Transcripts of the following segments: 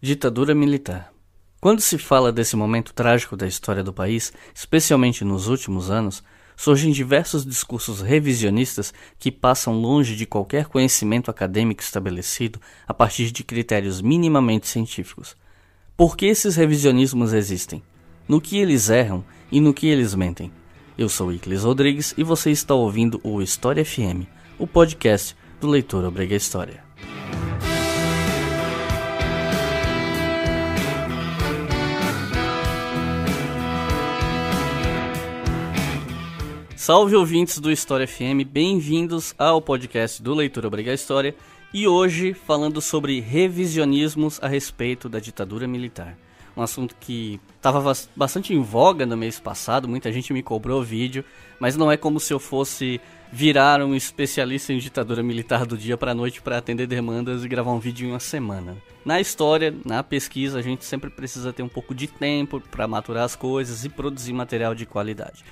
Ditadura militar. Quando se fala desse momento trágico da história do país, especialmente nos últimos anos, surgem diversos discursos revisionistas que passam longe de qualquer conhecimento acadêmico estabelecido a partir de critérios minimamente científicos. Por que esses revisionismos existem? No que eles erram e no que eles mentem? Eu sou Iclis Rodrigues e você está ouvindo o História FM, o podcast do Leitor Obrega História. Salve ouvintes do História FM, bem-vindos ao podcast do Leitor Obrega História. E hoje falando sobre revisionismos a respeito da ditadura militar. Um assunto que estava bastante em voga no mês passado, muita gente me cobrou vídeo, mas não é como se eu fosse virar um especialista em ditadura militar do dia para a noite para atender demandas e gravar um vídeo em uma semana. Na história, na pesquisa, a gente sempre precisa ter um pouco de tempo para maturar as coisas e produzir material de qualidade.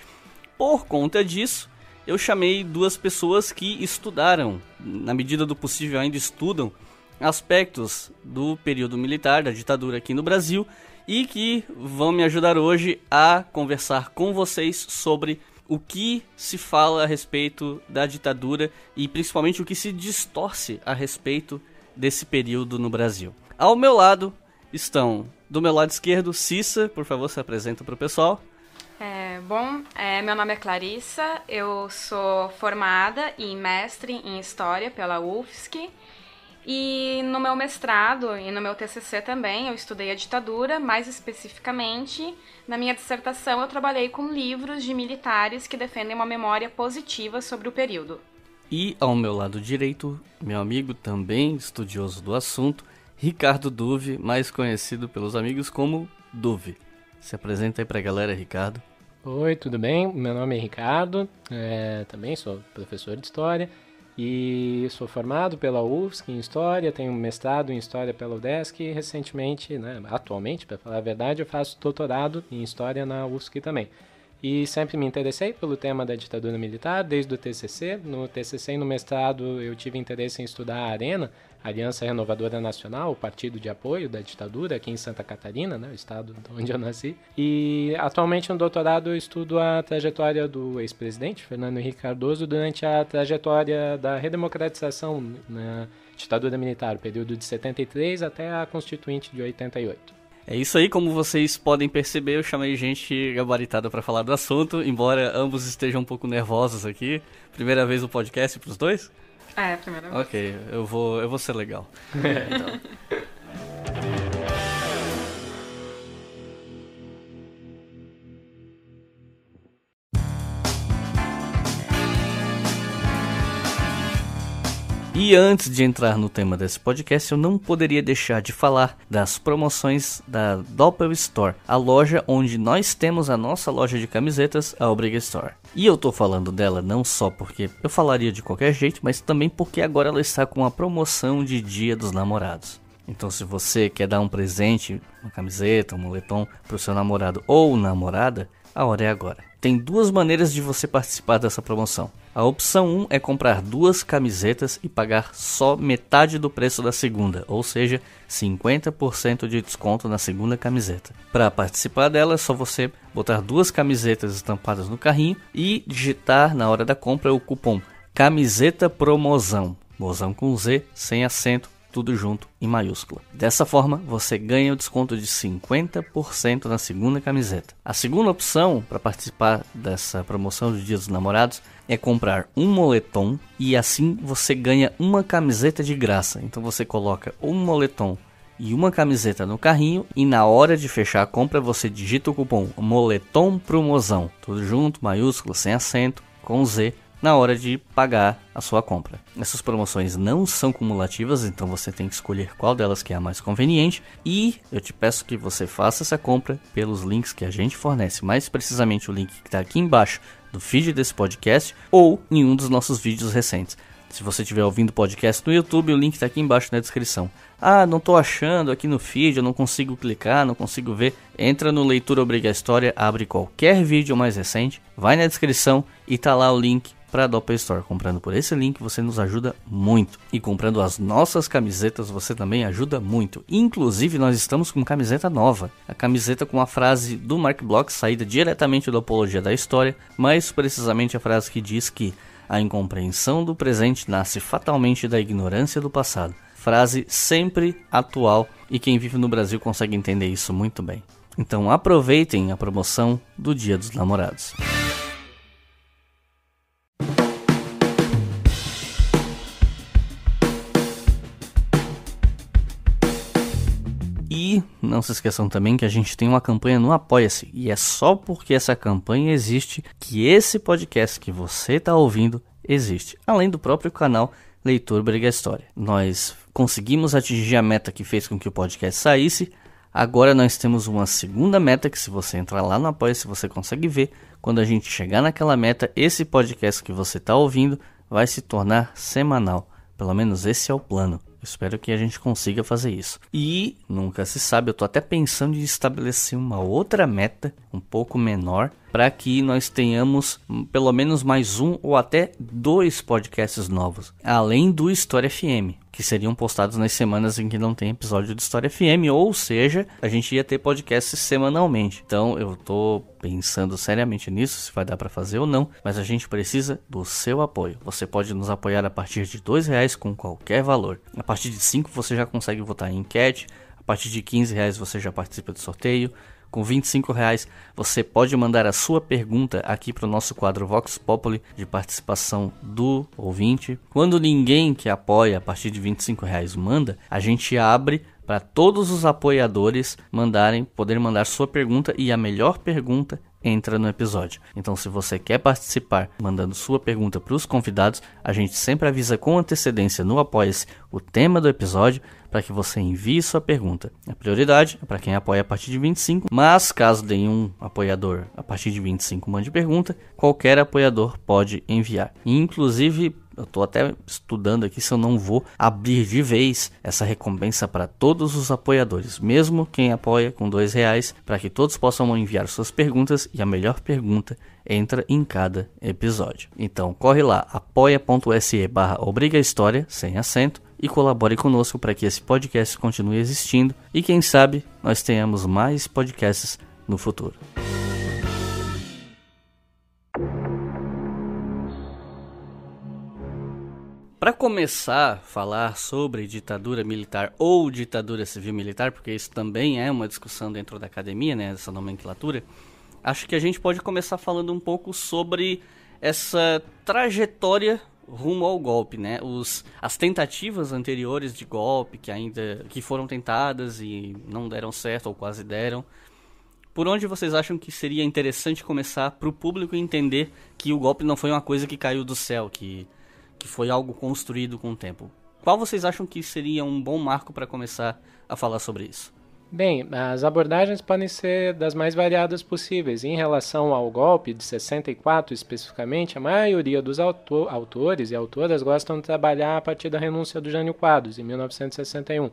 Por conta disso, eu chamei duas pessoas que estudaram, na medida do possível ainda estudam, aspectos do período militar, da ditadura aqui no Brasil e que vão me ajudar hoje a conversar com vocês sobre o que se fala a respeito da ditadura e principalmente o que se distorce a respeito desse período no Brasil. Ao meu lado estão, do meu lado esquerdo, Cissa, por favor, se apresenta para o pessoal. É, bom, é, meu nome é Clarissa, eu sou formada e mestre em História pela UFSC e no meu mestrado e no meu TCC também eu estudei a ditadura, mais especificamente na minha dissertação eu trabalhei com livros de militares que defendem uma memória positiva sobre o período. E ao meu lado direito, meu amigo também estudioso do assunto, Ricardo Duve, mais conhecido pelos amigos como Duve. Se apresenta aí pra galera, Ricardo. Oi, tudo bem? Meu nome é Ricardo, é, também sou professor de História e sou formado pela UFSC em História, tenho mestrado em História pela UDESC e recentemente, né, atualmente, para falar a verdade, eu faço doutorado em História na UFSC também e sempre me interessei pelo tema da ditadura militar, desde o TCC. No TCC e no mestrado eu tive interesse em estudar a ARENA, Aliança Renovadora Nacional, o partido de apoio da ditadura aqui em Santa Catarina, né, o estado onde eu nasci. E atualmente no doutorado eu estudo a trajetória do ex-presidente Fernando Henrique Cardoso durante a trajetória da redemocratização na ditadura militar, período de 73 até a constituinte de 88. É isso aí, como vocês podem perceber, eu chamei gente gabaritada para falar do assunto, embora ambos estejam um pouco nervosos aqui. Primeira vez no podcast para os dois? É, primeira vez. Ok, eu vou, eu vou ser legal. É, então. E antes de entrar no tema desse podcast, eu não poderia deixar de falar das promoções da Doppel Store, a loja onde nós temos a nossa loja de camisetas, a Obriga Store. E eu tô falando dela não só porque eu falaria de qualquer jeito, mas também porque agora ela está com a promoção de Dia dos Namorados. Então, se você quer dar um presente, uma camiseta, um moletom para o seu namorado ou namorada, a hora é agora. Tem duas maneiras de você participar dessa promoção. A opção 1 é comprar duas camisetas e pagar só metade do preço da segunda, ou seja, 50% de desconto na segunda camiseta. Para participar dela, é só você botar duas camisetas estampadas no carrinho e digitar na hora da compra o cupom Camiseta Promoção, mozão com Z, sem acento, tudo junto em maiúscula. Dessa forma, você ganha o desconto de 50% na segunda camiseta. A segunda opção para participar dessa promoção dos Dias dos Namorados é comprar um moletom e assim você ganha uma camiseta de graça. Então você coloca um moletom e uma camiseta no carrinho e na hora de fechar a compra você digita o cupom moletom tudo junto, maiúsculo, sem acento, com Z na hora de pagar a sua compra. Essas promoções não são cumulativas, então você tem que escolher qual delas que é a mais conveniente e eu te peço que você faça essa compra pelos links que a gente fornece, mais precisamente o link que está aqui embaixo do feed desse podcast ou em um dos nossos vídeos recentes. Se você estiver ouvindo o podcast no YouTube, o link está aqui embaixo na descrição. Ah, não estou achando aqui no feed, eu não consigo clicar, não consigo ver. Entra no Leitura Obriga História, abre qualquer vídeo mais recente, vai na descrição e está lá o link para a Doppel Store. Comprando por esse link você nos ajuda muito. E comprando as nossas camisetas você também ajuda muito. Inclusive nós estamos com camiseta nova. A camiseta com a frase do Mark Bloch saída diretamente da Apologia da História, mais precisamente a frase que diz que a incompreensão do presente nasce fatalmente da ignorância do passado. Frase sempre atual e quem vive no Brasil consegue entender isso muito bem. Então aproveitem a promoção do Dia dos Namorados. não se esqueçam também que a gente tem uma campanha no Apoia-se. E é só porque essa campanha existe que esse podcast que você está ouvindo existe. Além do próprio canal Leitor Briga História. Nós conseguimos atingir a meta que fez com que o podcast saísse. Agora nós temos uma segunda meta que se você entrar lá no Apoia-se você consegue ver. Quando a gente chegar naquela meta, esse podcast que você está ouvindo vai se tornar semanal. Pelo menos esse é o plano. Espero que a gente consiga fazer isso. E nunca se sabe, eu estou até pensando em estabelecer uma outra meta, um pouco menor, para que nós tenhamos pelo menos mais um ou até dois podcasts novos, além do História FM que seriam postados nas semanas em que não tem episódio de História FM, ou seja, a gente ia ter podcast semanalmente. Então eu tô pensando seriamente nisso, se vai dar para fazer ou não, mas a gente precisa do seu apoio. Você pode nos apoiar a partir de dois reais com qualquer valor. A partir de cinco você já consegue votar em enquete. A partir de quinze reais você já participa do sorteio. Com 25 reais, você pode mandar a sua pergunta aqui para o nosso quadro Vox Populi de participação do ouvinte. Quando ninguém que apoia a partir de 25 reais manda, a gente abre para todos os apoiadores mandarem, poderem mandar sua pergunta e a melhor pergunta entra no episódio. Então, se você quer participar mandando sua pergunta para os convidados, a gente sempre avisa com antecedência no Apoia-se o tema do episódio para que você envie sua pergunta. A prioridade é para quem apoia a partir de 25, mas caso nenhum apoiador a partir de 25 mande pergunta, qualquer apoiador pode enviar. Inclusive, eu estou até estudando aqui se eu não vou abrir de vez essa recompensa para todos os apoiadores, mesmo quem apoia com dois reais, para que todos possam enviar suas perguntas e a melhor pergunta entra em cada episódio. Então corre lá, apoia.se barra obriga história, sem acento, e colabore conosco para que esse podcast continue existindo e quem sabe nós tenhamos mais podcasts no futuro. Para começar a falar sobre ditadura militar ou ditadura civil militar, porque isso também é uma discussão dentro da academia, né, essa nomenclatura, acho que a gente pode começar falando um pouco sobre essa trajetória rumo ao golpe, né? Os, as tentativas anteriores de golpe que ainda que foram tentadas e não deram certo ou quase deram. Por onde vocês acham que seria interessante começar para o público entender que o golpe não foi uma coisa que caiu do céu, que, que foi algo construído com o tempo? Qual vocês acham que seria um bom marco para começar a falar sobre isso? Bem, as abordagens podem ser das mais variadas possíveis. Em relação ao golpe de 64, especificamente, a maioria dos autores e autoras gostam de trabalhar a partir da renúncia do Jânio Quadros, em 1961.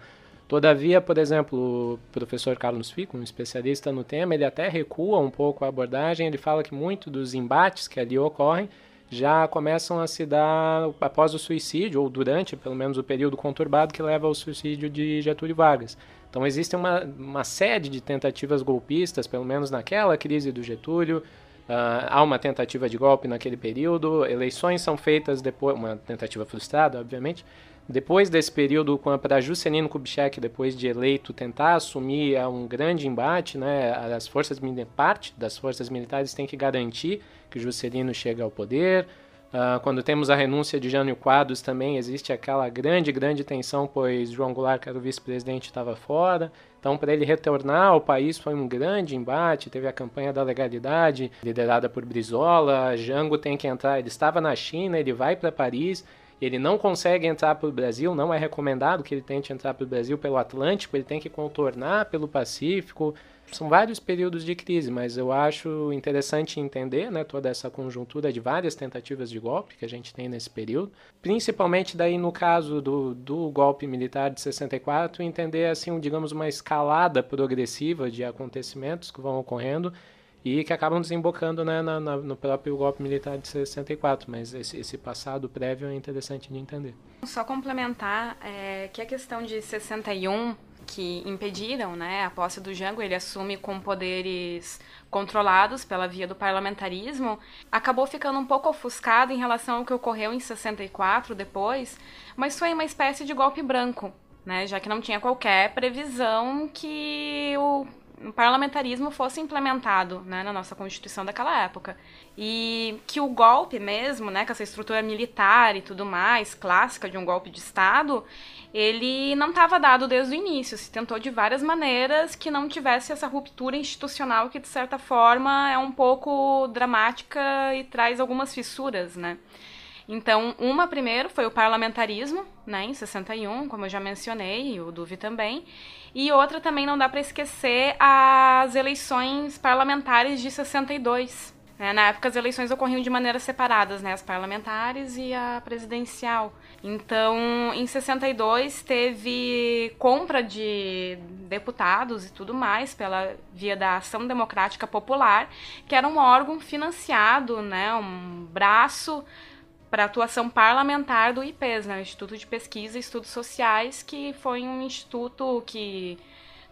Todavia, por exemplo, o professor Carlos Fico, um especialista no tema, ele até recua um pouco a abordagem, ele fala que muito dos embates que ali ocorrem já começam a se dar após o suicídio, ou durante, pelo menos, o período conturbado que leva ao suicídio de Getúlio Vargas. Então existe uma, uma série de tentativas golpistas, pelo menos naquela crise do Getúlio, Uh, há uma tentativa de golpe naquele período, eleições são feitas depois, uma tentativa frustrada, obviamente. Depois desse período, para Juscelino Kubitschek, depois de eleito, tentar assumir é, um grande embate, né, as forças parte das forças militares tem que garantir que Juscelino chega ao poder. Uh, quando temos a renúncia de Jânio Quadros também existe aquela grande, grande tensão, pois João Goulart, que era o vice-presidente, estava fora. Então, para ele retornar ao país foi um grande embate. Teve a campanha da legalidade, liderada por Brizola. Jango tem que entrar. Ele estava na China, ele vai para Paris. Ele não consegue entrar para o Brasil, não é recomendado que ele tente entrar para o Brasil pelo Atlântico, ele tem que contornar pelo Pacífico são vários períodos de crise, mas eu acho interessante entender né, toda essa conjuntura de várias tentativas de golpe que a gente tem nesse período, principalmente daí no caso do, do golpe militar de 64, entender assim, digamos, uma escalada progressiva de acontecimentos que vão ocorrendo e que acabam desembocando né, na, na, no próprio golpe militar de 64, mas esse, esse, passado prévio é interessante de entender. Só complementar é, que a questão de 61 que impediram né, a posse do Jango, ele assume com poderes controlados pela via do parlamentarismo, acabou ficando um pouco ofuscado em relação ao que ocorreu em 64 depois, mas foi uma espécie de golpe branco, né, já que não tinha qualquer previsão que o o parlamentarismo fosse implementado né, na nossa Constituição daquela época. E que o golpe mesmo, né, com essa estrutura militar e tudo mais, clássica de um golpe de Estado, ele não estava dado desde o início. Se tentou de várias maneiras que não tivesse essa ruptura institucional que, de certa forma, é um pouco dramática e traz algumas fissuras, né? Então, uma primeiro foi o parlamentarismo, né, em 61, como eu já mencionei, e o Duvi também, e outra também não dá para esquecer as eleições parlamentares de 62. Né? Na época as eleições ocorriam de maneiras separadas, né? as parlamentares e a presidencial. Então, em 62 teve compra de deputados e tudo mais pela via da Ação Democrática Popular, que era um órgão financiado, né, um braço para a atuação parlamentar do IPES, né, Instituto de Pesquisa e Estudos Sociais, que foi um instituto que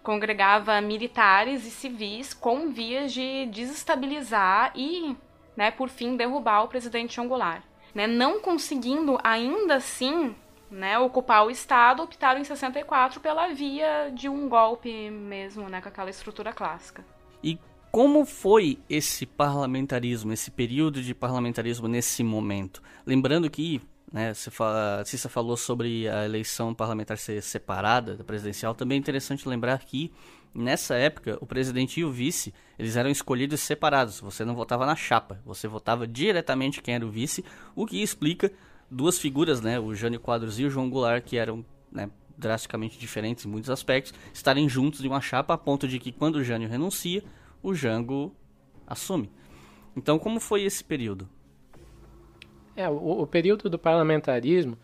congregava militares e civis com vias de desestabilizar e, né, por fim, derrubar o presidente Angular. Né, não conseguindo ainda assim né, ocupar o Estado, optaram em 64 pela via de um golpe mesmo, né, com aquela estrutura clássica. E como foi esse parlamentarismo, esse período de parlamentarismo nesse momento? Lembrando que né, se fala, Cissa falou sobre a eleição parlamentar ser separada da presidencial, também é interessante lembrar que nessa época o presidente e o vice eles eram escolhidos separados. Você não votava na chapa, você votava diretamente quem era o vice, o que explica duas figuras, né, o Jânio Quadros e o João Goulart, que eram né, drasticamente diferentes em muitos aspectos, estarem juntos em uma chapa a ponto de que quando o Jânio renuncia, o Jango assume. Então, como foi esse período? É, o, o período do parlamentarismo,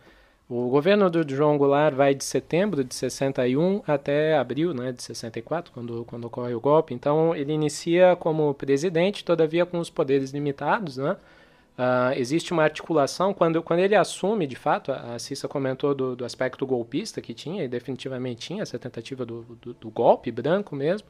o governo do João Goulart vai de setembro de 61 até abril né, de 64, quando, quando ocorre o golpe. Então, ele inicia como presidente, todavia com os poderes limitados, né? Uh, existe uma articulação, quando, quando ele assume, de fato, a, Cissa comentou do, do aspecto golpista que tinha, e definitivamente tinha essa tentativa do, do, do golpe branco mesmo,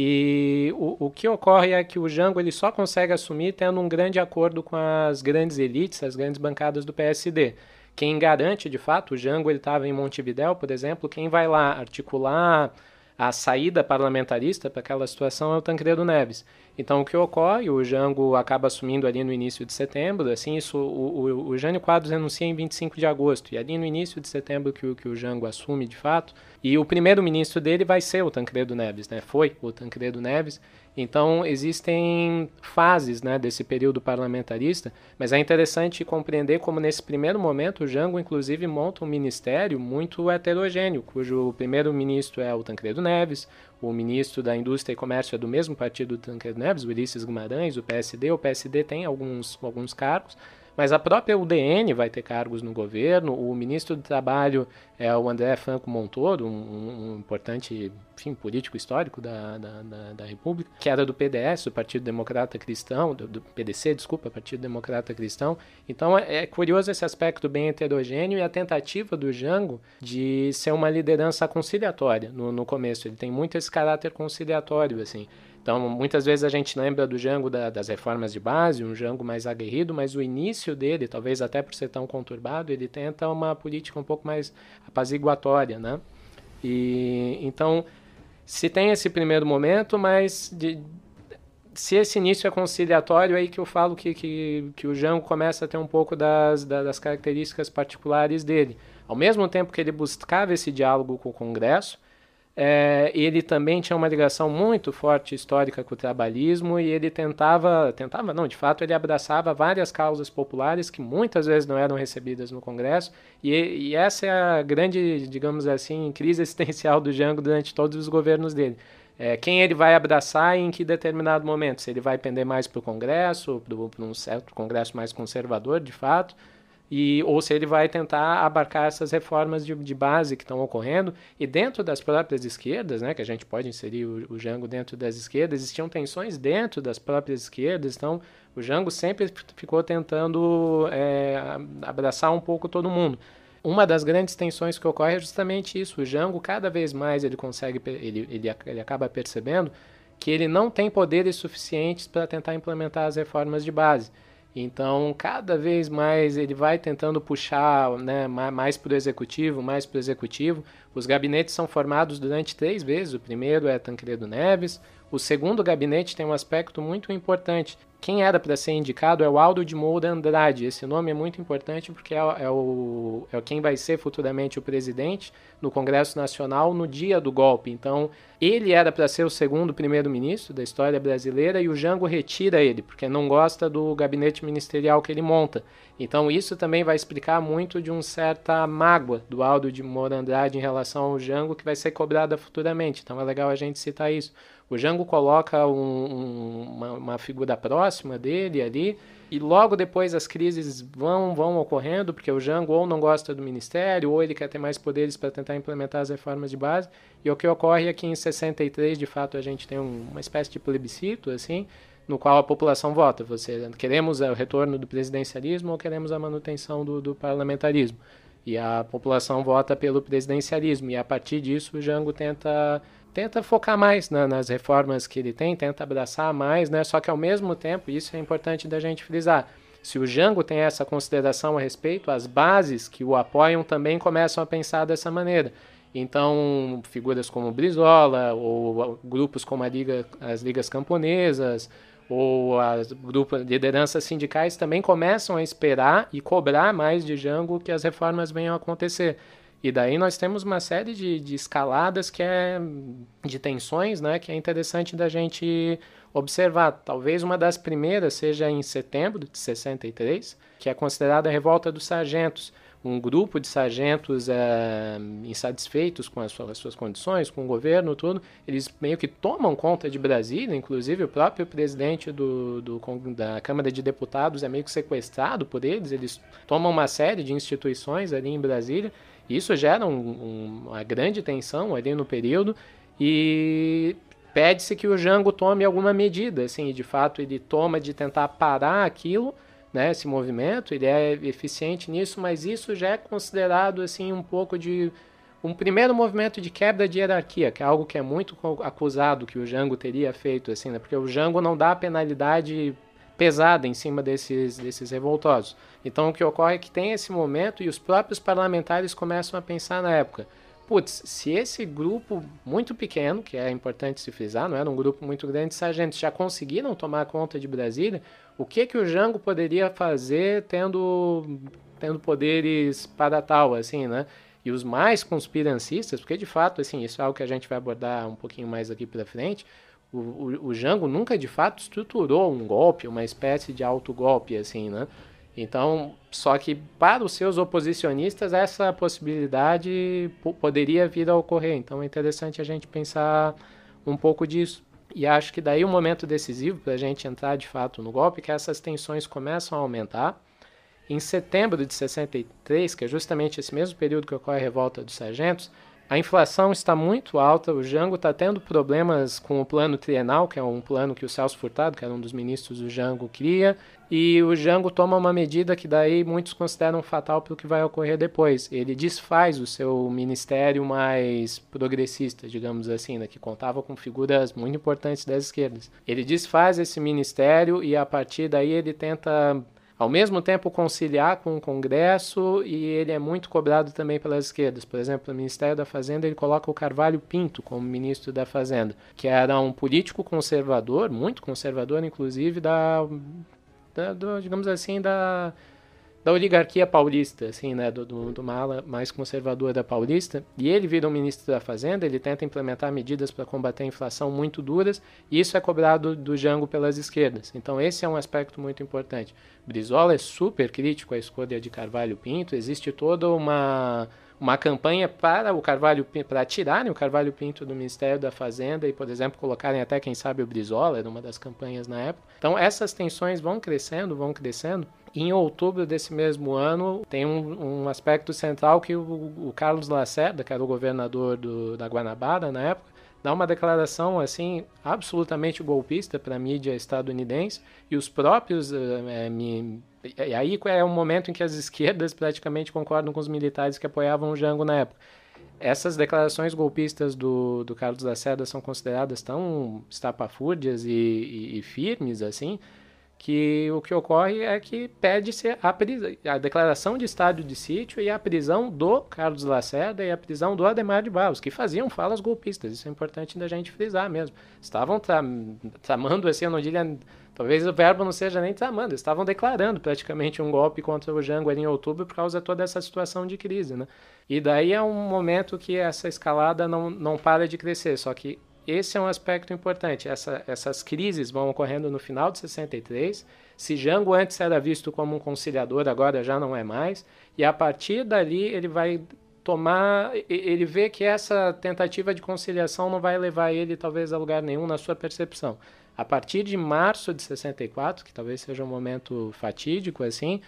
e o, o que ocorre é que o Jango ele só consegue assumir tendo um grande acordo com as grandes elites, as grandes bancadas do PSD. Quem garante, de fato, o Jango estava em Montevidéu, por exemplo, quem vai lá articular a saída parlamentarista para aquela situação é o Tancredo Neves. Então o que ocorre, o Jango acaba assumindo ali no início de setembro, assim, isso, o, o, o Jânio Quadros anuncia em 25 de agosto, e é ali no início de setembro que, que o Jango assume de fato, e o primeiro-ministro dele vai ser o Tancredo Neves, né, foi o Tancredo Neves, então existem fases, né, desse período parlamentarista, mas é interessante compreender como nesse primeiro momento o Jango inclusive monta um ministério muito heterogêneo, cujo primeiro-ministro é o Tancredo Neves, o ministro da Indústria e Comércio é do mesmo partido do Tancredo Neves, o Ulisses Guimarães, o PSD. O PSD tem alguns, alguns cargos, mas a própria UDN vai ter cargos no governo, o ministro do Trabalho é o André Franco Montoro, um, um importante enfim, político histórico da, da, da, da, República, que era do PDS, do Partido Democrata Cristão, do, do PDC, desculpa, Partido Democrata Cristão. Então é, é curioso esse aspecto bem heterogêneo e a tentativa do Jango de ser uma liderança conciliatória no, no começo. Ele tem muito esse caráter conciliatório, assim. Então, muitas vezes a gente lembra do Django da, das reformas de base, um Django mais aguerrido, mas o início dele, talvez até por ser tão conturbado, ele tenta uma política um pouco mais apaziguatória, né? E então se tem esse primeiro momento, mas de, se esse início é conciliatório, é aí que eu falo que, que, que o Django começa a ter um pouco das, das características particulares dele. Ao mesmo tempo que ele buscava esse diálogo com o Congresso, é, ele também tinha uma ligação muito forte histórica com o trabalhismo e ele tentava, tentava não, de fato ele abraçava várias causas populares que muitas vezes não eram recebidas no Congresso e, e essa é a grande, digamos assim, crise existencial do Jango durante todos os governos dele. É, quem ele vai abraçar e em que determinado momento, se ele vai pender mais para o Congresso, para um certo Congresso mais conservador, de fato, e ou se ele vai tentar abarcar essas reformas de, de base que estão ocorrendo e dentro das próprias esquerdas, né, que a gente pode inserir o, o Jango dentro das esquerdas, existiam tensões dentro das próprias esquerdas, então o Jango sempre ficou tentando é, abraçar um pouco todo mundo. Uma das grandes tensões que ocorre é justamente isso. O Jango cada vez mais ele consegue, ele, ele, ele acaba percebendo que ele não tem poderes suficientes para tentar implementar as reformas de base. Então, cada vez mais ele vai tentando puxar né, mais para o executivo, mais para o executivo. Os gabinetes são formados durante três vezes. O primeiro é Tancredo Neves. O segundo gabinete tem um aspecto muito importante, quem era para ser indicado é o Aldo de Moura Andrade. Esse nome é muito importante porque é, é, o, é quem vai ser futuramente o presidente no Congresso Nacional no dia do golpe. Então, ele era para ser o segundo primeiro-ministro da história brasileira e o Jango retira ele, porque não gosta do gabinete ministerial que ele monta. Então, isso também vai explicar muito de uma certa mágoa do Aldo de Moura Andrade em relação ao Jango, que vai ser cobrada futuramente. Então, é legal a gente citar isso. O Django coloca um, um, uma, uma figura próxima dele ali, e logo depois as crises vão, vão ocorrendo, porque o Jango ou não gosta do ministério, ou ele quer ter mais poderes para tentar implementar as reformas de base. E o que ocorre é que em 63, de fato, a gente tem um, uma espécie de plebiscito, assim, no qual a população vota. Você queremos o retorno do presidencialismo ou queremos a manutenção do, do parlamentarismo? E a população vota pelo presidencialismo. E a partir disso, o Jango tenta tenta focar mais na, nas reformas que ele tem, tenta abraçar mais, né? Só que ao mesmo tempo, isso é importante da gente frisar. Se o Jango tem essa consideração a respeito, as bases que o apoiam também começam a pensar dessa maneira. Então, figuras como Brizola, ou grupos como Liga, as Ligas Camponesas, ou as grupos, lideranças sindicais também começam a esperar e cobrar mais de Jango que as reformas venham a acontecer. E daí nós temos uma série de, de escaladas que é de tensões, né, que é interessante da gente observar. Talvez uma das primeiras seja em setembro de 63, que é considerada a revolta dos sargentos, um grupo de sargentos é, insatisfeitos com as suas, as suas, condições, com o governo, tudo, eles meio que tomam conta de Brasília, inclusive o próprio presidente do, do, da Câmara de Deputados é meio que sequestrado por eles, eles tomam uma série de instituições ali em Brasília, isso gera um, um, uma grande tensão ali no período e pede-se que o Jango tome alguma medida, assim, de fato ele toma de tentar parar aquilo, né, esse movimento, ele é eficiente nisso, mas isso já é considerado assim um pouco de um primeiro movimento de quebra de hierarquia, que é algo que é muito acusado que o Jango teria feito assim, né? Porque o Jango não dá penalidade pesada em cima desses, desses revoltosos. Então o que ocorre é que tem esse momento e os próprios parlamentares começam a pensar na época. Putz, se esse grupo muito pequeno, que é importante se frisar, não é? era um grupo muito grande, se a gente já conseguiram tomar conta de Brasília, o que que o Jango poderia fazer tendo, tendo poderes para tal, assim, né? e os mais conspirancistas, porque de fato, assim, isso é algo que a gente vai abordar um pouquinho mais aqui para frente, o, o, o Jango nunca de fato estruturou um golpe, uma espécie de autogolpe, assim, né? Então, só que para os seus oposicionistas essa possibilidade poderia vir a ocorrer. Então é interessante a gente pensar um pouco disso. E acho que daí o um momento decisivo para a gente entrar de fato no golpe, é que essas tensões começam a aumentar. Em setembro de 63, que é justamente esse mesmo período que ocorre a revolta dos sargentos, a inflação está muito alta, o Jango está tendo problemas com o plano trienal, que é um plano que o Celso Furtado, que era um dos ministros do Jango, cria, e o Jango toma uma medida que daí muitos consideram fatal para o que vai ocorrer depois. Ele desfaz o seu ministério mais progressista, digamos assim, né, que contava com figuras muito importantes das esquerdas. Ele desfaz esse ministério e a partir daí ele tenta ao mesmo tempo, conciliar com o Congresso e ele é muito cobrado também pelas esquerdas. Por exemplo, o Ministério da Fazenda ele coloca o Carvalho Pinto como ministro da Fazenda, que era um político conservador, muito conservador, inclusive, da, da do, digamos assim, da da oligarquia paulista, assim, né, do, do, do mala mais conservadora paulista, e ele vira o um ministro da Fazenda, ele tenta implementar medidas para combater a inflação muito duras, e isso é cobrado do Jango pelas esquerdas. Então esse é um aspecto muito importante. Brizola é super crítico à escolha de Carvalho Pinto, existe toda uma uma campanha para o Carvalho para tirarem o Carvalho Pinto do Ministério da Fazenda e, por exemplo, colocarem até quem sabe o Brizola, era uma das campanhas na época. Então essas tensões vão crescendo, vão crescendo em outubro desse mesmo ano, tem um, um aspecto central que o, o, Carlos Lacerda, que era o governador do, da Guanabara na época, dá uma declaração assim absolutamente golpista para a mídia estadunidense e os próprios é, me, e aí é um momento em que as esquerdas praticamente concordam com os militares que apoiavam o Jango na época. Essas declarações golpistas do, do Carlos da Seda são consideradas tão estapafúrdias e, e, e firmes assim que o que ocorre é que pede-se a, a, declaração de estado de sítio e a prisão do Carlos Lacerda e a prisão do Ademar de Barros, que faziam falas golpistas. Isso é importante da gente frisar mesmo. Estavam tra tramando, assim, eu não diria, talvez o verbo não seja nem tramando, estavam declarando praticamente um golpe contra o Jango ali em outubro por causa de toda essa situação de crise, né? E daí é um momento que essa escalada não, não para de crescer, só que esse é um aspecto importante. Essa, essas crises vão ocorrendo no final de 63. Se Jango antes era visto como um conciliador, agora já não é mais. E a partir dali ele vai tomar. Ele vê que essa tentativa de conciliação não vai levar ele, talvez, a lugar nenhum na sua percepção. A partir de março de 64, que talvez seja um momento fatídico, assim,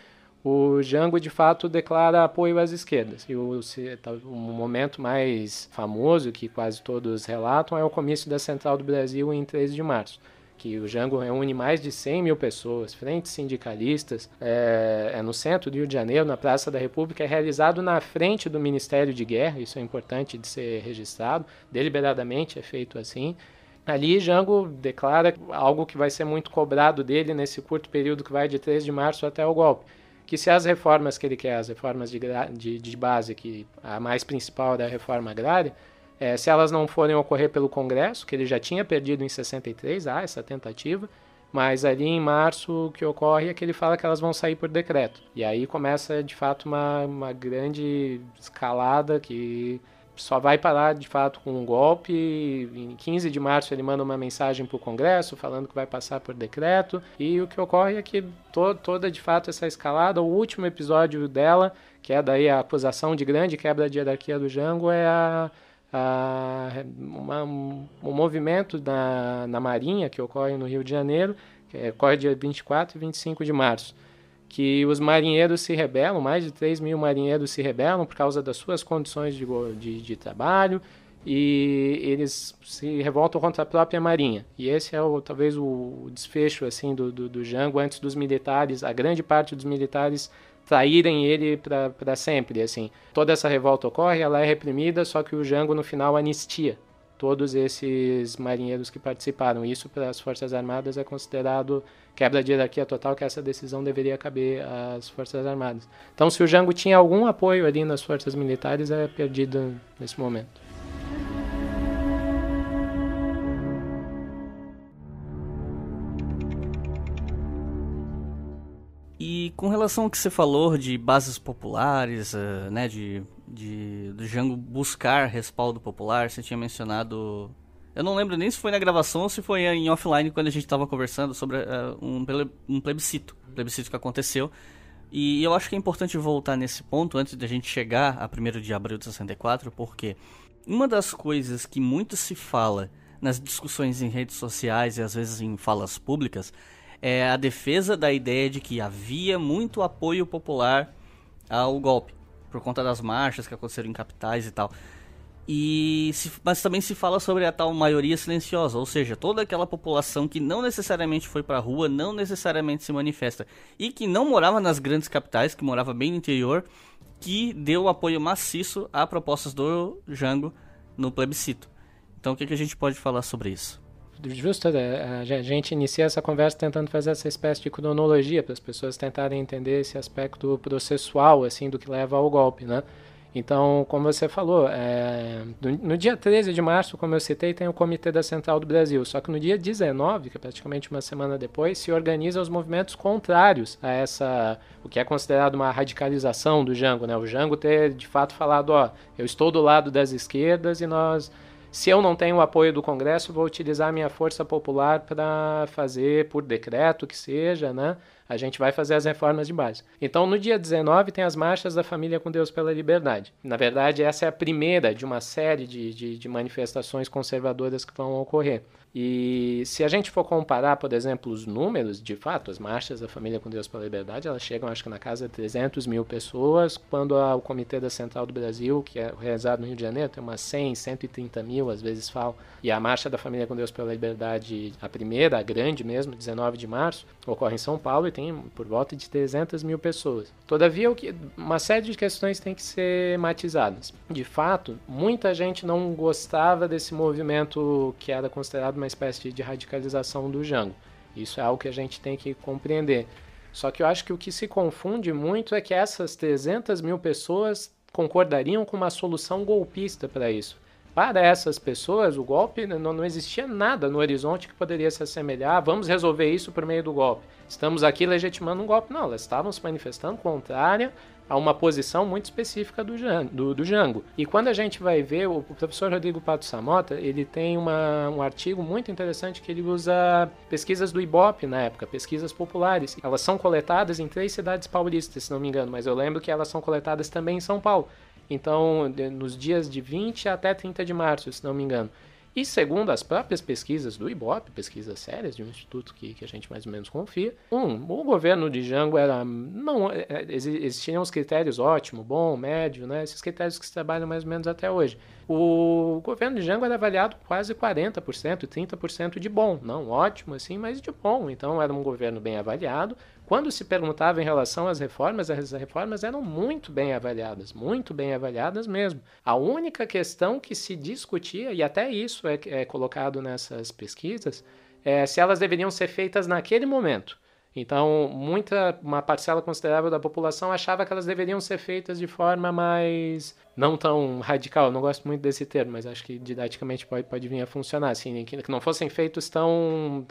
o Jango de fato declara apoio às esquerdas. E o, tá, o momento mais famoso que quase todos relatam é o comício da Central do Brasil em 13 de março que o Jango reúne mais de 100 mil pessoas, frentes sindicalistas, é, é, no centro do Rio de Janeiro, na Praça da República, é realizado na frente do Ministério de Guerra, isso é importante de ser registrado, deliberadamente é feito assim. Ali, Jango declara algo que vai ser muito cobrado dele nesse curto período que vai de 3 de março até o golpe, que se as reformas que ele quer, as reformas de, de, de base, que a mais principal da reforma agrária, é, se elas não forem ocorrer pelo Congresso, que ele já tinha perdido em 63, ah, essa tentativa, mas ali em março o que ocorre é que ele fala que elas vão sair por decreto. E aí começa de fato uma, uma grande escalada que só vai parar de fato com um golpe. Em 15 de março ele manda uma mensagem para o Congresso falando que vai passar por decreto. E o que ocorre é que to toda de fato essa escalada, o último episódio dela, que é daí a acusação de grande quebra de hierarquia do Jango, é a a, uma, um movimento na, na Marinha que ocorre no Rio de Janeiro, que é, ocorre dia 24 e 25 de março que os marinheiros se rebelam, mais de 3 mil marinheiros se rebelam por causa das suas condições de, de, de trabalho e eles se revoltam contra a própria marinha. E esse é o, talvez o desfecho assim do, do, do Jango antes dos militares, a grande parte dos militares traírem ele para sempre. assim Toda essa revolta ocorre, ela é reprimida, só que o Jango no final anistia todos esses marinheiros que participaram. Isso para as Forças Armadas é considerado quebra de hierarquia total que essa decisão deveria caber às Forças Armadas. Então, se o Jango tinha algum apoio ali nas forças militares, é perdido nesse momento. E com relação ao que você falou de bases populares, eh, né, de, de do Jango buscar respaldo popular, você tinha mencionado eu não lembro nem se foi na gravação ou se foi em offline quando a gente estava conversando sobre uh, um, um plebiscito, plebiscito que aconteceu. E eu acho que é importante voltar nesse ponto antes da gente chegar a 1 de abril de 64, porque uma das coisas que muito se fala nas discussões em redes sociais e às vezes em falas públicas é a defesa da ideia de que havia muito apoio popular ao golpe, por conta das marchas que aconteceram em capitais e tal. E se, mas também se fala sobre a tal maioria silenciosa, ou seja, toda aquela população que não necessariamente foi para a rua, não necessariamente se manifesta e que não morava nas grandes capitais, que morava bem no interior, que deu apoio maciço a propostas do Jango no plebiscito. Então, o que, que a gente pode falar sobre isso? Justo, é, é, a gente inicia essa conversa tentando fazer essa espécie de cronologia para as pessoas tentarem entender esse aspecto processual assim do que leva ao golpe, né? Então, como você falou, é, no dia 13 de março, como eu citei, tem o Comitê da Central do Brasil. Só que no dia 19, que é praticamente uma semana depois, se organizam os movimentos contrários a essa, o que é considerado uma radicalização do Jango, né? O Jango ter de fato falado, ó, eu estou do lado das esquerdas e nós se eu não tenho o apoio do Congresso, vou utilizar a minha força popular para fazer por decreto que seja, né? A gente vai fazer as reformas de base. Então, no dia 19, tem as marchas da família com Deus pela liberdade. Na verdade, essa é a primeira de uma série de, de, de manifestações conservadoras que vão ocorrer. E se a gente for comparar, por exemplo, os números, de fato, as marchas da Família com Deus pela Liberdade, elas chegam, acho que na casa de 300 mil pessoas, quando a, o Comitê da Central do Brasil, que é realizado no Rio de Janeiro, tem umas 100, 130 mil, às vezes falam. E a marcha da Família com Deus pela Liberdade, a primeira, a grande mesmo, 19 de março, ocorre em São Paulo e tem tem por volta de 300 mil pessoas. Todavia, uma série de questões tem que ser matizadas. De fato, muita gente não gostava desse movimento que era considerado uma espécie de radicalização do Jango. Isso é algo que a gente tem que compreender. Só que eu acho que o que se confunde muito é que essas 300 mil pessoas concordariam com uma solução golpista para isso para essas pessoas, o golpe né, não, não, existia nada no horizonte que poderia se assemelhar. vamos resolver isso por meio do golpe. Estamos aqui legitimando um golpe. Não, elas estavam se manifestando contrária a uma posição muito específica do, do, do Jango. E quando a gente vai ver, o professor Rodrigo Pato Samota, ele tem uma, um artigo muito interessante que ele usa pesquisas do Ibope na época, pesquisas populares. Elas são coletadas em três cidades paulistas, se não me engano, mas eu lembro que elas são coletadas também em São Paulo. Então, nos dias de 20 até 30 de março, se não me engano. E segundo as próprias pesquisas do IBOP, pesquisas sérias de um instituto que, que a gente mais ou menos confia, um, o governo de Jango era não é, é, existiam os critérios ótimo, bom, médio, né? Esses critérios que se trabalham mais ou menos até hoje. O governo de Jango era avaliado quase 40%, 30% de bom, não ótimo assim, mas de bom. Então era um governo bem avaliado, quando se perguntava em relação às reformas, as reformas eram muito bem avaliadas, muito bem avaliadas mesmo. A única questão que se discutia, e até isso é, é colocado nessas pesquisas, é se elas deveriam ser feitas naquele momento. Então, muita, uma parcela considerável da população achava que elas deveriam ser feitas de forma mais. não tão radical, não gosto muito desse termo, mas acho que didaticamente pode, pode vir a funcionar. Assim, né? que, não fossem feitos tão.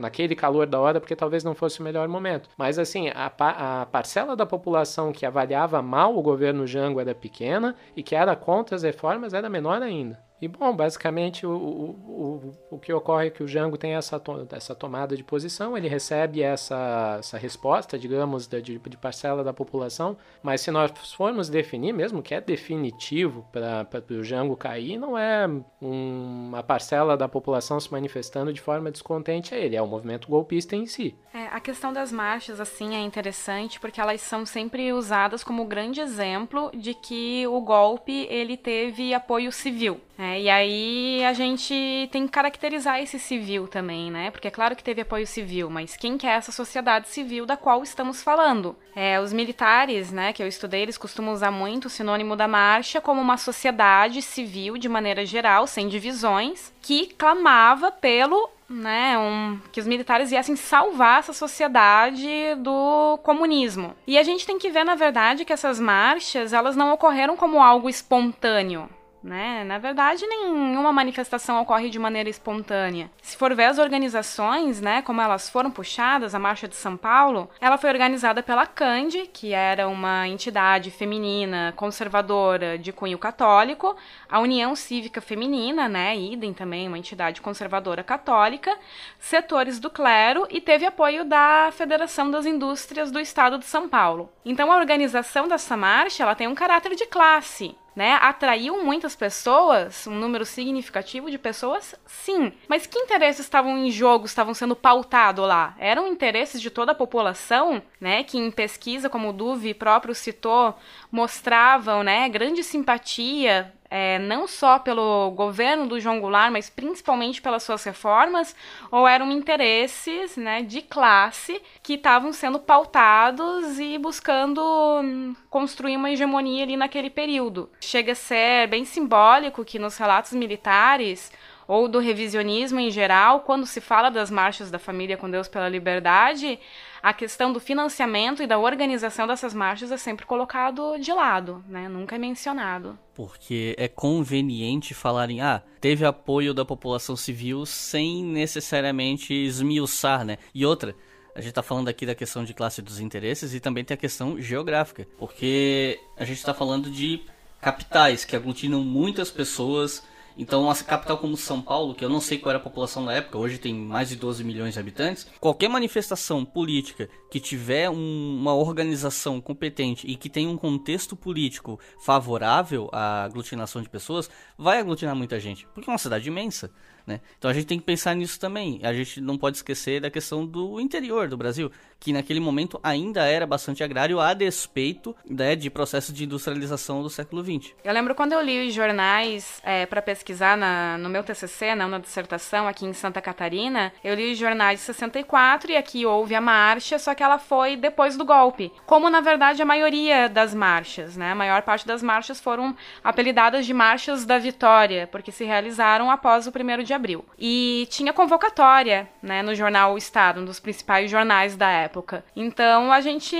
naquele calor da hora, porque talvez não fosse o melhor momento. Mas, assim, a, a parcela da população que avaliava mal o governo Jango era pequena e que era contra as reformas era menor ainda. E, bom, basicamente o, o, o, o que ocorre é que o Django tem essa, to essa tomada de posição, ele recebe essa, essa resposta, digamos, de, de, de parcela da população, mas se nós formos definir mesmo, que é definitivo para o Django cair, não é um, uma parcela da população se manifestando de forma descontente a ele, é o movimento golpista em si. É, a questão das marchas, assim, é interessante, porque elas são sempre usadas como grande exemplo de que o golpe, ele teve apoio civil, né? Né? E aí a gente tem que caracterizar esse civil também, né? Porque é claro que teve apoio civil, mas quem que é essa sociedade civil da qual estamos falando? É, os militares, né, que eu estudei, eles costumam usar muito o sinônimo da marcha como uma sociedade civil de maneira geral, sem divisões, que clamava pelo né, um, que os militares viessem salvar essa sociedade do comunismo. E a gente tem que ver, na verdade, que essas marchas elas não ocorreram como algo espontâneo, né? Na verdade, nenhuma manifestação ocorre de maneira espontânea. Se for ver as organizações, né, como elas foram puxadas, a Marcha de São Paulo, ela foi organizada pela Cande, que era uma entidade feminina conservadora de cunho católico, a União Cívica Feminina, né, idem também uma entidade conservadora católica, setores do clero e teve apoio da Federação das Indústrias do Estado de São Paulo. Então, a organização dessa marcha, ela tem um caráter de classe, né? Atraiu muitas pessoas, um número significativo de pessoas, sim. Mas que interesses estavam em jogo, estavam sendo pautados lá? Eram interesses de toda a população, né? Que em pesquisa, como o Duve próprio citou, mostravam né, grande simpatia, é, não só pelo governo do João Goulart, mas principalmente pelas suas reformas, ou eram interesses né, de classe que estavam sendo pautados e buscando hum, construir uma hegemonia ali naquele período. Chega a ser bem simbólico que nos relatos militares ou do revisionismo em geral, quando se fala das marchas da família com Deus pela liberdade, a questão do financiamento e da organização dessas marchas é sempre colocado de lado, né? Nunca é mencionado. Porque é conveniente falarem, ah, teve apoio da população civil sem necessariamente esmiuçar, né? E outra, a gente está falando aqui da questão de classe dos interesses e também tem a questão geográfica, porque a gente está falando de capitais que aglutinam muitas pessoas então, uma capital como São Paulo, que eu não sei qual era a população na época, hoje tem mais de 12 milhões de habitantes, qualquer manifestação política que tiver um, uma organização competente e que tenha um contexto político favorável à aglutinação de pessoas, vai aglutinar muita gente, porque é uma cidade imensa. Né? Então a gente tem que pensar nisso também. A gente não pode esquecer da questão do interior do Brasil, que naquele momento ainda era bastante agrário, a despeito né, de processo de industrialização do século XX. Eu lembro quando eu li os jornais é, para pesquisar na, no meu TCC, né, na uma dissertação aqui em Santa Catarina, eu li os jornais de 64 e aqui houve a marcha, só que ela foi depois do golpe. Como na verdade a maioria das marchas, né? A maior parte das marchas foram apelidadas de marchas da vitória, porque se realizaram após o primeiro de abril. E tinha convocatória, né, no jornal o Estado, um dos principais jornais da época. Então a gente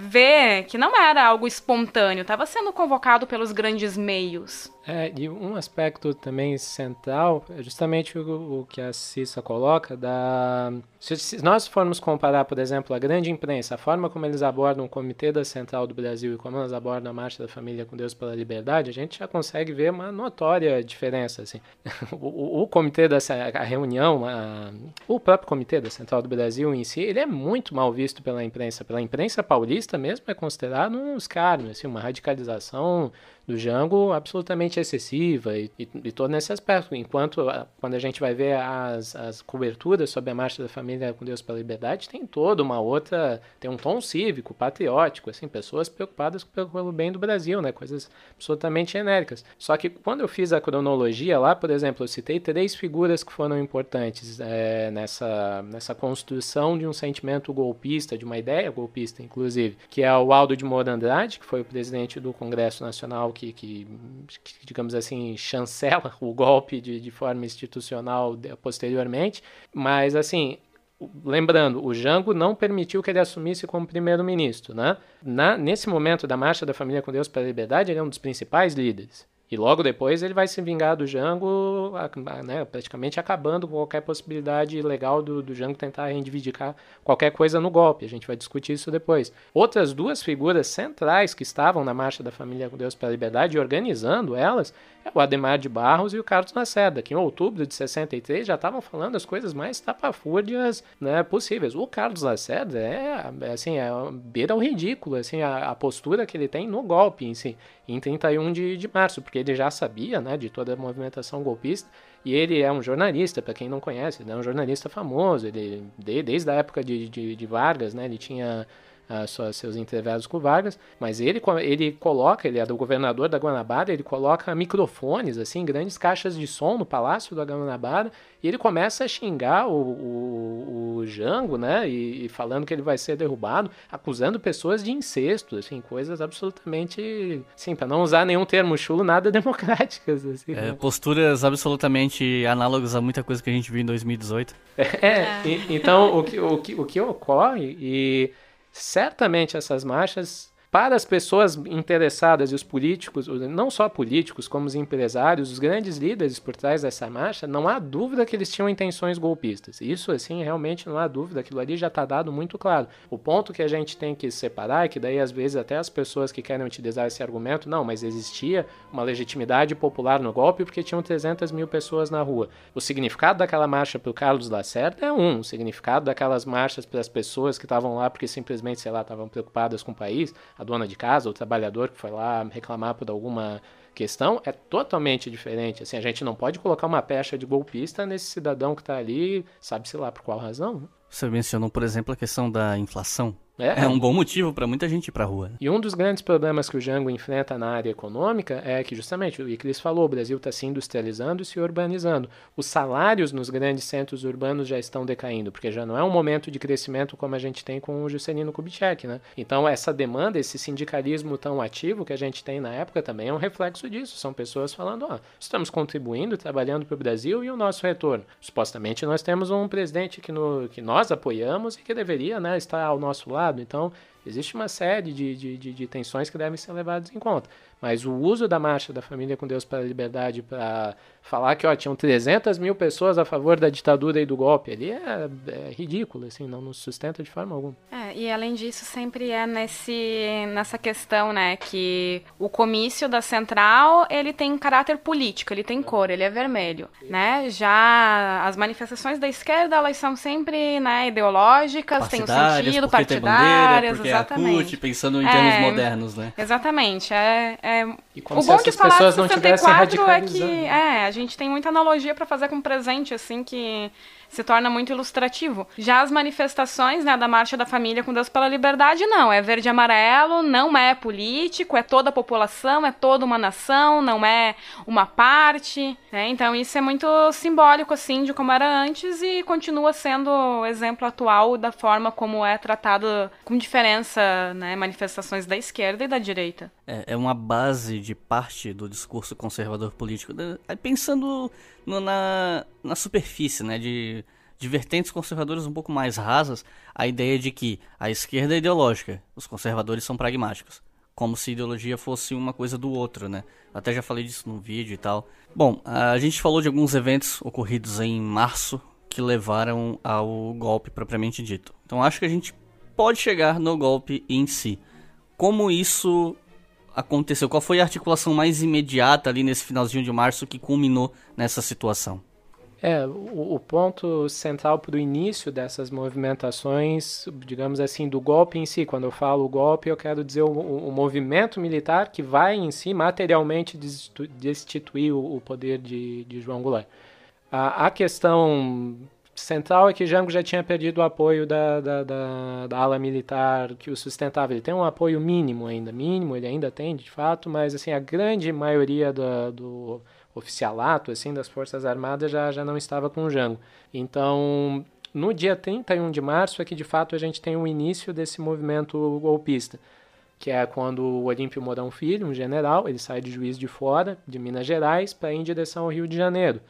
vê que não era algo espontâneo, estava sendo convocado pelos grandes meios. É, e um aspecto também central é justamente o, o que a Cissa coloca da... Se, se, nós formos comparar, por exemplo, a grande imprensa, a forma como eles abordam o Comitê da Central do Brasil e como eles abordam a Marcha da Família com Deus pela Liberdade, a gente já consegue ver uma notória diferença, assim. O, o, o Comitê da... a reunião, a, o próprio Comitê da Central do Brasil em si, ele é muito mal visto pela imprensa. Pela imprensa paulista mesmo é considerado um escárnio, assim, uma radicalização do Django absolutamente excessiva e, e, e, todo nesse aspecto. Enquanto ah, quando a gente vai ver as, as coberturas sobre a marcha da família com Deus pela liberdade, tem toda uma outra, tem um tom cívico, patriótico, assim, pessoas preocupadas pelo bem do Brasil, né? Coisas absolutamente genéricas. Só que quando eu fiz a cronologia lá, por exemplo, eu citei três figuras que foram importantes é, nessa, nessa construção de um sentimento golpista, de uma ideia golpista, inclusive, que é o Aldo de Moura Andrade, que foi o presidente do Congresso Nacional que, que, que digamos assim, chancela o golpe de, de forma institucional posteriormente. Mas, assim, lembrando, o Jango não permitiu que ele assumisse como primeiro-ministro, né? nesse momento da Marcha da Família com Deus para a Liberdade, ele é um dos principais líderes. E logo depois ele vai se vingar do Jango, né, praticamente acabando com qualquer possibilidade legal do, do Jango tentar reivindicar qualquer coisa no golpe. A gente vai discutir isso depois. Outras duas figuras centrais que estavam na Marcha da Família com Deus para a Liberdade e organizando elas é o Ademar de Barros e o Carlos Lacerda, que em outubro de 63 já estavam falando as coisas mais tapafúrdias né, possíveis. O Carlos Lacerda é, assim, é beira o ridículo, assim, a, a, postura que ele tem no golpe em si, em 31 de, de março, porque ele já sabia, né, de toda a movimentação golpista, e ele é um jornalista, para quem não conhece, ele é um jornalista famoso, ele, de, desde a época de, de, de Vargas, né, ele tinha uh, ah, suas, seus intervalos com Vargas, mas ele, ele coloca, ele é do governador da Guanabara, ele coloca microfones, assim, grandes caixas de som no palácio da Guanabara, e ele começa a xingar o, o, o Jango, né, e, e, falando que ele vai ser derrubado, acusando pessoas de incesto, assim, coisas absolutamente, assim, para não usar nenhum termo chulo, nada democráticas, assim. É, né. Posturas absolutamente análogas a muita coisa que a gente viu em 2018. É, é, é. E, então o que, o, que, o que ocorre e certamente essas marchas para as pessoas interessadas e os políticos, não só políticos, como os empresários, os grandes líderes por trás dessa marcha, não há dúvida que eles tinham intenções golpistas. Isso, assim, realmente não há dúvida, aquilo ali já está dado muito claro. O ponto que a gente tem que separar, é que daí às vezes até as pessoas que querem utilizar esse argumento, não, mas existia uma legitimidade popular no golpe porque tinham 300 mil pessoas na rua. O significado daquela marcha para o Carlos Lacerda é um, o significado daquelas marchas para as pessoas que estavam lá porque simplesmente, sei lá, estavam preocupadas com o país, a dona de casa, o trabalhador que foi lá reclamar por alguma questão, é totalmente diferente. Assim, a gente não pode colocar uma pecha de golpista nesse cidadão que está ali, sabe-se lá por qual razão. Né? Você mencionou, por exemplo, a questão da inflação. É, é um bom motivo para muita gente ir para a rua. Né? E um dos grandes problemas que o Django enfrenta na área econômica é que, justamente, o Iclis falou, o Brasil está se industrializando e se urbanizando. Os salários nos grandes centros urbanos já estão decaindo, porque já não é um momento de crescimento como a gente tem com o Juscelino Kubitschek, né? Então, essa demanda, esse sindicalismo tão ativo que a gente tem na época também é um reflexo disso. São pessoas falando, ó, oh, estamos contribuindo, trabalhando para o Brasil e o nosso retorno. Supostamente, nós temos um presidente que, no, que nós apoiamos e que deveria né, estar ao nosso lado lado. Então, existe uma série de, de, de, de tensões que devem ser levadas em conta. Mas o uso da marcha da família com Deus para a liberdade, para falar que ó, tinham 300 mil pessoas a favor da ditadura e do golpe ali é, é ridículo, assim, não nos sustenta de forma alguma. É, e além disso, sempre é nesse, nessa questão, né, que o comício da central, ele tem caráter político, ele tem cor, ele é vermelho, né, já as manifestações da esquerda, elas são sempre, né, ideológicas, tem o sentido, partidárias, bandeira, é exatamente. É CUT, pensando em é, termos modernos, né. Exatamente, é... é... E como o se bom essas de falar pessoas não tivessem radicalizado. É que, é, gente tem muita analogia para fazer com presente, assim, que se torna muito ilustrativo. Já as manifestações né, da Marcha da Família com Deus pela Liberdade, não. É verde e amarelo, não é político, é toda a população, é toda uma nação, não é uma parte. Né? Então isso é muito simbólico, assim, de como era antes e continua sendo o exemplo atual da forma como é tratado com diferença né, manifestações da esquerda e da direita. É, é uma base de parte do discurso conservador político. Né? Pensando no, na, na superfície, né, de de vertentes conservadoras um pouco mais rasas a ideia de que a esquerda é ideológica, os conservadores são pragmáticos. Como se ideologia fosse uma coisa do outro, né? até já falei disso num vídeo e tal. Bom, a gente falou de alguns eventos ocorridos em março que levaram ao golpe propriamente dito. Então acho que a gente pode chegar no golpe em si. Como isso aconteceu? Qual foi a articulação mais imediata ali nesse finalzinho de março que culminou nessa situação? É, o, o ponto central para o início dessas movimentações, digamos assim, do golpe em si. Quando eu falo golpe, eu quero dizer o, o movimento militar que vai em si materialmente destituir o, o poder de, de João Goulart. A, a, questão central é que Jango já tinha perdido o apoio da, da, da, da, ala militar que o sustentava. Ele tem um apoio mínimo ainda, mínimo, ele ainda tem de fato, mas assim a grande maioria da, do oficialato assim das Forças Armadas já, já não estava com o Jango. Então, no dia 31 de março é que de fato a gente tem o início desse movimento golpista, que é quando o Olímpio Mourão Filho, um general, ele sai de Juiz de Fora, de Minas Gerais, para ir em direção ao Rio de Janeiro.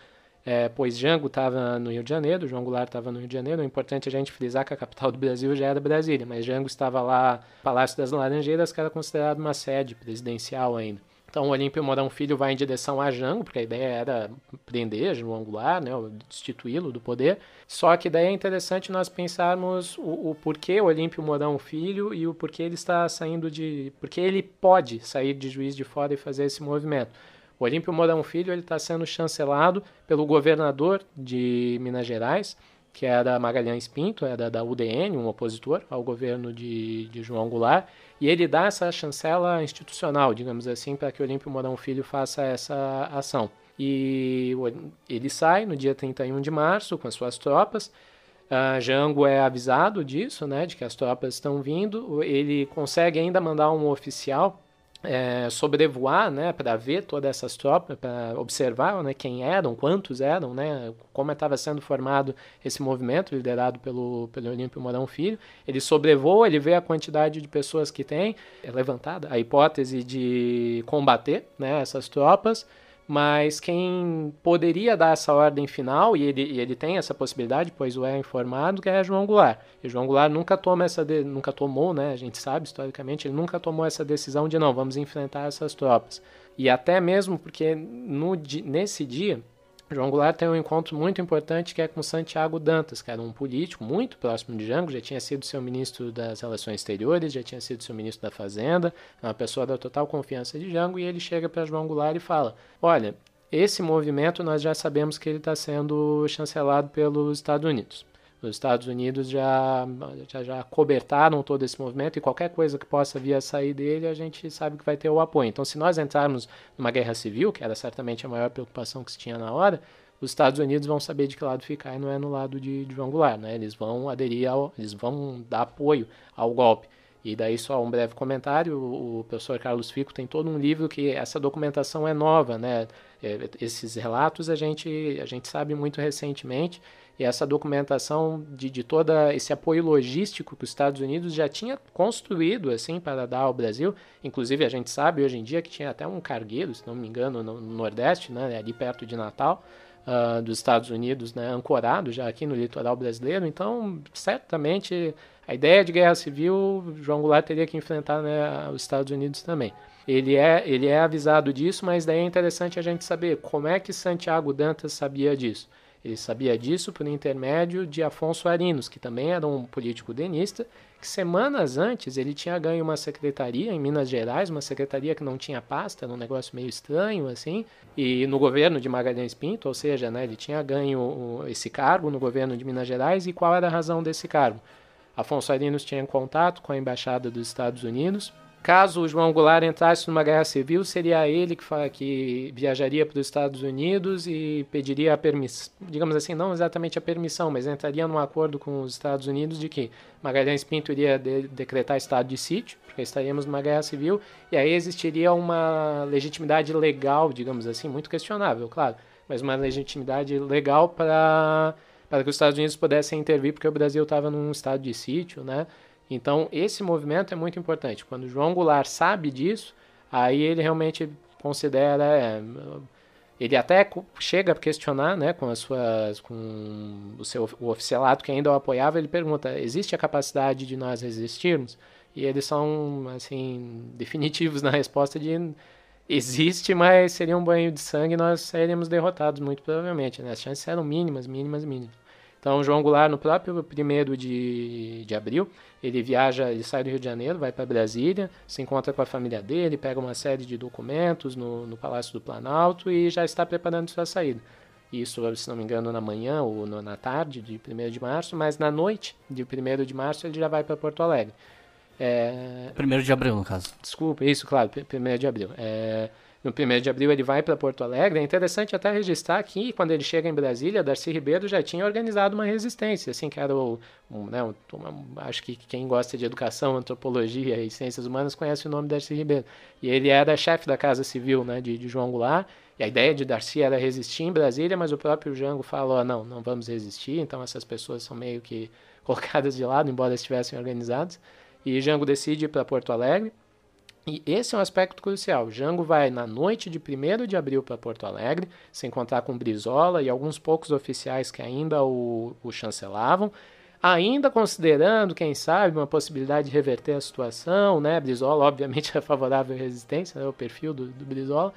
É, pois Jango estava no Rio de Janeiro, João Goulart estava no Rio de Janeiro. É importante a gente frisar que a capital do Brasil já era Brasília, mas Jango estava lá, Palácio das Laranjeiras, que era considerado uma sede presidencial ainda. Então o Olímpio Mourão Filho vai em direção a Jango, porque a ideia era prender João Angular, né, destituí-lo do poder. Só que daí é interessante nós pensarmos o, o porquê Olímpio Mourão Filho e o porquê ele está saindo de... porque ele pode sair de Juiz de Fora e fazer esse movimento. O Olímpio Mourão Filho está sendo chancelado pelo governador de Minas Gerais, que era é Magalhães Pinto, era é da UDN, um opositor ao governo de, de João Goulart, e ele dá essa chancela institucional, digamos assim, para que Olímpio Morão Filho faça essa ação. E ele sai no dia 31 de março com as suas tropas. Uh, Jango é avisado disso, né, de que as tropas estão vindo. Ele consegue ainda mandar um oficial é, sobrevoar, né, para ver todas essas tropas, para observar, né, quem eram, quantos eram, né, como é estava sendo formado esse movimento liderado pelo pelo Olímpio Morão Filho. Ele sobrevoa, ele vê a quantidade de pessoas que tem, é levantada a hipótese de combater, né, essas tropas mas quem poderia dar essa ordem final, e ele, e ele tem essa possibilidade, pois o é informado, que é João Goulart. E João Goulart nunca toma essa de, nunca tomou, né? A gente sabe historicamente, ele nunca tomou essa decisão de não, vamos enfrentar essas tropas. E até mesmo porque no, nesse dia João Goulart tem um encontro muito importante que é com Santiago Dantas, que era um político muito próximo de Jango, já tinha sido seu ministro das Relações Exteriores, já tinha sido seu ministro da Fazenda, é uma pessoa da total confiança de Jango, e ele chega para João Goulart e fala: Olha, esse movimento nós já sabemos que ele está sendo chancelado pelos Estados Unidos. Os Estados Unidos já, já, já cobertaram todo esse movimento e qualquer coisa que possa vir a sair dele, a gente sabe que vai ter o apoio. Então, se nós entrarmos numa guerra civil, que era certamente a maior preocupação que se tinha na hora, os Estados Unidos vão saber de que lado ficar e não é no lado de, de Angular, né? Eles vão aderir ao, eles vão dar apoio ao golpe. E daí só um breve comentário, o professor Carlos Fico tem todo um livro que essa documentação é nova, né? É, esses relatos a gente, a gente sabe muito recentemente, e essa documentação de, de todo esse apoio logístico que os Estados Unidos já tinha construído assim para dar ao Brasil, inclusive a gente sabe hoje em dia que tinha até um cargueiro, se não me engano, no, no Nordeste, né, ali perto de Natal, uh, dos Estados Unidos, né, ancorado já aqui no litoral brasileiro. Então, certamente a ideia de guerra civil, João Goulart teria que enfrentar né, os Estados Unidos também. Ele é, ele é avisado disso, mas daí é interessante a gente saber como é que Santiago Dantas sabia disso. Ele sabia disso por intermédio de Afonso Arinos, que também era um político denista, que semanas antes ele tinha ganho uma secretaria em Minas Gerais, uma secretaria que não tinha pasta, um negócio meio estranho assim, e no governo de Magalhães Pinto, ou seja, né, ele tinha ganho esse cargo no governo de Minas Gerais, e qual era a razão desse cargo? Afonso Arinos tinha contato com a embaixada dos Estados Unidos Caso o João Goulart entrasse numa guerra civil, seria ele que, que viajaria para os Estados Unidos e pediria a permissão, digamos assim, não exatamente a permissão, mas entraria num acordo com os Estados Unidos de que Magalhães Pinto iria de decretar estado de sítio, porque estaríamos numa guerra civil, e aí existiria uma legitimidade legal, digamos assim, muito questionável, claro, mas uma legitimidade legal para para que os Estados Unidos pudessem intervir, porque o Brasil estava num estado de sítio, né? Então, esse movimento é muito importante. Quando João Goulart sabe disso, aí ele realmente considera. É, ele até chega a questionar, né, com as suas, com o seu o oficialato que ainda o apoiava, ele pergunta: existe a capacidade de nós resistirmos? E eles são assim definitivos na resposta de existe, mas seria um banho de sangue, nós seríamos derrotados muito provavelmente. Né? As chances eram mínimas, mínimas, mínimas. Então, João Goulart, no próprio primeiro de, de abril, ele viaja, ele sai do Rio de Janeiro, vai para Brasília, se encontra com a família dele, pega uma série de documentos no, no Palácio do Planalto e já está preparando sua saída. Isso, se não me engano, na manhã ou no, na tarde de 1 de março, mas na noite de 1 de março ele já vai para Porto Alegre. É... Primeiro de abril, no caso. Desculpa, isso, claro, primeiro de abril. É no 1 de abril ele vai para Porto Alegre. É interessante até registrar que, quando ele chega em Brasília, Darcy Ribeiro já tinha organizado uma resistência, assim, que era o. Um, né, um, acho que quem gosta de educação, antropologia e ciências humanas conhece o nome Darcy Ribeiro. E ele era chefe da Casa Civil né, de, de João Goulart. E a ideia de Darcy era resistir em Brasília, mas o próprio Jango falou: ah, não, não vamos resistir. Então essas pessoas são meio que colocadas de lado, embora estivessem organizadas. E Jango decide ir para Porto Alegre. E esse é um aspecto crucial. Jango vai na noite de 1 de abril para Porto Alegre, se encontrar com Brizola e alguns poucos oficiais que ainda o, o chancelavam, ainda considerando, quem sabe, uma possibilidade de reverter a situação, né? Brizola, obviamente, é favorável à resistência, né? o perfil do, do Brizola,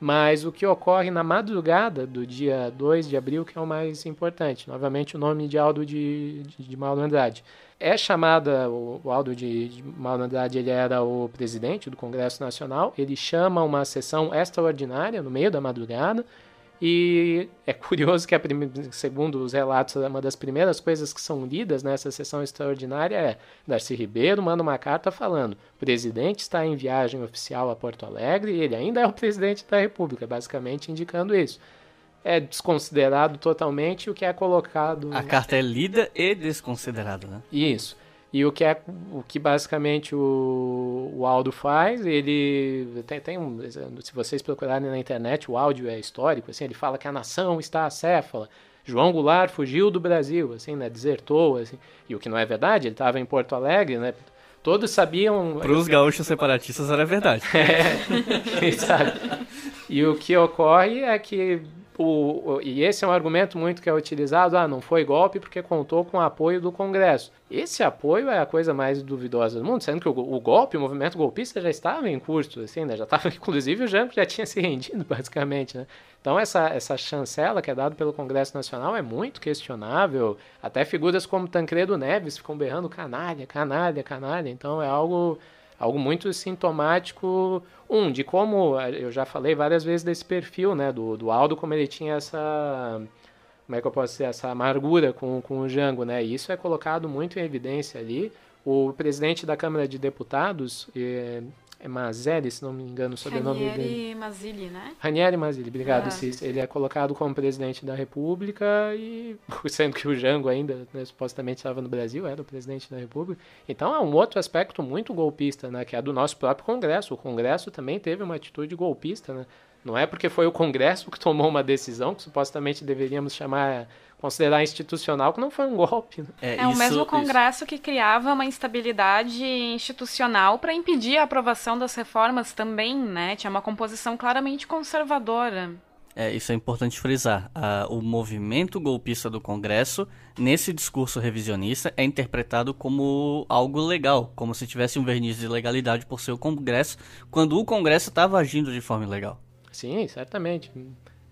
mas o que ocorre na madrugada do dia 2 de abril que é o mais importante. Novamente, o nome de Aldo de, de, de Mauro Andrade é chamada, é, o, o Aldo de, de ele era o presidente do Congresso Nacional, ele chama uma sessão extraordinária no meio da madrugada, e é curioso que, segundo os relatos, uma das primeiras coisas que são lidas nessa sessão extraordinária é Darcy Ribeiro manda uma carta falando: o presidente está em viagem oficial a Porto Alegre e ele ainda é o presidente da República, basicamente indicando isso é desconsiderado totalmente e o que é colocado. A carta é lida e desconsiderada, né? Isso. E o que é o que basicamente o, o Aldo faz, ele tem, tem um, se vocês procurarem na internet, o áudio é histórico, assim, ele fala que a nação está acéfala. João Goulart fugiu do Brasil, assim, né, desertou, assim. E o que não é verdade, ele estava em Porto Alegre, né? Todos sabiam. Para os gaúchos separatistas era verdade. é, sabe? E o que ocorre é que o, e esse é um argumento muito que é utilizado, ah, não foi golpe porque contou com o apoio do Congresso. Esse apoio é a coisa mais duvidosa do mundo, sendo que o, o golpe, o movimento golpista já estava em curso, assim, né? já estava, inclusive o Jango já tinha se rendido, basicamente, né? Então essa, essa chancela que é dada pelo Congresso Nacional é muito questionável, até figuras como Tancredo Neves ficam berrando canalha, canalha, canalha, então é algo algo muito sintomático, um, de como eh, eu já falei várias vezes desse perfil, né, do, do Aldo, como ele tinha essa, como é que eu posso dizer, essa amargura com, com o Jango, né, e isso é colocado muito em evidência ali, o presidente da Câmara de Deputados, eh, é se não me engano, o sobrenome Ranieri dele. Ranieri Mazzilli, né? Ranieri Mazzilli, obrigado, ah. É. Cícero. Ele é colocado como presidente da República e sendo que o Jango ainda, né, supostamente estava no Brasil, era o presidente da República. Então é um outro aspecto muito golpista, né, que é do nosso próprio Congresso. O Congresso também teve uma atitude golpista, né? Não é porque foi o Congresso que tomou uma decisão que supostamente deveríamos chamar considerar institucional, que não foi um golpe. Né? É, é isso, o mesmo Congresso que criava uma instabilidade institucional para impedir a aprovação das reformas também, né? Tinha uma composição claramente conservadora. É, isso é importante frisar. Ah, o movimento golpista do Congresso, nesse discurso revisionista, é interpretado como algo legal, como se tivesse um verniz de legalidade por ser o Congresso, quando o Congresso estava agindo de forma ilegal. Sim, certamente.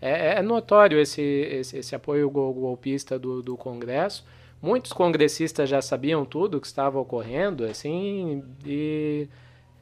É, é, é notório esse, esse, esse, apoio golpista do, do Congresso. Muitos congressistas já sabiam tudo o que estava ocorrendo, assim, e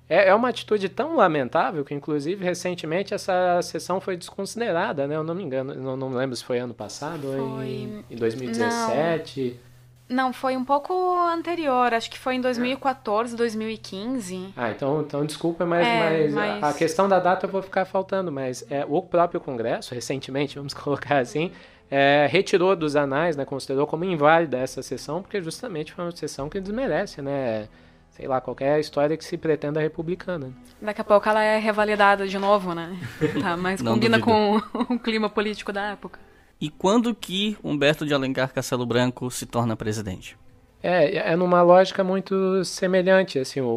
é, é, uma atitude tão lamentável que, inclusive, recentemente essa sessão foi desconsiderada, né? Eu não me engano, não, não lembro se foi ano passado, foi... Em, em 2017. Não. Não, foi um pouco anterior, acho que foi em 2014, 2015. Ah, então, então desculpa, mas, é, mas, mas... A, questão da data eu vou ficar faltando, mas é, o próprio Congresso, recentemente, vamos colocar assim, é, retirou dos anais, né, considerou como inválida essa sessão, porque justamente foi uma sessão que desmerece, né? sei lá, qualquer história que se pretenda republicana. Daqui a pouco ela é revalidada de novo, né? Tá, mas combina com o clima político da época. E quando que Humberto de Alencar Castelo Branco se torna presidente? É, é numa lógica muito semelhante, assim, o,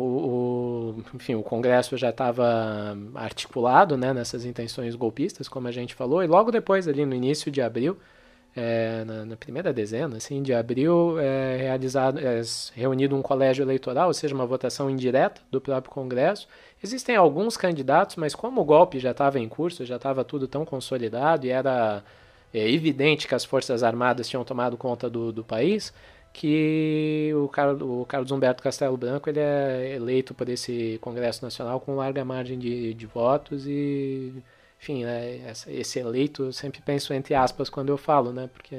o enfim, o Congresso já estava articulado, né, nessas intenções golpistas, como a gente falou, e logo depois, ali no início de abril, é, na, na, primeira dezena, assim, de abril, é, realizado, é, reunido um colégio eleitoral, ou seja, uma votação indireta do próprio Congresso. Existem alguns candidatos, mas como o golpe já estava em curso, já estava tudo tão consolidado e era é evidente que as Forças Armadas tinham tomado conta do, do país, que o, o Carlos Humberto Castelo Branco ele é eleito por esse Congresso Nacional com larga margem de, de votos e, enfim, né, esse eleito eu sempre penso entre aspas quando eu falo, né, porque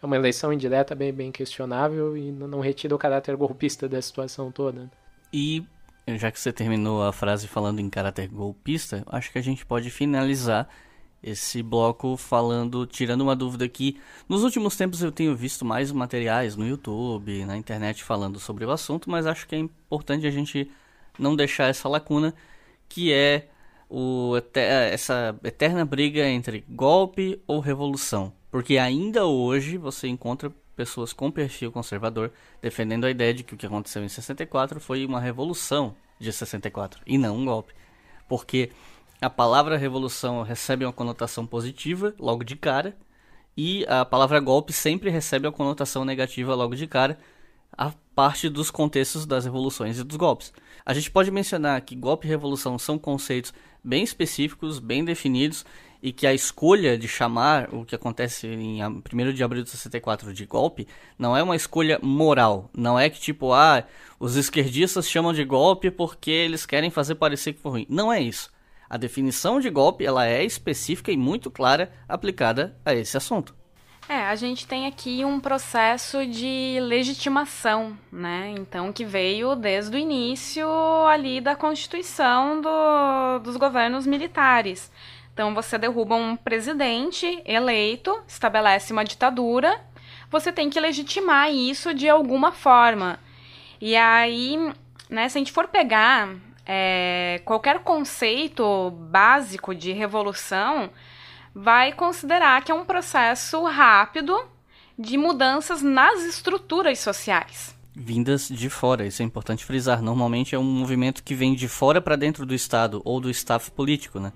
é uma eleição indireta bem, bem questionável e não retira o caráter golpista da situação toda. Né. E já que você terminou a frase falando em caráter golpista, acho que a gente pode finalizar esse bloco falando, tirando uma dúvida aqui. Nos últimos tempos eu tenho visto mais materiais no YouTube, na internet falando sobre o assunto, mas acho que é importante a gente não deixar essa lacuna que é o, essa eterna briga entre golpe ou revolução. Porque ainda hoje você encontra pessoas com perfil conservador defendendo a ideia de que o que aconteceu em 64 foi uma revolução de 64 e não um golpe. Porque a palavra revolução recebe uma conotação positiva logo de cara e a palavra golpe sempre recebe a conotação negativa logo de cara, a parte dos contextos das revoluções e dos golpes. A gente pode mencionar que golpe e revolução são conceitos bem específicos, bem definidos e que a escolha de chamar o que acontece em 1 de abril de 64 de golpe não é uma escolha moral. Não é que tipo, ah, os esquerdistas chamam de golpe porque eles querem fazer parecer que foi ruim. Não é isso. A definição de golpe ela é específica e muito clara aplicada a esse assunto. É, a gente tem aqui um processo de legitimação, né? Então, que veio desde o início ali da constituição do, dos governos militares. Então, você derruba um presidente eleito, estabelece uma ditadura, você tem que legitimar isso de alguma forma. E aí, né, se a gente for pegar é, qualquer conceito básico de revolução vai considerar que é um processo rápido de mudanças nas estruturas sociais. Vindas de fora, isso é importante frisar. Normalmente é um movimento que vem de fora para dentro do Estado ou do staff político, né?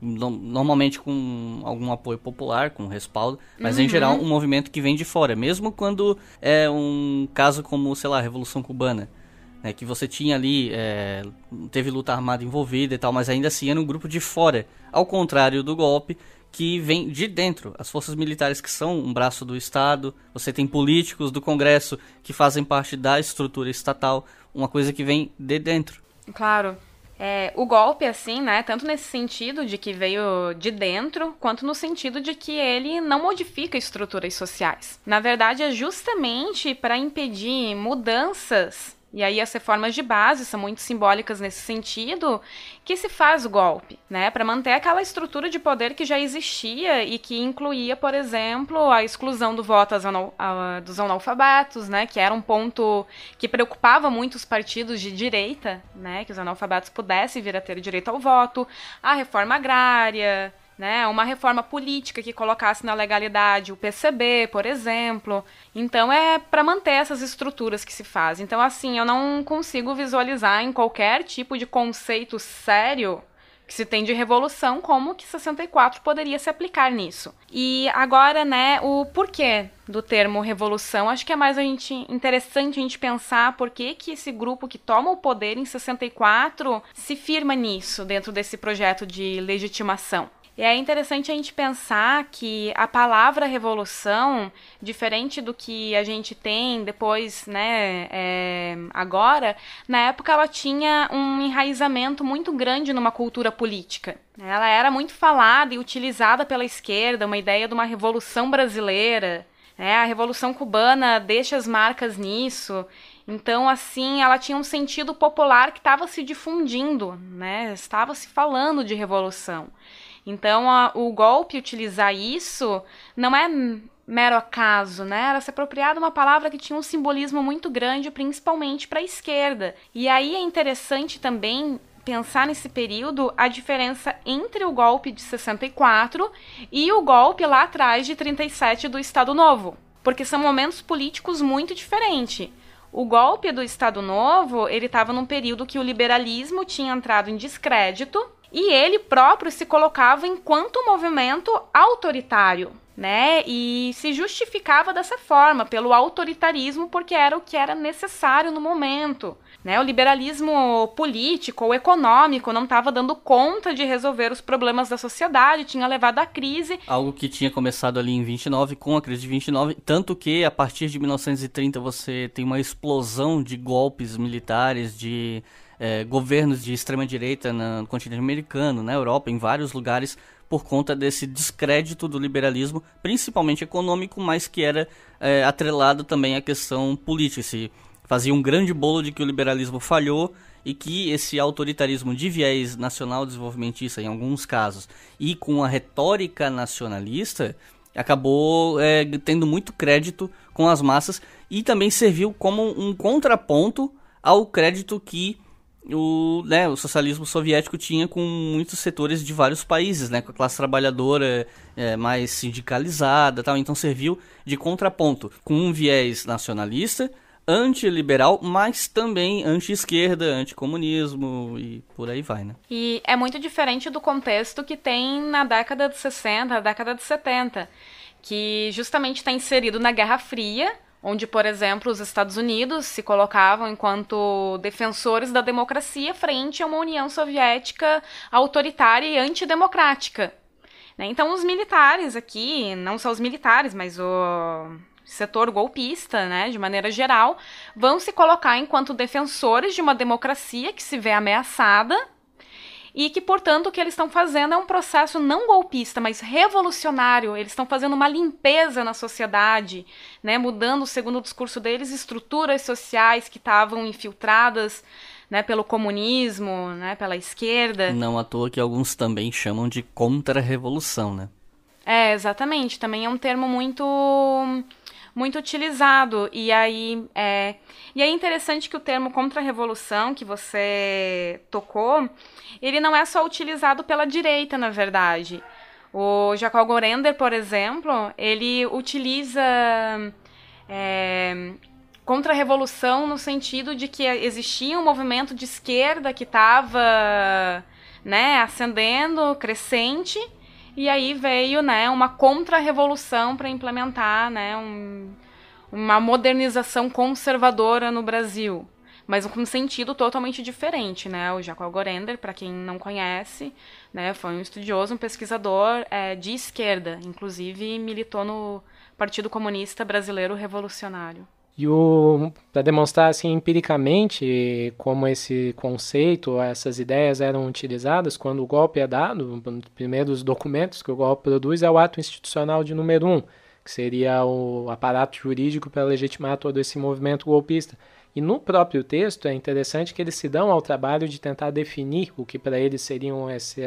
Normalmente com algum apoio popular, com respaldo, mas uhum. em geral um movimento que vem de fora. Mesmo quando é um caso como, sei lá, a Revolução Cubana, né, que você tinha ali, é, teve luta armada envolvida e tal, mas ainda assim era um grupo de fora, ao contrário do golpe que vem de dentro. As forças militares que são um braço do Estado, você tem políticos do Congresso que fazem parte da estrutura estatal, uma coisa que vem de dentro. Claro. É, o golpe, assim, né? Tanto nesse sentido de que veio de dentro, quanto no sentido de que ele não modifica estruturas sociais. Na verdade, é justamente para impedir mudanças e aí as reformas de base são muito simbólicas nesse sentido, que se faz o golpe, né, para manter aquela estrutura de poder que já existia e que incluía, por exemplo, a exclusão do voto dos analfabetos, né, que era um ponto que preocupava muito os partidos de direita, né, que os analfabetos pudessem vir a ter direito ao voto, a reforma agrária, né? Uma reforma política que colocasse na legalidade o PCB, por exemplo. Então é para manter essas estruturas que se fazem. Então assim, eu não consigo visualizar em qualquer tipo de conceito sério que se tem de revolução, como que 64 poderia se aplicar nisso. E agora, né, o porquê do termo revolução, acho que é mais a gente, interessante a gente pensar por que, que esse grupo que toma o poder em 64 se firma nisso, dentro desse projeto de legitimação. E é interessante a gente pensar que a palavra revolução, diferente do que a gente tem depois, né, é, agora, na época ela tinha um enraizamento muito grande numa cultura política. Ela era muito falada e utilizada pela esquerda, uma ideia de uma revolução brasileira. Né? A revolução cubana deixa as marcas nisso. Então, assim, ela tinha um sentido popular que estava se difundindo, né? Estava se falando de revolução. Então, a, o golpe utilizar isso não é mero acaso, né? Era se apropriar de uma palavra que tinha um simbolismo muito grande, principalmente para a esquerda. E aí é interessante também pensar nesse período a diferença entre o golpe de 64 e o golpe lá atrás de 37 do Estado Novo, porque são momentos políticos muito diferentes. O golpe do Estado Novo, ele estava num período que o liberalismo tinha entrado em descrédito e ele próprio se colocava enquanto movimento autoritário, né? E se justificava dessa forma, pelo autoritarismo, porque era o que era necessário no momento. Né? O liberalismo político ou econômico não estava dando conta de resolver os problemas da sociedade, tinha levado à crise. Algo que tinha começado ali em 29, com a crise de 29, tanto que a partir de 1930 você tem uma explosão de golpes militares, de é, governos de extrema direita no continente americano, na Europa, em vários lugares, por conta desse descrédito do liberalismo, principalmente econômico, mas que era é, atrelado também à questão política. Se fazia um grande bolo de que o liberalismo falhou e que esse autoritarismo de viés nacional desenvolvimentista, em alguns casos, e com a retórica nacionalista, acabou é, tendo muito crédito com as massas e também serviu como um contraponto ao crédito que o, né, o socialismo soviético tinha com muitos setores de vários países, né, com a classe trabalhadora é, mais sindicalizada, tal, então serviu de contraponto, com um viés nacionalista, antiliberal, mas também anti-esquerda, anticomunismo e por aí vai, né? E é muito diferente do contexto que tem na década de 60, na década de 70, que justamente está inserido na Guerra Fria, onde, por exemplo, os Estados Unidos se colocavam enquanto defensores da democracia frente a uma União Soviética autoritária e antidemocrática. Né? Então, os militares aqui, não só os militares, mas o setor golpista, né, de maneira geral, vão se colocar enquanto defensores de uma democracia que se vê ameaçada e que, portanto, o que eles estão fazendo é um processo não golpista, mas revolucionário. Eles estão fazendo uma limpeza na sociedade, né, mudando, segundo o discurso deles, estruturas sociais que estavam infiltradas né, pelo comunismo, né, pela esquerda. Não à toa que alguns também chamam de contra-revolução, né? É, exatamente. Também é um termo muito muito utilizado. E aí é, e é interessante que o termo contra-revolução que você tocou, ele não é só utilizado pela direita, na verdade. O Jacob Gorender, por exemplo, ele utiliza é, contra-revolução no sentido de que existia um movimento de esquerda que estava né, ascendendo, crescente, e aí veio, né, uma contra-revolução para implementar, né, um, uma modernização conservadora no Brasil, mas com um sentido totalmente diferente, né? O Jacob Gorender, para quem não conhece, né, foi um estudioso, um pesquisador é, de esquerda, inclusive militou no Partido Comunista Brasileiro Revolucionário. E para demonstrar assim empiricamente como esse conceito, essas ideias eram utilizadas quando o golpe é dado, um dos primeiros documentos que o golpe produz é o ato institucional de número um, que seria o aparato jurídico para legitimar todo esse movimento golpista. E no próprio texto é interessante que eles se dão ao trabalho de tentar definir o que para eles seria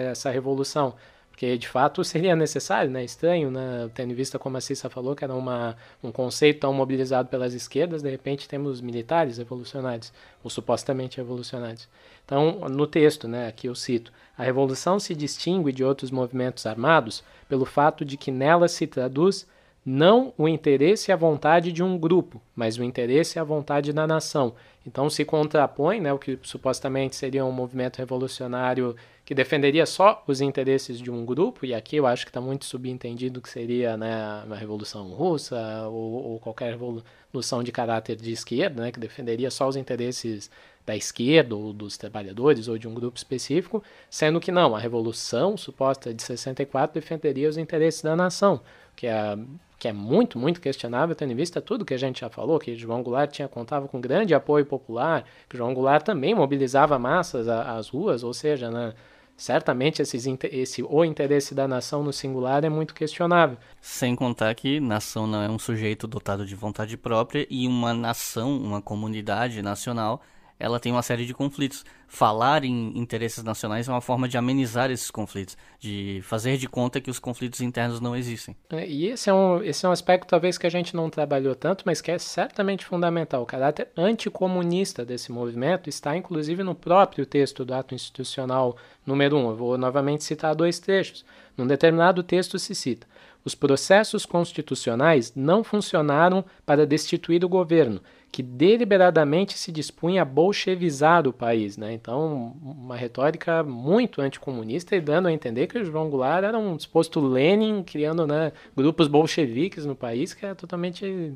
essa revolução porque de fato seria necessário, né? Estranho, né? Tendo visto como a Cissa falou, que era uma, um conceito tão mobilizado pelas esquerdas, de repente temos militares revolucionários, ou supostamente revolucionários. Então, no texto, né, aqui eu cito: a revolução se distingue de outros movimentos armados pelo fato de que nela se traduz não o interesse e a vontade de um grupo, mas o interesse e a vontade da nação. Então se contrapõe, né, o que supostamente seria um movimento revolucionário que defenderia só os interesses de um grupo, e aqui eu acho que está muito subentendido que seria né, a Revolução Russa ou, ou, qualquer revolução de caráter de esquerda, né, que defenderia só os interesses da esquerda ou dos trabalhadores ou de um grupo específico, sendo que não, a Revolução suposta de 64 defenderia os interesses da nação, que é que é muito, muito questionável, tendo em vista tudo que a gente já falou, que João Goulart tinha, contava com grande apoio popular, que João Goulart também mobilizava massas às ruas, ou seja, né, certamente esses, esse o interesse da nação no singular é muito questionável. Sem contar que nação não é um sujeito dotado de vontade própria e uma nação, uma comunidade nacional, ela tem uma série de conflitos. Falar em interesses nacionais é uma forma de amenizar esses conflitos, de fazer de conta que os conflitos internos não existem. É, e esse é, um, esse é um aspecto, talvez, que a gente não trabalhou tanto, mas que é certamente fundamental. O caráter anticomunista desse movimento está, inclusive, no próprio texto do ato institucional número 1. Um. Eu vou novamente citar dois trechos. Num determinado texto se cita. Os processos constitucionais não funcionaram para destituir o governo, que deliberadamente se dispunha a bolchevizar o país. Né? Então, uma retórica muito anticomunista e dando a entender que o João Goulart era um disposto Lenin, criando né, grupos bolcheviques no país, que era é totalmente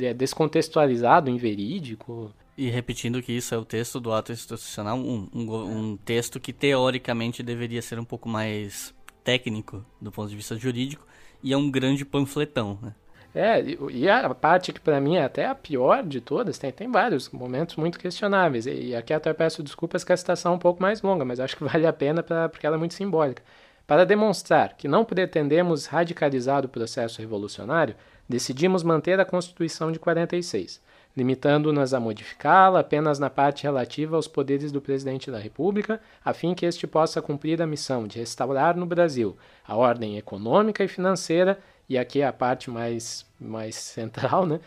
é, descontextualizado, inverídico. E repetindo que isso é o texto do ato institucional, um, um, um texto que teoricamente deveria ser um pouco mais técnico do ponto de vista jurídico, e é um grande panfletão. Né? É, e a parte que para mim é até a pior de todas, tem, tem vários momentos muito questionáveis. E, aqui até peço desculpas que a citação é um pouco mais longa, mas acho que vale a pena pra, porque ela é muito simbólica. Para demonstrar que não pretendemos radicalizar o processo revolucionário, decidimos manter a Constituição de 46, limitando nos a modificá-la apenas na parte relativa aos poderes do presidente da República, a fim que este possa cumprir a missão de restaurar no Brasil a ordem econômica e financeira e aqui é a parte mais, mais central, né?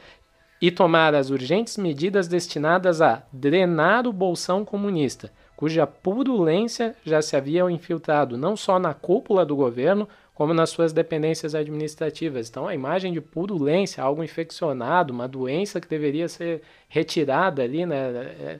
E tomar as urgentes medidas destinadas a drenar o bolsão comunista, cuja purulência já se havia infiltrado não só na cúpula do governo, como nas suas dependências administrativas. Então, a imagem de purulência, algo infeccionado, uma doença que deveria ser retirada ali, né? É,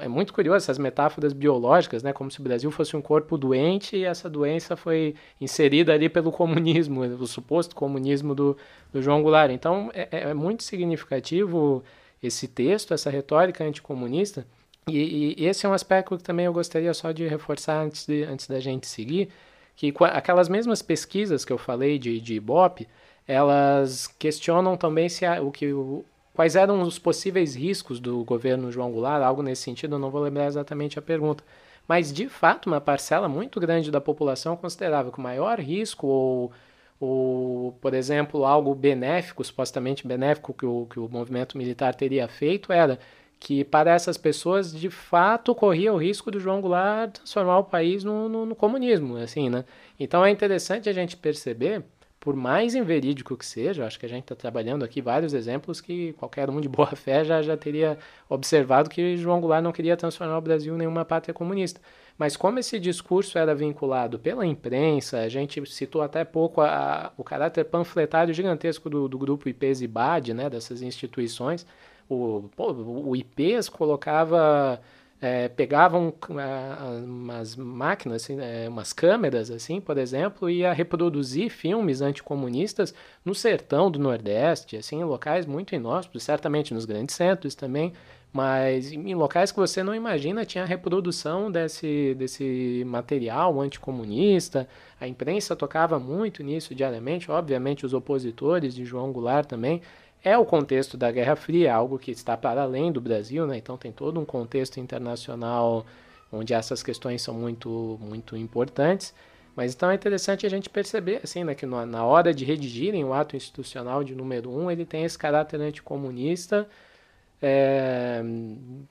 é, é muito curioso essas metáforas biológicas, né? Como se o Brasil fosse um corpo doente e essa doença foi inserida ali pelo comunismo, né? o suposto comunismo do, do João Goulart. Então é, é, é muito significativo esse texto, essa retórica anticomunista. E, e, esse é um aspecto que também eu gostaria só de reforçar antes, de, antes da gente seguir, que aquelas mesmas pesquisas que eu falei de, de Ibope, elas questionam também se a, o que o, Quais eram os possíveis riscos do governo João Goulart? Algo nesse sentido, eu não vou lembrar exatamente a pergunta. Mas, de fato, uma parcela muito grande da população considerava que o maior risco, ou, ou por exemplo, algo benéfico, supostamente benéfico, que o, que o movimento militar teria feito, era que, para essas pessoas, de fato, corria o risco do João Goulart transformar o país no, no, no comunismo. assim, né? Então, é interessante a gente perceber por mais inverídico que seja, acho que a gente está trabalhando aqui vários exemplos que qualquer um de boa fé já, já teria observado que João Goulart não queria transformar o Brasil em nenhuma pátria comunista. Mas como esse discurso era vinculado pela imprensa, a gente citou até pouco a, a, o caráter panfletário gigantesco do, do grupo IPES e BAD, né, dessas instituições, o, pô, o IPES colocava é, pegavam uh, umas máquinas, assim, é, umas câmeras, assim, por exemplo, e ia reproduzir filmes anticomunistas no sertão do Nordeste, assim, em locais muito inóspitos, certamente nos grandes centros também, mas em locais que você não imagina tinha a reprodução desse, desse material anticomunista, a imprensa tocava muito nisso diariamente, obviamente os opositores de João Goulart também, é o contexto da Guerra Fria, é algo que está para além do Brasil, né? então tem todo um contexto internacional onde essas questões são muito, muito importantes. Mas então é interessante a gente perceber assim, né, que na hora de redigirem o ato institucional de número um, ele tem esse caráter anticomunista é,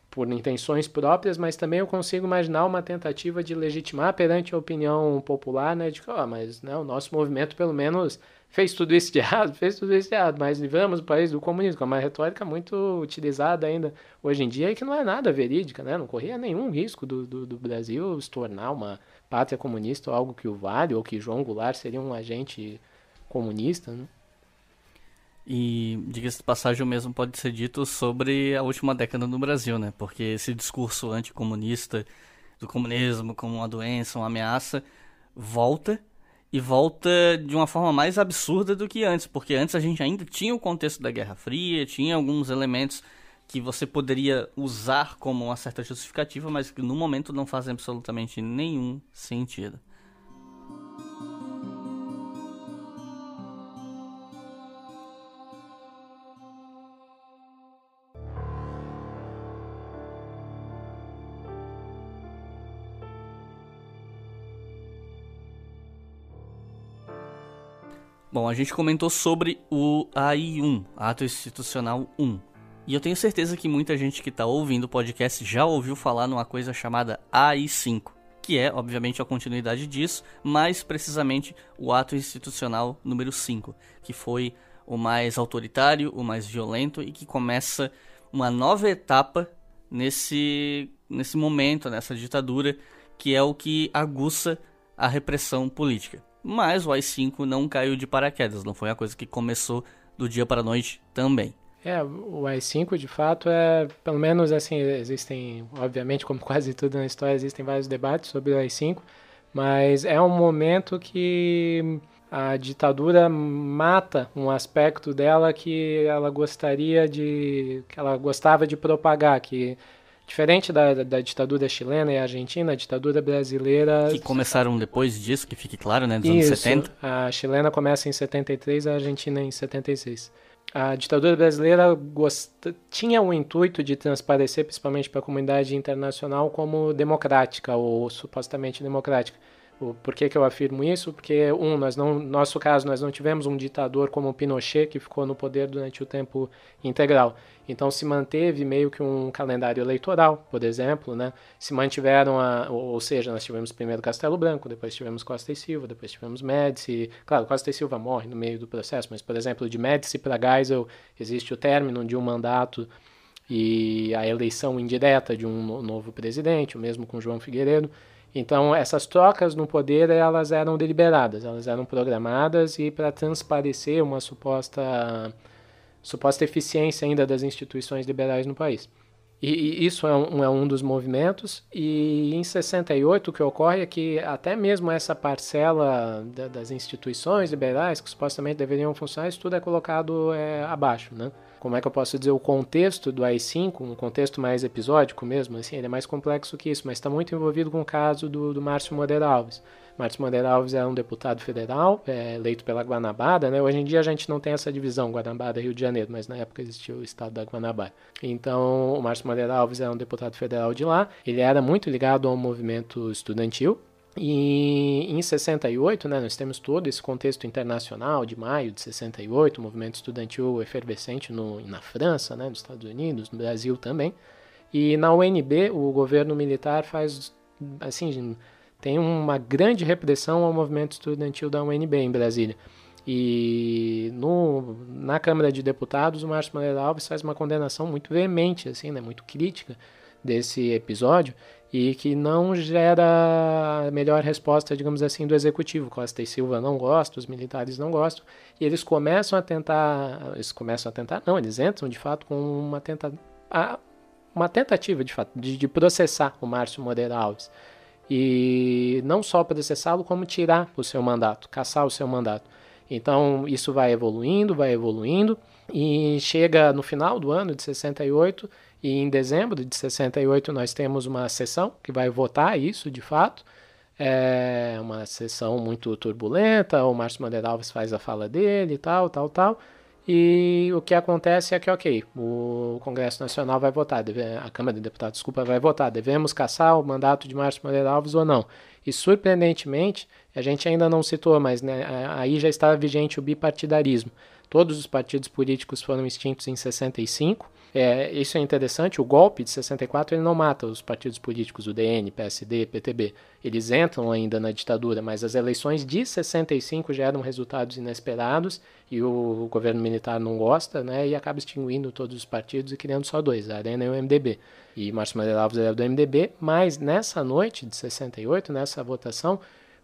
por intenções próprias, mas também eu consigo imaginar uma tentativa de legitimar perante a opinião popular, né, de que, oh, mas né, o nosso movimento pelo menos fez tudo isso de errado, fez tudo isso de errado, mas livramos o país do comunismo, que é uma retórica muito utilizada ainda hoje em dia e que não é nada verídica, né? Não corria nenhum risco do, do, do Brasil se tornar uma pátria comunista ou algo que o vale, ou que João Goulart seria um agente comunista, né? E, diga-se de passagem, o mesmo pode ser dito sobre a última década no Brasil, né? Porque esse discurso anticomunista do comunismo como uma doença, uma ameaça, volta e volta de uma forma mais absurda do que antes, porque antes a gente ainda tinha o contexto da Guerra Fria, tinha alguns elementos que você poderia usar como uma certa justificativa, mas que no momento não fazem absolutamente nenhum sentido. Bom, a gente comentou sobre o AI1, Ato Institucional 1. E eu tenho certeza que muita gente que está ouvindo o podcast já ouviu falar numa coisa chamada AI5, que é, obviamente, a continuidade disso, mais precisamente o Ato Institucional número 5, que foi o mais autoritário, o mais violento e que começa uma nova etapa nesse, nesse momento, nessa ditadura, que é o que aguça a repressão política mas o i5 não caiu de paraquedas, não foi uma coisa que começou do dia para a noite também. É, o i5 de fato é, pelo menos assim, existem, obviamente, como quase tudo na história, existem vários debates sobre o i5, mas é um momento que a ditadura mata um aspecto dela que ela gostaria de que ela gostava de propagar, que Diferente da, da ditadura chilena e argentina, a ditadura brasileira. Que começaram depois disso, que fique claro, né? Dos Isso, anos 70. A chilena começa em 73, a argentina em 76. A ditadura brasileira gost... tinha o intuito de transparecer, principalmente para a comunidade internacional, como democrática ou supostamente democrática. O, por que, que eu afirmo isso? Porque, um, nós não, no nosso caso, nós não tivemos um ditador como o Pinochet, que ficou no poder durante o tempo integral. Então, se manteve meio que um calendário eleitoral, por exemplo, né? Se mantiveram, a, ou, ou seja, nós tivemos primeiro Castelo Branco, depois tivemos Costa e Silva, depois tivemos Médici. Claro, Costa e Silva morre no meio do processo, mas, por exemplo, de Médici para Geisel existe o término de um mandato e a eleição indireta de um novo presidente, o mesmo com João Figueiredo. Então, essas trocas no poder, elas eram deliberadas, elas eram programadas e para transparecer uma suposta, suposta eficiência ainda das instituições liberais no país. E, isso é um, é um dos movimentos. E em 68, o que ocorre é que até mesmo essa parcela da, das instituições liberais, que supostamente deveriam funcionar, isso tudo é colocado é, abaixo, né? Como é que eu posso dizer? O contexto do AI-5, um contexto mais episódico mesmo, assim, ele é mais complexo que isso, mas está muito envolvido com o caso do, do Márcio Moreira Alves Márcio Moreira Alves era é um deputado federal, é, eleito pela Guanabara, né? Hoje em dia a gente não tem essa divisão, Guanabara Rio de Janeiro, mas na época existia o estado da Guanabara. Então, o Márcio Moreira Alves era é um deputado federal de lá, ele era muito ligado ao movimento estudantil, e em 68, né, nós temos todo esse contexto internacional de maio de 68, movimento estudantil efervescente no, na França, né, nos Estados Unidos, no Brasil também. E na UNB, o governo militar faz assim tem uma grande repressão ao movimento estudantil da UNB em Brasília. E no, na Câmara de Deputados, o Márcio Moreira Alves faz uma condenação muito veemente, assim, né, muito crítica desse episódio e que não gera a melhor resposta, digamos assim, do executivo. Costa e Silva não gostam, os militares não gostam, e eles começam a tentar, eles começam a tentar, não, eles entram de fato com uma tentativa, uma tentativa de fato de, de processar o Márcio Moreira Alves e não só para cessá lo como tirar o seu mandato, caçar o seu mandato. Então isso vai evoluindo, vai evoluindo e chega no final do ano de 68 e em dezembro de 68 nós temos uma sessão que vai votar isso de fato. É uma sessão muito turbulenta, o Márcio Mandeira Alves faz a fala dele e tal, tal, tal. E o que acontece é que, ok, o Congresso Nacional vai votar, deve, a Câmara de Deputados, desculpa, vai votar, devemos caçar o mandato de Márcio Moreira Alves ou não. E, surpreendentemente, a gente ainda não citou, mas né, aí já está vigente o bipartidarismo. Todos os partidos políticos foram extintos em 65, é, isso é interessante, o golpe de 64 ele não mata os partidos políticos, o DN, PSD, PTB. Eles entram ainda na ditadura, mas as eleições de 65 geram resultados inesperados e o governo militar não gosta, né? E acaba extinguindo todos os partidos e criando só dois, a Arena e o MDB. E Márcio Madeira Alves era é do MDB, mas nessa noite de 68, nessa votação,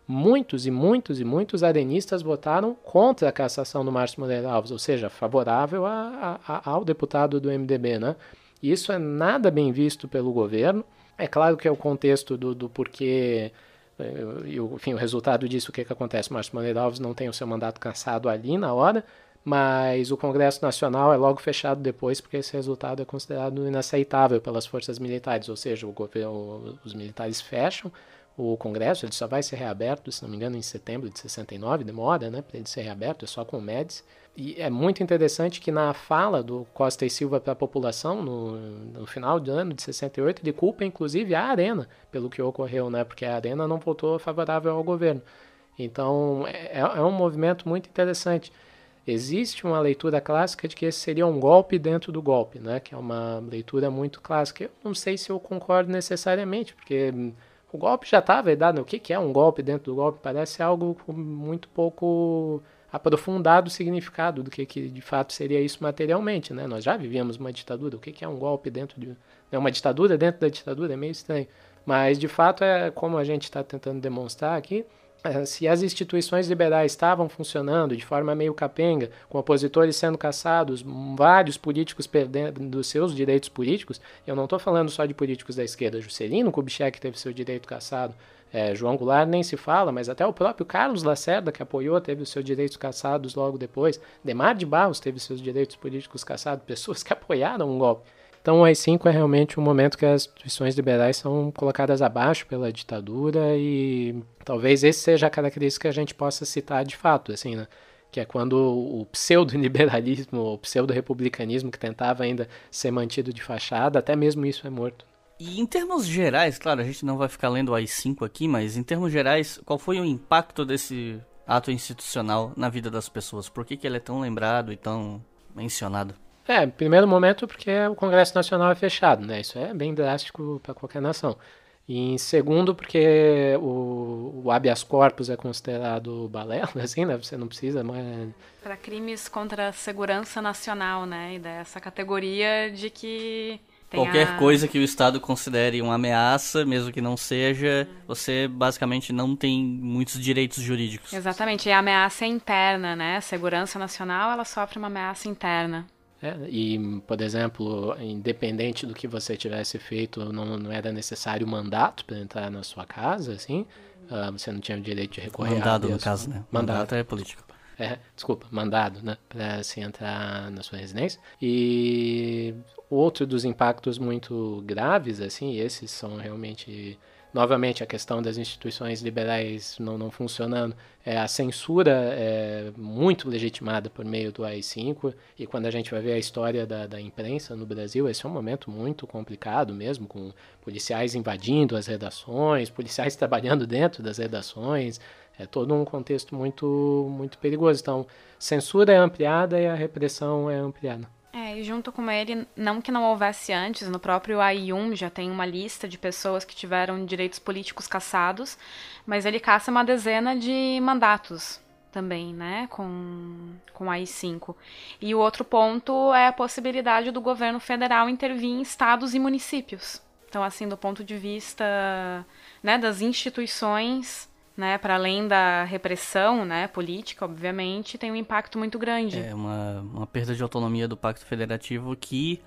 muitos e muitos e muitos arenistas votaram contra a cassação do Márcio Moreira Alves, ou seja, favorável a, a, ao deputado do MDB. Né? E isso é nada bem visto pelo governo. É claro que é o contexto do, do porquê eh, e enfim, o resultado disso, o que, é que acontece? Márcio Moreira Alves não tem o seu mandato cansado ali na hora, mas o Congresso Nacional é logo fechado depois, porque esse resultado é considerado inaceitável pelas forças militares, ou seja, governo, os militares fecham, o Congresso, ele só vai ser reaberto, se não me engano, em setembro de 69, demora, né, para ele ser reaberto, é só com o MEDES. E é muito interessante que na fala do Costa e Silva para a população, no, no, final do ano de 68, ele culpa inclusive a Arena pelo que ocorreu, né, porque a Arena não votou favorável ao governo. Então, é, é, é um movimento muito interessante existe uma leitura clássica de que esse seria um golpe dentro do golpe, né? que é uma leitura muito clássica. Eu não sei se eu concordo necessariamente, porque o golpe já estava tá, dado. Né? O que, que é um golpe dentro do golpe? Parece algo muito pouco aprofundado o significado do que, que de fato seria isso materialmente. Né? Nós já vivíamos uma ditadura. O que, que é um golpe dentro de. Né? Uma ditadura dentro da ditadura é meio estranho. Mas de fato é como a gente está tentando demonstrar aqui. É, se as instituições liberais estavam funcionando de forma meio capenga, com opositores sendo caçados, vários políticos perdendo seus direitos políticos, eu não estou falando só de políticos da esquerda. Juscelino Kubitschek teve seu direito caçado, é, João Goulart nem se fala, mas até o próprio Carlos Lacerda, que apoiou, teve os seus direitos caçados logo depois. Demar de Barros teve seus direitos políticos caçados, pessoas que apoiaram um golpe. Então o AI-5 é realmente um momento que as instituições liberais são colocadas abaixo pela ditadura e talvez esse seja a característica que a gente possa citar de fato, assim, né? que é quando o pseudo-liberalismo, o pseudo-republicanismo que tentava ainda ser mantido de fachada, até mesmo isso é morto. E em termos gerais, claro, a gente não vai ficar lendo o AI-5 aqui, mas em termos gerais, qual foi o impacto desse ato institucional na vida das pessoas? Por que, que ele é tão lembrado e tão mencionado? É, primeiro momento porque o Congresso Nacional é fechado, né? Isso é bem drástico para qualquer nação. E em segundo, porque o, o, habeas corpus é considerado balela, assim, né? Você não precisa mais. Para crimes contra a segurança nacional, né? E dessa categoria de que. Qualquer a... coisa que o Estado considere uma ameaça, mesmo que não seja, hum. você basicamente não tem muitos direitos jurídicos. Exatamente, e a ameaça é interna, né? A segurança nacional, ela sofre uma ameaça interna. É, e, por exemplo, independente do que você tivesse feito, não, não era necessário mandato para entrar na sua casa, assim. Uh, você não tinha o direito de recorrer Mandado, no caso, né? Mandado. é político. É, desculpa, mandado, né? Para se entrar na sua residência. E outro dos impactos muito graves, assim, esses são realmente novamente, a questão das instituições liberais não, não funcionando, é, a censura é muito legitimada por meio do AI-5, e quando a gente vai ver a história da, da imprensa no Brasil, esse é um momento muito complicado mesmo, com policiais invadindo as redações, policiais trabalhando dentro das redações, é todo um contexto muito, muito perigoso. Então, censura é ampliada e a repressão é ampliada junto com ele, não que não houvesse antes, no próprio AI1 já tem uma lista de pessoas que tiveram direitos políticos caçados, mas ele caça uma dezena de mandatos também, né, com, com AI5. E o outro ponto é a possibilidade do governo federal intervir em estados e municípios. Então, assim, do ponto de vista né, das instituições, né, para além da repressão né, política, obviamente, tem um impacto muito grande. É uma, uma perda de autonomia do Pacto Federativo que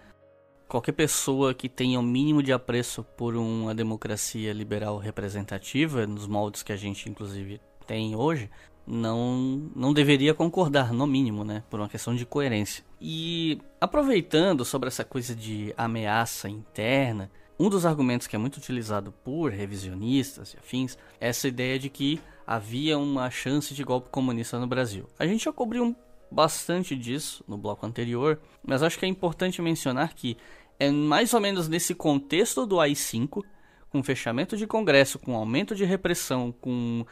qualquer pessoa que tenha o um mínimo de apreço por uma democracia liberal representativa, nos moldes que a gente, inclusive, tem hoje, não, não deveria concordar, no mínimo, né? Por uma questão de coerência. E aproveitando sobre essa coisa de ameaça interna, um dos argumentos que é muito utilizado por revisionistas e afins é essa ideia de que havia uma chance de golpe comunista no Brasil. A gente já cobriu bastante disso no bloco anterior, mas acho que é importante mencionar que é mais ou menos nesse contexto do AI-5, com fechamento de Congresso, com aumento de repressão, com,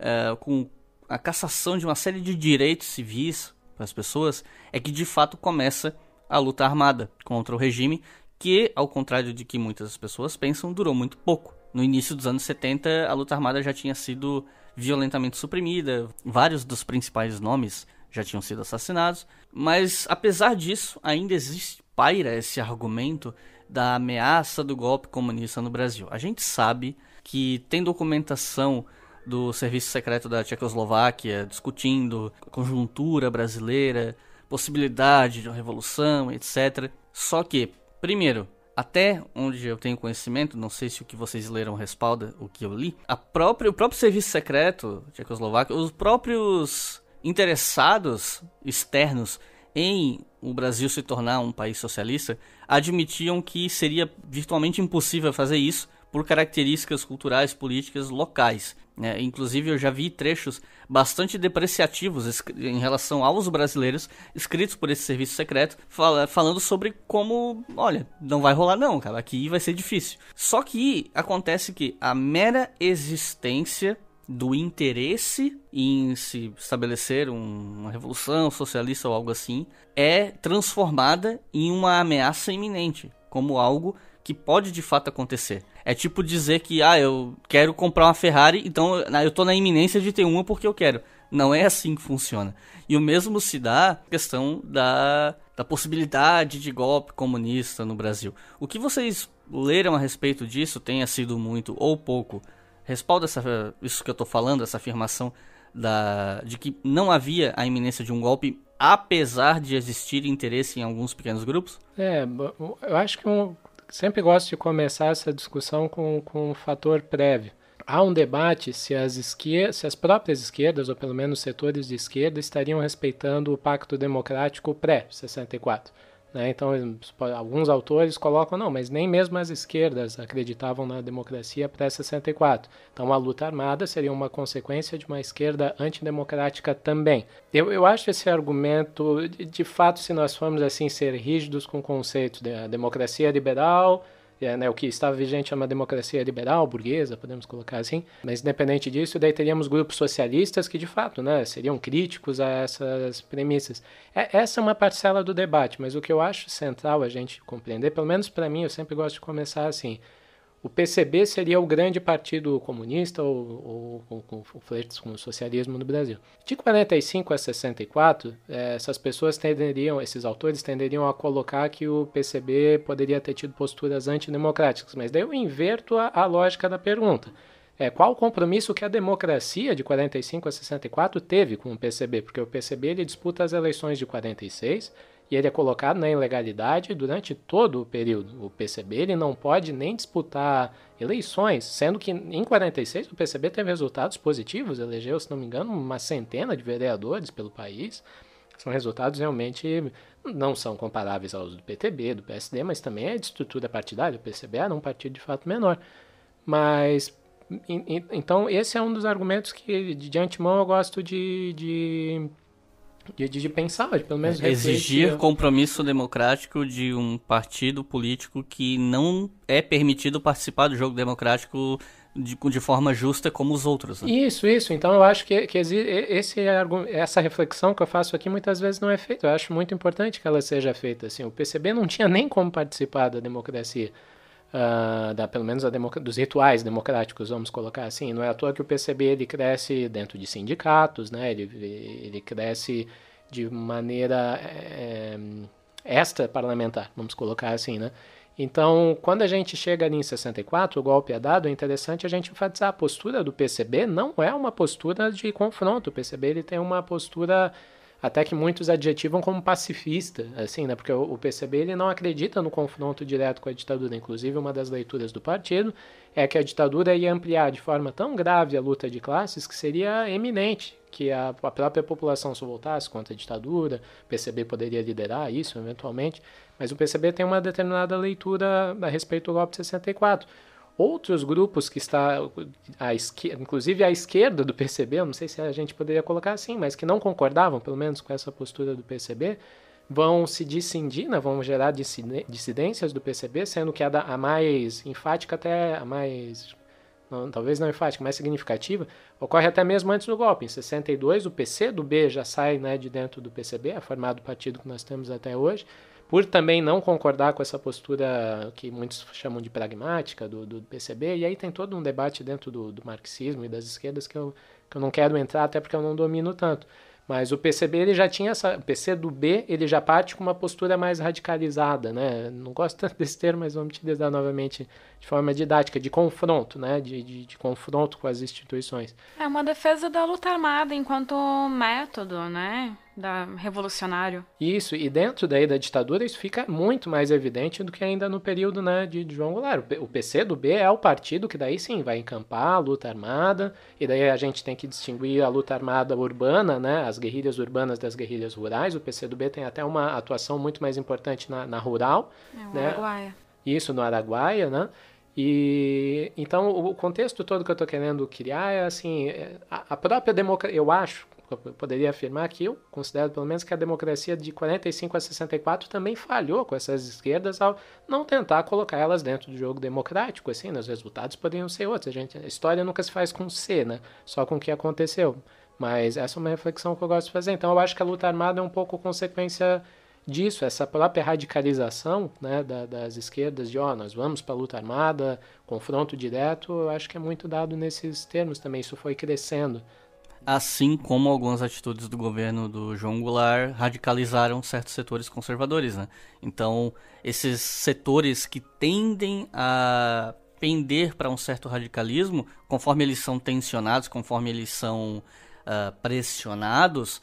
uh, com a cassação de uma série de direitos civis para as pessoas, é que de fato começa a luta armada contra o regime que, ao contrário de que muitas pessoas pensam, durou muito pouco. No início dos anos 70, a luta armada já tinha sido violentamente suprimida, vários dos principais nomes já tinham sido assassinados, mas apesar disso, ainda existe paira esse argumento da ameaça do golpe comunista no Brasil. A gente sabe que tem documentação do serviço secreto da Tchecoslováquia discutindo a conjuntura brasileira, possibilidade de uma revolução, etc. Só que Primeiro, até onde eu tenho conhecimento, não sei se o que vocês leram respalda o que eu li, a própria, o próprio serviço secreto tchecoslováquio, os próprios interessados externos em o Brasil se tornar um país socialista admitiam que seria virtualmente impossível fazer isso por características culturais políticas locais. É, inclusive, eu já vi trechos bastante depreciativos em relação aos brasileiros escritos por esse serviço secreto, falando sobre como, olha, não vai rolar não, cara, aqui vai ser difícil. Só que acontece que a mera existência do interesse em se estabelecer um, uma revolução socialista ou algo assim é transformada em uma ameaça iminente, como algo que pode de fato acontecer. É tipo dizer que, ah, eu quero comprar uma Ferrari, então eu tô na iminência de ter uma porque eu quero. Não é assim que funciona. E o mesmo se dá questão da, da possibilidade de golpe comunista no Brasil. O que vocês leram a respeito disso, tenha sido muito ou pouco, respalda essa, isso que eu estou falando, essa afirmação da, de que não havia a iminência de um golpe, apesar de existir interesse em alguns pequenos grupos? É, eu acho que um, sempre gosto de começar essa discussão com, com um fator prévio. Há um debate se as, esquer... se as próprias esquerdas, ou pelo menos setores de esquerda, estariam respeitando o Pacto Democrático pré-64. Né? Então, alguns autores colocam, não, mas nem mesmo as esquerdas acreditavam na democracia pré-64. Então, a luta armada seria uma consequência de uma esquerda antidemocrática também. Eu, eu acho esse argumento, de, de fato, se nós formos assim ser rígidos com o conceito da de democracia liberal, é, né, o que estava vigente é uma democracia liberal, burguesa, podemos colocar assim, mas independente disso, daí teríamos grupos socialistas que, de fato, né, seriam críticos a essas premissas. É, essa é uma parcela do debate, mas o que eu acho central a gente compreender, pelo menos para mim, eu sempre gosto de começar assim, o PCB seria o grande partido comunista ou, ou, ou com flertes com o socialismo no Brasil. De 45 a 64, eh, essas pessoas tenderiam, esses autores tenderiam a colocar que o PCB poderia ter tido posturas antidemocráticas, mas daí eu inverto a, a lógica da pergunta. É, qual o compromisso que a democracia de 45 a 64 teve com o PCB? Porque o PCB ele disputa as eleições de 46 e ele é colocado na ilegalidade durante todo o período. O PCB ele não pode nem disputar eleições, sendo que em 46 o PCB teve resultados positivos, elegeu, se não me engano, uma centena de vereadores pelo país. São resultados realmente não são comparáveis aos do PTB, do PSD, mas também é de estrutura partidária. O PCB era um partido de fato menor. Mas então esse é um dos argumentos que de antemão eu gosto de, de de, de, de pensar, mas pelo menos exigir refletir. compromisso democrático de um partido político que não é permitido participar do jogo democrático de, de forma justa como os outros. Né? Isso, isso. Então eu acho que, que esse, é essa reflexão que eu faço aqui muitas vezes não é feita. Eu acho muito importante que ela seja feita. Assim, o PCB não tinha nem como participar da democracia. Uh, da, pelo menos dos rituais democráticos, vamos colocar assim. Não é à toa que o PCB ele cresce dentro de sindicatos, né? ele, ele cresce de maneira é, eh, extra parlamentar, vamos colocar assim. Né? Então, quando a gente chega ali em 64, o golpe é dado, é interessante a gente enfatizar a postura do PCB não é uma postura de confronto. O PCB ele tem uma postura até que muitos adjetivam como pacifista, assim, né? Porque o PCB ele não acredita no confronto direto com a ditadura. Inclusive, uma das leituras do partido é que a ditadura ia ampliar de forma tão grave a luta de classes que seria eminente que a, a própria população se voltasse contra a ditadura, o PCB poderia liderar isso eventualmente, mas o PCB tem uma determinada leitura a respeito do golpe de 64 outros grupos que está à esquerda, inclusive à esquerda do PCB, eu não sei se a gente poderia colocar assim, mas que não concordavam, pelo menos, com essa postura do PCB, vão se dissindir, né, vão gerar dissidências do PCB, sendo que a, da, a mais enfática até a mais não, talvez não enfática, mais significativa, ocorre até mesmo antes do golpe. Em 62, o PC do B já sai né, de dentro do PCB, é formado o partido que nós temos até hoje por também não concordar com essa postura que muitos chamam de pragmática do, do PCB, e aí tem todo um debate dentro do, do marxismo e das esquerdas que eu, que eu não quero entrar, até porque eu não domino tanto. Mas o PCB ele já tinha essa. O PC do B ele já parte com uma postura mais radicalizada, né? Não gosto tanto desse termo, mas vamos utilizar novamente de forma didática, de confronto, né? De, de, de, confronto com as instituições. É uma defesa da luta armada enquanto método, né? da revolucionário. Isso, e dentro daí da ditadura isso fica muito mais evidente do que ainda no período né, de João Goulart. O PC do B é o partido que daí sim vai encampar a luta armada, e daí a gente tem que distinguir a luta armada urbana, né, as guerrilhas urbanas das guerrilhas rurais. O PC do B tem até uma atuação muito mais importante na, na rural. É, né? Araguaia. Isso, no Araguaia, né? E então o contexto todo que eu estou querendo criar é assim, é, a própria democracia, eu acho, poderia afirmar que eu considero pelo menos que a democracia de 45 a 64 também falhou com essas esquerdas ao não tentar colocar elas dentro do jogo democrático, assim, né? os resultados poderiam ser outros. A, gente, a história nunca se faz com C, né? Só com o que aconteceu. Mas essa é uma reflexão que eu gosto de fazer. Então eu acho que a luta armada é um pouco consequência disso, essa própria radicalização né, da, das esquerdas de, ó, oh, nós vamos para a luta armada, confronto direto, eu acho que é muito dado nesses termos também, isso foi crescendo assim como algumas atitudes do governo do João Goulart radicalizaram certos setores conservadores, né? Então, esses setores que tendem a pender para um certo radicalismo, conforme eles são tensionados, conforme eles são uh, pressionados,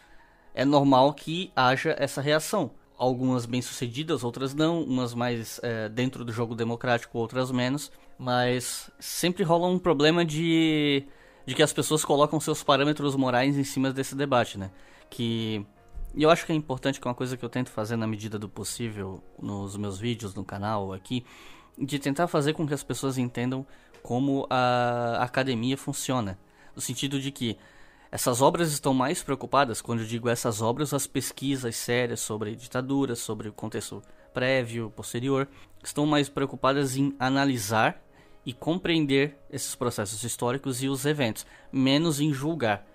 é normal que haja essa reação. Algumas bem-sucedidas, outras não, umas mais uh, dentro do jogo democrático, outras menos, mas sempre rola um problema de de que as pessoas colocam seus parâmetros morais em cima desse debate, né? Que e eu acho que é importante que é uma coisa que eu tento fazer na medida do possível nos meus vídeos no canal aqui, de tentar fazer com que as pessoas entendam como a academia funciona, no sentido de que essas obras estão mais preocupadas, quando eu digo essas obras, as pesquisas sérias sobre ditadura, sobre o contexto prévio, posterior, estão mais preocupadas em analisar e compreender esses processos históricos e os eventos, menos em julgar.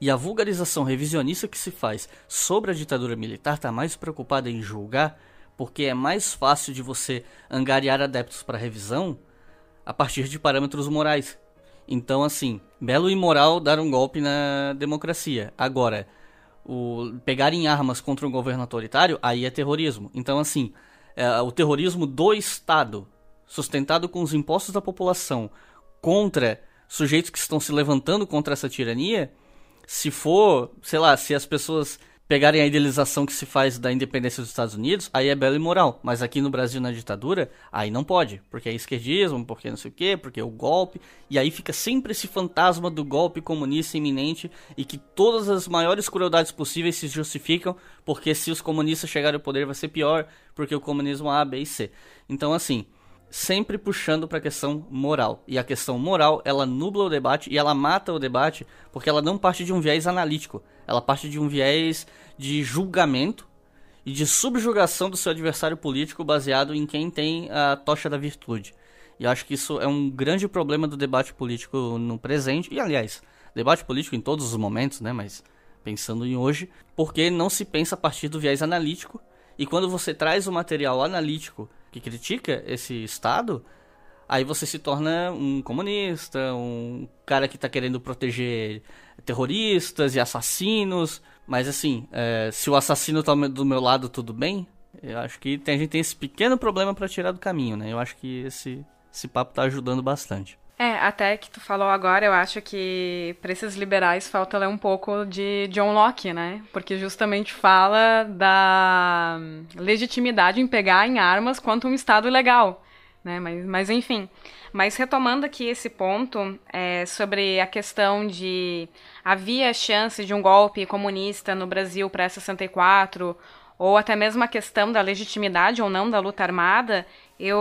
E a vulgarização revisionista que se faz sobre a ditadura militar está mais preocupada em julgar, porque é mais fácil de você angariar adeptos para revisão a partir de parâmetros morais. Então, assim, belo e moral dar um golpe na democracia. Agora, o pegar em armas contra um governo autoritário, aí é terrorismo. Então, assim, é o terrorismo do Estado sustentado com os impostos da população contra sujeitos que estão se levantando contra essa tirania, se for, sei lá, se as pessoas pegarem a idealização que se faz da independência dos Estados Unidos, aí é belo e moral. Mas aqui no Brasil, na ditadura, aí não pode. Porque é esquerdismo, porque não sei o quê, porque é o golpe. E aí fica sempre esse fantasma do golpe comunista iminente e que todas as maiores crueldades possíveis se justificam porque se os comunistas chegarem ao poder vai ser pior, porque o comunismo A, B e C. Então, assim, sempre puxando para a questão moral. E a questão moral, ela nubla o debate e ela mata o debate, porque ela não parte de um viés analítico, ela parte de um viés de julgamento e de subjugação do seu adversário político baseado em quem tem a tocha da virtude. E eu acho que isso é um grande problema do debate político no presente, e aliás, debate político em todos os momentos, né, mas pensando em hoje, porque não se pensa a partir do viés analítico, e quando você traz o material analítico que critica esse Estado, aí você se torna um comunista, um cara que está querendo proteger terroristas e assassinos. Mas assim, é, se o assassino está do meu lado, tudo bem? Eu acho que tem, a gente tem esse pequeno problema para tirar do caminho, né? Eu acho que esse, esse papo está ajudando bastante. É, até que tu falou agora, eu acho que para esses liberais falta ler um pouco de John Locke, né? Porque justamente fala da legitimidade em pegar em armas quanto um Estado legal, né? Mas, mas enfim. Mas retomando aqui esse ponto é, sobre a questão de havia chance de um golpe comunista no Brasil para 64 ou até mesmo a questão da legitimidade ou não da luta armada, eu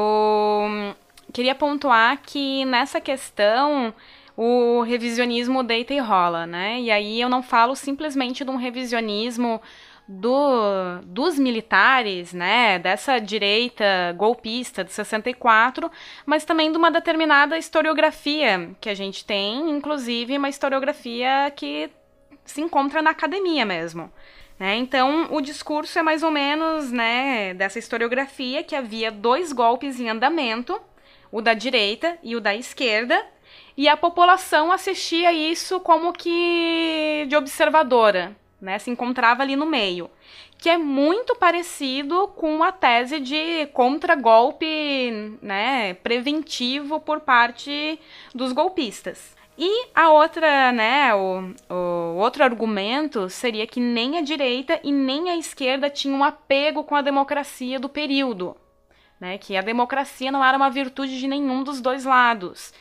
queria pontuar que nessa questão o revisionismo deita e rola, né? E aí eu não falo simplesmente de um revisionismo do, dos militares, né, dessa direita golpista de 64, mas também de uma determinada historiografia que a gente tem, inclusive uma historiografia que se encontra na academia mesmo. Né? Então, o discurso é mais ou menos né, dessa historiografia que havia dois golpes em andamento o da direita e o da esquerda, e a população assistia isso como que de observadora, né? Se encontrava ali no meio, que é muito parecido com a tese de contragolpe, né, preventivo por parte dos golpistas. E a outra, né, o, o outro argumento seria que nem a direita e nem a esquerda tinham apego com a democracia do período né, que a democracia não era uma virtude de nenhum dos dois lados.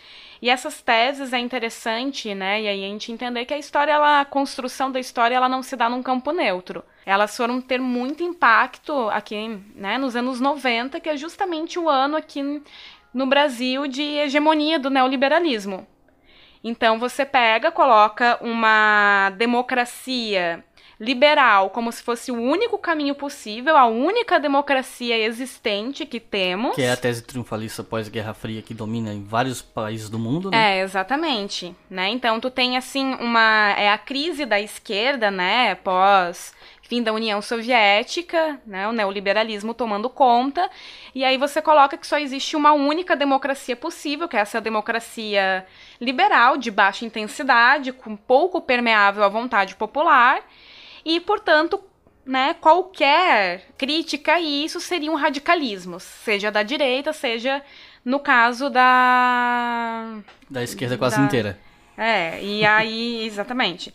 E essas teses é interessante, né? E aí a gente entender que a história, ela, a construção da história, ela não se dá num campo neutro. Elas foram ter muito impacto aqui, né, nos anos 90, que é justamente o ano aqui no Brasil de hegemonia do neoliberalismo. Então você pega, coloca uma democracia liberal como se fosse o único caminho possível, a única democracia existente que temos. Que é a tese triunfalista pós-Guerra Fria que domina em vários países do mundo, né? É, exatamente, né? Então tu tem assim uma é a crise da esquerda, né, pós fim da União Soviética, né, o neoliberalismo tomando conta, e aí você coloca que só existe uma única democracia possível, que é essa democracia liberal, de baixa intensidade, com pouco permeável à vontade popular, e, portanto, né, qualquer crítica a isso seria um radicalismo seja da direita, seja no caso da da esquerda quase da... inteira. É, e aí exatamente.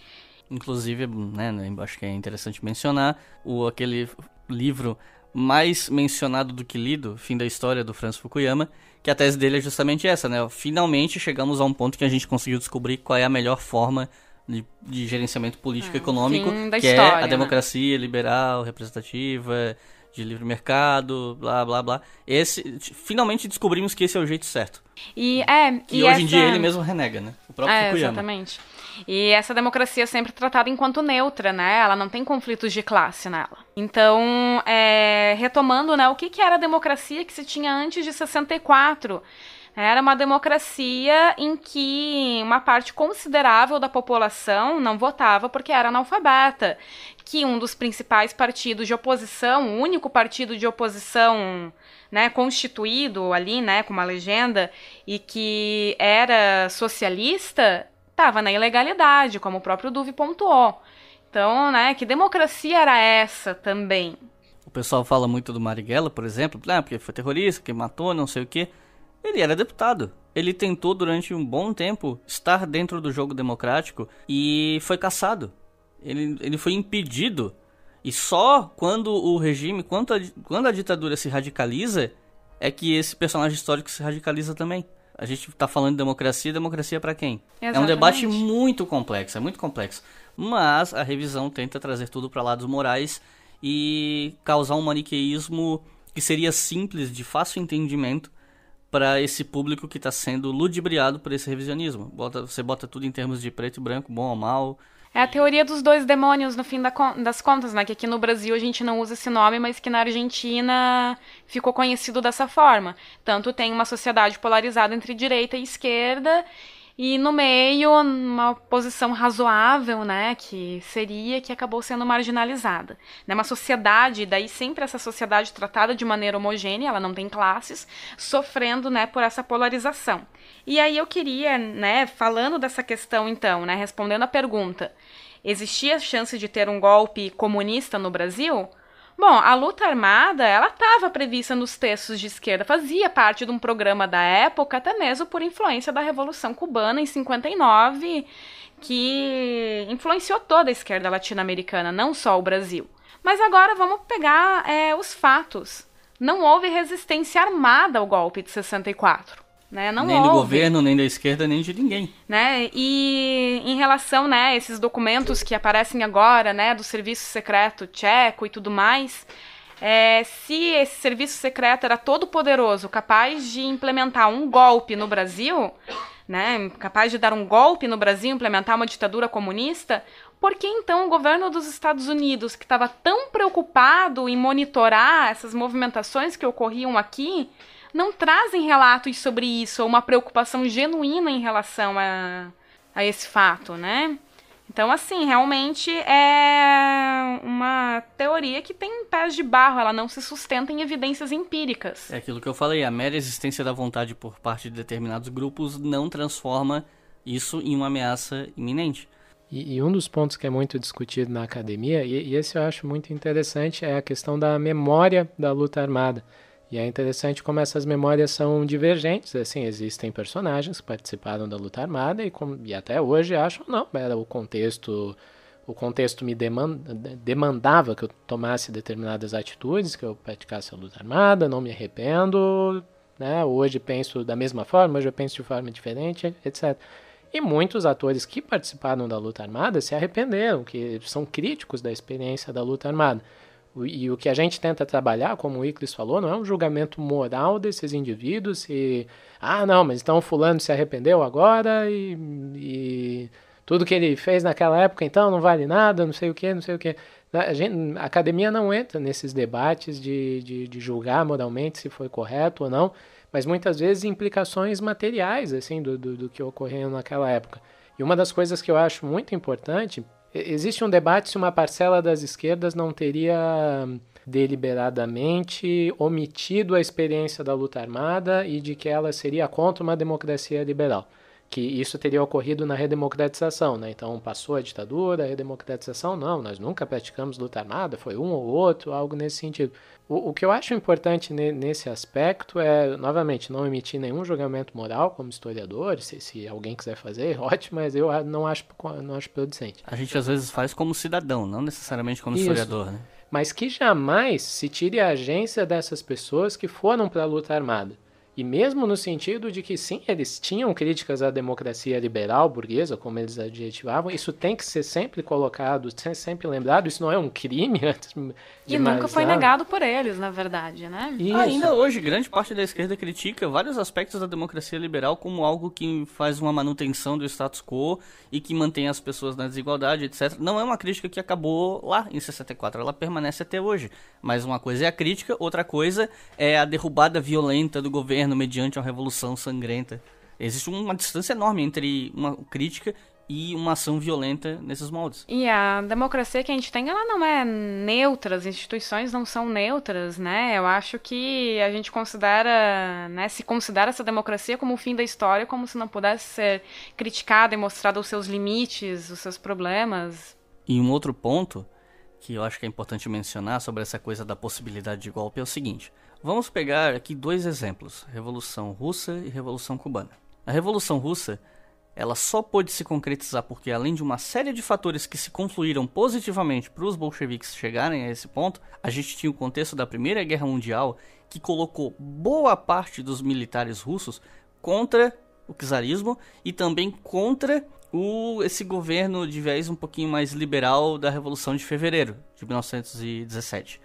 Inclusive, né, né, acho que é interessante mencionar o aquele livro mais mencionado do que lido, Fim da História, do Franz Fukuyama, que a tese dele é justamente essa, né? Finalmente chegamos a um ponto que a gente conseguiu descobrir qual é a melhor forma de, de gerenciamento político e ah, econômico, que história, é a né? democracia né? liberal, representativa, de livre mercado, blá blá blá. Esse finalmente descobrimos que esse é o jeito certo. E é, que e hoje essa... em dia ele mesmo renega, né? O próprio é, Fukuyama. Exatamente. E essa democracia é sempre tratada enquanto neutra, né? Ela não tem conflitos de classe nela. Então, é, retomando, né, o que, que era a democracia que se tinha antes de 64? Era uma democracia em que uma parte considerável da população não votava porque era analfabeta. Que um dos principais partidos de oposição, o único partido de oposição né, constituído ali, né, com uma legenda, e que era socialista, estava na ilegalidade, como o próprio Duve pontuou. Então, né, que democracia era essa também? O pessoal fala muito do Marighella, por exemplo, né, porque foi terrorista, que matou, não sei o quê. Ele era deputado. Ele tentou durante um bom tempo estar dentro do jogo democrático e foi caçado. Ele, ele foi impedido. E só quando o regime, quando a, quando a ditadura se radicaliza, é que esse personagem histórico se radicaliza também. A gente está falando de democracia, democracia para quem? Exatamente. É um debate muito complexo, é muito complexo. Mas a revisão tenta trazer tudo para lados morais e causar um maniqueísmo que seria simples, de fácil entendimento, para esse público que está sendo ludibriado por esse revisionismo. Bota, você bota tudo em termos de preto e branco, bom ou mal. É a teoria dos dois demônios no fim da, das contas, né? Que aqui no Brasil a gente não usa esse nome, mas que na Argentina ficou conhecido dessa forma. Tanto tem uma sociedade polarizada entre direita e esquerda, e no meio, uma posição razoável, né, que seria que acabou sendo marginalizada. Né, uma sociedade, daí sempre essa sociedade tratada de maneira homogênea, ela não tem classes, sofrendo, né, por essa polarização. E aí eu queria, né, falando dessa questão então, né, respondendo a pergunta, existia chance de ter um golpe comunista no Brasil? Bom, a luta armada, ela estava prevista nos textos de esquerda, fazia parte de um programa da época, até mesmo por influência da Revolução Cubana em 59, que influenciou toda a esquerda latino-americana, não só o Brasil. Mas agora vamos pegar é, os fatos. Não houve resistência armada ao golpe de 64. Né? Não nem houve. do governo, nem da esquerda, nem de ninguém. Né? E em relação né, a esses documentos que aparecem agora, né, do serviço secreto tcheco e tudo mais, é, se esse serviço secreto era todo poderoso, capaz de implementar um golpe no Brasil, né, capaz de dar um golpe no Brasil, implementar uma ditadura comunista, por que então o governo dos Estados Unidos, que estava tão preocupado em monitorar essas movimentações que ocorriam aqui, não trazem relatos sobre isso, ou uma preocupação genuína em relação a, a esse fato, né? Então, assim, realmente é uma teoria que tem pés de barro, ela não se sustenta em evidências empíricas. É aquilo que eu falei, a mera existência da vontade por parte de determinados grupos não transforma isso em uma ameaça iminente. E, e um dos pontos que é muito discutido na academia, e, e esse eu acho muito interessante, é a questão da memória da luta armada. E é interessante como essas memórias são divergentes, assim, existem personagens que participaram da luta armada e, com, e até hoje acham, não, era o contexto, o contexto me demanda, demandava que eu tomasse determinadas atitudes, que eu praticasse a luta armada, não me arrependo, né, hoje penso da mesma forma, hoje eu penso de forma diferente, etc. E muitos atores que participaram da luta armada se arrependeram, que são críticos da experiência da luta armada. E o que a gente tenta trabalhar, como o Iclis falou, não é um julgamento moral desses indivíduos e, ah, não, mas então fulano se arrependeu agora e, e tudo que ele fez naquela época então não vale nada, não sei o que, não sei o que. A, gente, a, academia não entra nesses debates de, de, de, julgar moralmente se foi correto ou não, mas muitas vezes implicações materiais assim do, do, do que ocorreu naquela época. E uma das coisas que eu acho muito importante Existe um debate se uma parcela das esquerdas não teria deliberadamente omitido a experiência da luta armada e de que ela seria contra uma democracia liberal que isso teria ocorrido na redemocratização, né? Então passou a ditadura, a redemocratização, não, nós nunca praticamos luta armada, foi um ou outro, algo nesse sentido. O, o que eu acho importante ne, nesse aspecto é, novamente, não emitir nenhum julgamento moral como historiador, se, se alguém quiser fazer, ótimo, mas eu não acho, não acho producente. A gente às vezes faz como cidadão, não necessariamente como isso. historiador, né? Mas que jamais se tire a agência dessas pessoas que foram para a luta armada e mesmo no sentido de que, sim, eles tinham críticas à democracia liberal burguesa, como eles adjetivavam, isso tem que ser sempre colocado, sempre lembrado, isso não é um crime. e nunca foi negado por eles, na verdade, né? Ainda hoje, grande parte da esquerda critica vários aspectos da democracia liberal como algo que faz uma manutenção do status quo e que mantém as pessoas na desigualdade, etc. Não é uma crítica que acabou lá em 64, ela permanece até hoje. Mas uma coisa é a crítica, outra coisa é a derrubada violenta do governo governo mediante uma revolução sangrenta. Existe uma distância enorme entre uma crítica e uma ação violenta nesses moldes. E a democracia que a gente tem, ela não é neutra, as instituições não são neutras, né? Eu acho que a gente considera, né, se considera essa democracia como o fim da história, como se não pudesse ser criticada e mostrada os seus limites, os seus problemas. E um outro ponto que eu acho que é importante mencionar sobre essa coisa da possibilidade de golpe é o seguinte: Vamos pegar aqui dois exemplos: Revolução Russa e Revolução Cubana. A Revolução Russa ela só pôde se concretizar porque, além de uma série de fatores que se confluíram positivamente para os bolcheviques chegarem a esse ponto, a gente tinha o contexto da Primeira Guerra Mundial que colocou boa parte dos militares russos contra o czarismo e também contra o, esse governo de viés um pouquinho mais liberal da Revolução de Fevereiro de 1917.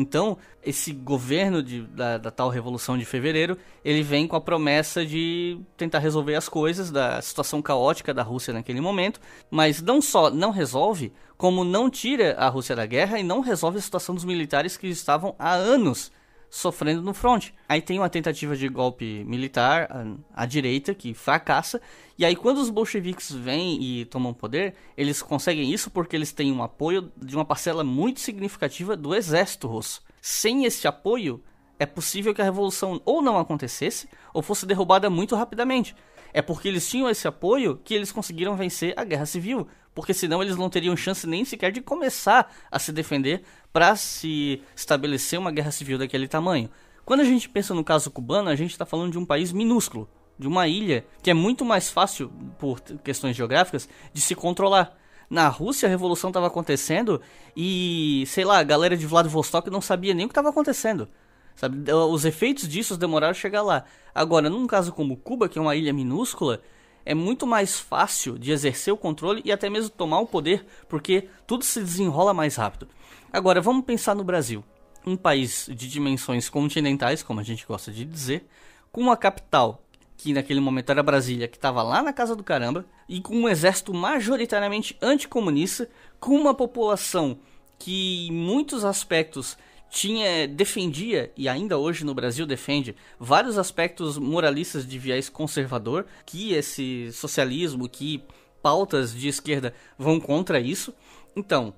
Então, esse governo de, da, da, tal Revolução de Fevereiro, ele vem com a promessa de tentar resolver as coisas da situação caótica da Rússia naquele momento, mas não só não resolve, como não tira a Rússia da guerra e não resolve a situação dos militares que estavam há anos sofrendo no front. Aí tem uma tentativa de golpe militar à, à, direita que fracassa, e aí quando os bolcheviques vêm e tomam poder, eles conseguem isso porque eles têm um apoio de uma parcela muito significativa do exército russo. Sem esse apoio, é possível que a revolução ou não acontecesse ou fosse derrubada muito rapidamente. É porque eles tinham esse apoio que eles conseguiram vencer a guerra civil, porque senão eles não teriam chance nem sequer de começar a se defender para se estabelecer uma guerra civil daquele tamanho. Quando a gente pensa no caso cubano, a gente está falando de um país minúsculo, de uma ilha que é muito mais fácil, por questões geográficas, de se controlar. Na Rússia a revolução estava acontecendo e, sei lá, a galera de Vladivostok não sabia nem o que estava acontecendo. Sabe? Os efeitos disso demoraram a chegar lá. Agora, num caso como Cuba, que é uma ilha minúscula, é muito mais fácil de exercer o controle e até mesmo tomar o poder, porque tudo se desenrola mais rápido. Agora, vamos pensar no Brasil. Um país de dimensões continentais, como a gente gosta de dizer, com uma capital que naquele momento era Brasília, que estava lá na casa do caramba, e com um exército majoritariamente anticomunista, com uma população que em muitos aspectos tinha defendia e ainda hoje no Brasil defende vários aspectos moralistas de viés conservador, que esse socialismo, que pautas de esquerda vão contra isso. Então,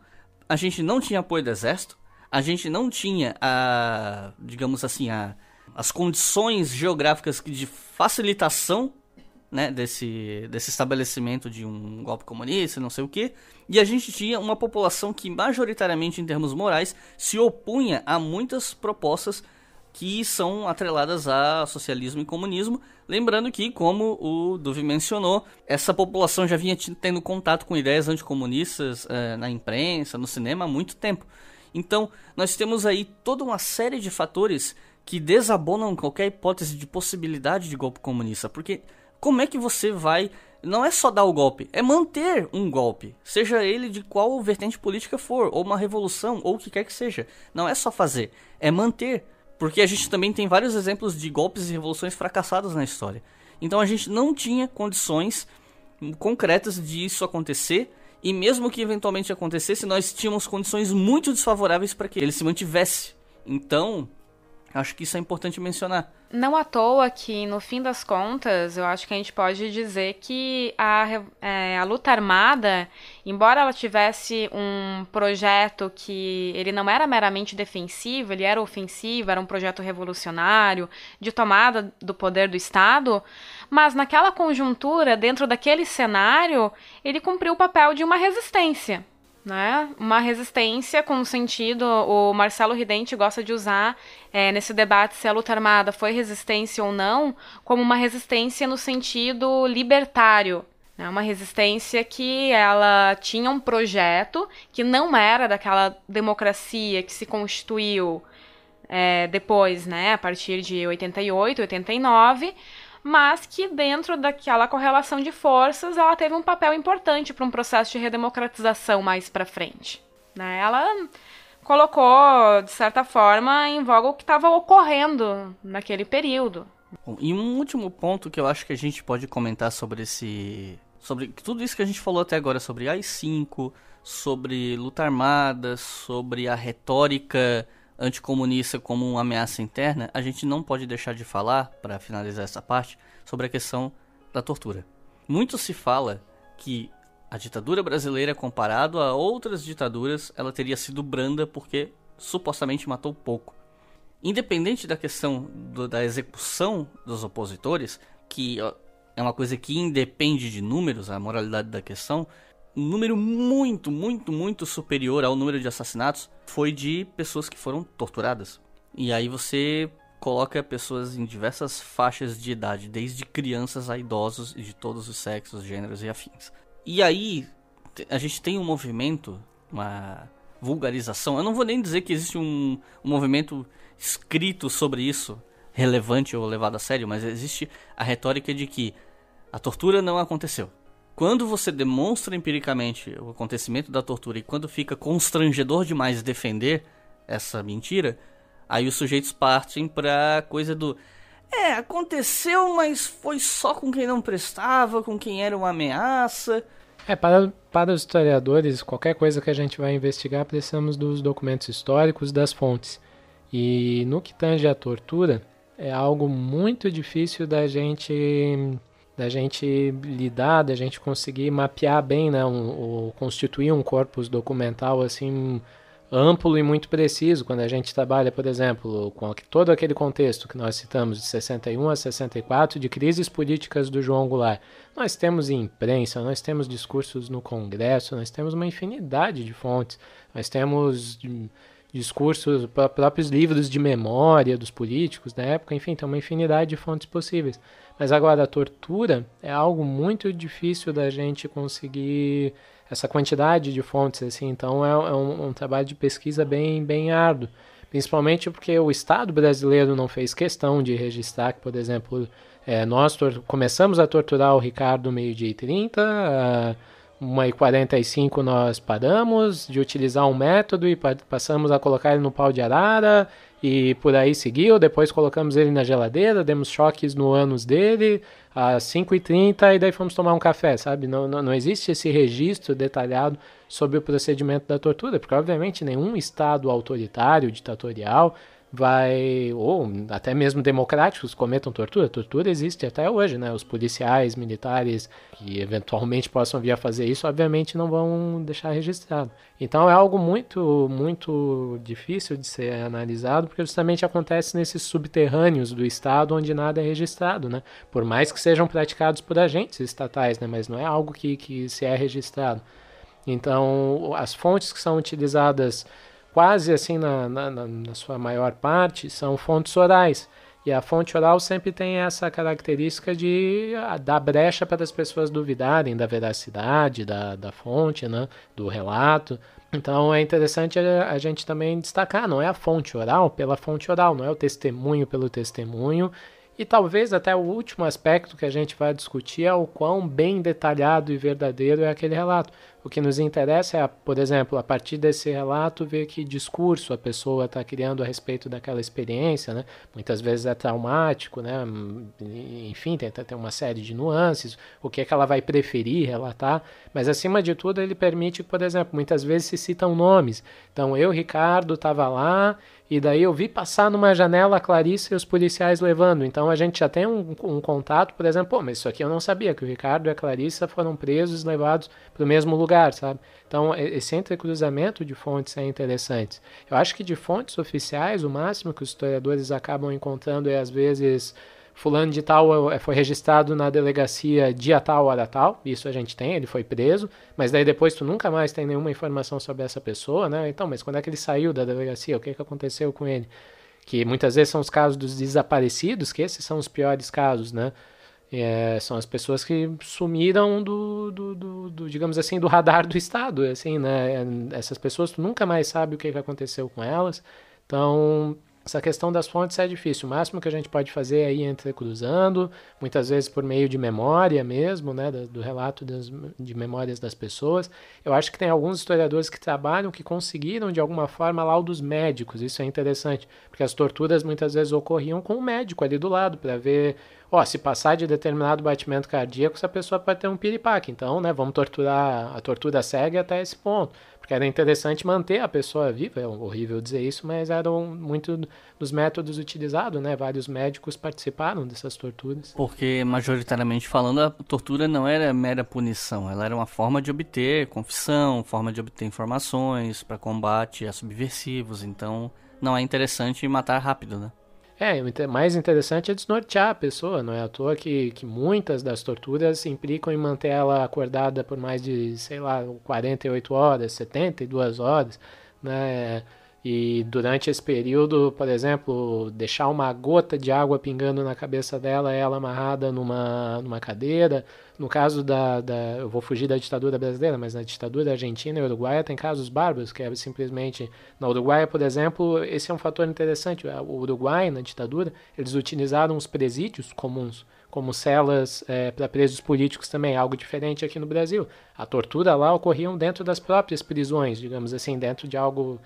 a gente não tinha apoio do exército, a gente não tinha a, digamos assim, a, as condições geográficas de facilitação né, desse, desse estabelecimento de um golpe comunista, não sei o que, e a gente tinha uma população que majoritariamente em termos morais se opunha a muitas propostas que são atreladas a socialismo e comunismo. Lembrando que, como o Duvi mencionou, essa população já vinha tendo contato com ideias anticomunistas eh, na imprensa, no cinema há muito tempo. Então, nós temos aí toda uma série de fatores que desabonam qualquer hipótese de possibilidade de golpe comunista, porque como é que você vai. Não é só dar o golpe, é manter um golpe, seja ele de qual vertente política for, ou uma revolução, ou o que quer que seja. Não é só fazer, é manter. Porque a gente também tem vários exemplos de golpes e revoluções fracassadas na história. Então a gente não tinha condições concretas de isso acontecer. E mesmo que eventualmente acontecesse, nós tínhamos condições muito desfavoráveis para que ele se mantivesse. Então, Acho que isso é importante mencionar. Não à toa que, no fim das contas, eu acho que a gente pode dizer que a, é, a luta armada, embora ela tivesse um projeto que ele não era meramente defensivo, ele era ofensivo, era um projeto revolucionário, de tomada do poder do Estado, mas naquela conjuntura, dentro daquele cenário, ele cumpriu o papel de uma resistência né? Uma resistência com sentido. O Marcelo Ridente gosta de usar é, nesse debate se a luta armada foi resistência ou não, como uma resistência no sentido libertário. Né? Uma resistência que ela tinha um projeto que não era daquela democracia que se constituiu é, depois, né? A partir de 88, 89 mas que dentro daquela correlação de forças ela teve um papel importante para um processo de redemocratização mais para frente. Né? Ela colocou, de certa forma, em voga o que estava ocorrendo naquele período. E um último ponto que eu acho que a gente pode comentar sobre esse. sobre tudo isso que a gente falou até agora, sobre AI-5, sobre luta armada, sobre a retórica anticomunista como uma ameaça interna, a gente não pode deixar de falar, para finalizar essa parte, sobre a questão da tortura. Muito se fala que a ditadura brasileira, comparado a outras ditaduras, ela teria sido branda porque supostamente matou pouco. Independente da questão do, da execução dos opositores, que é uma coisa que independe de números, a moralidade da questão, um número muito, muito, muito superior ao número de assassinatos foi de pessoas que foram torturadas. E aí você coloca pessoas em diversas faixas de idade, desde crianças a idosos e de todos os sexos, gêneros e afins. E aí a gente tem um movimento, uma vulgarização. Eu não vou nem dizer que existe um, um movimento escrito sobre isso, relevante ou levado a sério, mas existe a retórica de que a tortura não aconteceu quando você demonstra empiricamente o acontecimento da tortura e quando fica constrangedor demais defender essa mentira, aí os sujeitos partem pra coisa do. É, aconteceu, mas foi só com quem não prestava, com quem era uma ameaça. É, para, para os historiadores, qualquer coisa que a gente vai investigar, precisamos dos documentos históricos, das fontes. E no que tange à tortura, é algo muito difícil da gente da gente lidar, da gente conseguir mapear bem, né, um, constituir um corpus documental assim amplo e muito preciso. Quando a gente trabalha, por exemplo, com todo aquele contexto que nós citamos de 61 a 64 de crises políticas do João Goulart, nós temos imprensa, nós temos discursos no Congresso, nós temos uma infinidade de fontes, nós temos hum, discursos, próprios livros de memória dos políticos da época, enfim, tem uma infinidade de fontes possíveis. Mas agora, a tortura é algo muito difícil da gente conseguir essa quantidade de fontes, assim, então é, é um, um, trabalho de pesquisa bem, bem árduo. Principalmente porque o Estado brasileiro não fez questão de registrar que, por exemplo, é, nós começamos a torturar o Ricardo meio-dia e 30, uh, 1h45 nós paramos de utilizar um método e pa passamos a colocar ele no pau de arara, e por aí seguiu. Depois colocamos ele na geladeira, demos choques no ânus dele, às 5h30, e daí fomos tomar um café, sabe? Não, não, não existe esse registro detalhado sobre o procedimento da tortura, porque, obviamente, nenhum Estado autoritário, ditatorial, vai ou até mesmo democráticos cometam tortura. Tortura existe até hoje, né? Os policiais, militares que eventualmente possam vir a fazer isso, obviamente não vão deixar registrado. Então é algo muito, muito difícil de ser analisado, porque justamente acontece nesses subterrâneos do Estado onde nada é registrado, né? Por mais que sejam praticados por agentes estatais, né? Mas não é algo que, que se é registrado. Então, as fontes que são utilizadas quase assim na, na, na, sua maior parte, são fontes orais. E a fonte oral sempre tem essa característica de ah, dar brecha para as pessoas duvidarem da veracidade da, da fonte, né, do relato. Então é interessante a gente também destacar, não é a fonte oral pela fonte oral, não é o testemunho pelo testemunho, e talvez até o último aspecto que a gente vai discutir é o quão bem detalhado e verdadeiro é aquele relato. O que nos interessa é, por exemplo, a partir desse relato, ver que discurso a pessoa está criando a respeito daquela experiência, né? Muitas vezes é traumático, né? Enfim, tem, tem uma série de nuances, o que é que ela vai preferir relatar, mas acima de tudo ele permite, por exemplo, muitas vezes se citam nomes. Então, eu, Ricardo, estava lá, e daí eu vi passar numa janela a Clarice e os policiais levando. Então a gente já tem um, um contato, por exemplo, Pô, mas isso aqui eu não sabia, que o Ricardo e a Clarissa foram presos e levados para o mesmo lugar lugar, sabe? Então, esse entrecruzamento de fontes é interessante. Eu acho que de fontes oficiais, o máximo que os historiadores acabam encontrando é, às vezes, fulano de tal eh, foi registrado na delegacia dia tal, hora tal, isso a gente tem, ele foi preso, mas daí depois tu nunca mais tem nenhuma informação sobre essa pessoa, né? Então, mas quando é que ele saiu da delegacia? O que, é que aconteceu com ele? Que muitas vezes são os casos dos desaparecidos, que esses são os piores casos, né? É, são as pessoas que sumiram do, do, do, do, digamos assim, do radar do Estado, assim, né? É, essas pessoas, tu nunca mais sabe o que, que aconteceu com elas. Então, essa questão das fontes é difícil. O máximo que a gente pode fazer é ir entrecruzando, muitas vezes por meio de memória mesmo, né, do, do relato das, de memórias das pessoas. Eu acho que tem alguns historiadores que trabalham que conseguiram, de alguma forma, laudos médicos. Isso é interessante, porque as torturas muitas vezes ocorriam com o médico ali do lado, para ver ó, se passar de determinado batimento cardíaco, essa pessoa pode ter um piripaque. Então, né, vamos torturar, a tortura segue até esse ponto que era interessante manter a pessoa viva, é horrível dizer isso, mas eram muito dos métodos utilizados, né? Vários médicos participaram dessas torturas. Porque, majoritariamente falando, a tortura não era mera punição, ela era uma forma de obter confissão, forma de obter informações para combate a subversivos, então não é interessante matar rápido, né? É, mais interessante é desnortear a pessoa, não é à toa que, que muitas das torturas implicam em manter ela acordada por mais de, sei lá, 48 horas, 72 horas, né? E durante esse período, por exemplo, deixar uma gota de água pingando na cabeça dela, ela amarrada numa, numa cadeira, no caso da, da, Eu vou fugir da ditadura brasileira, mas na ditadura argentina e uruguaia tem casos bárbaros, que é simplesmente. Na Uruguaia, por exemplo, esse é um fator interessante. O Uruguai, na ditadura, eles utilizaram os presídios comuns como celas é, para presos políticos também, algo diferente aqui no Brasil. A tortura lá ocorria dentro das próprias prisões, digamos assim, dentro de algo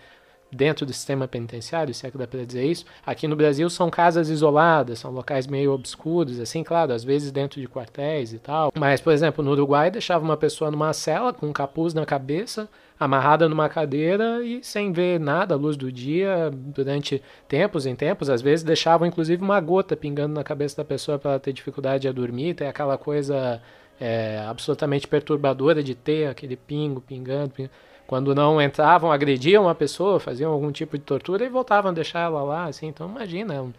dentro do sistema penitenciário, se é que dá para dizer isso. Aqui no Brasil são casas isoladas, são locais meio obscuros, assim, claro, às vezes dentro de quartéis e tal. Mas, por exemplo, no Uruguai deixava uma pessoa numa cela com um capuz na cabeça, amarrada numa cadeira e sem ver nada, a luz do dia, durante tempos em tempos, às vezes deixavam inclusive uma gota pingando na cabeça da pessoa para ela ter dificuldade a dormir, tem aquela coisa é, absolutamente perturbadora de ter aquele pingo pingando. pingando. Quando não entravam, agrediam a pessoa, faziam algum tipo de tortura e voltavam a deixar ela lá, assim. Então imagina,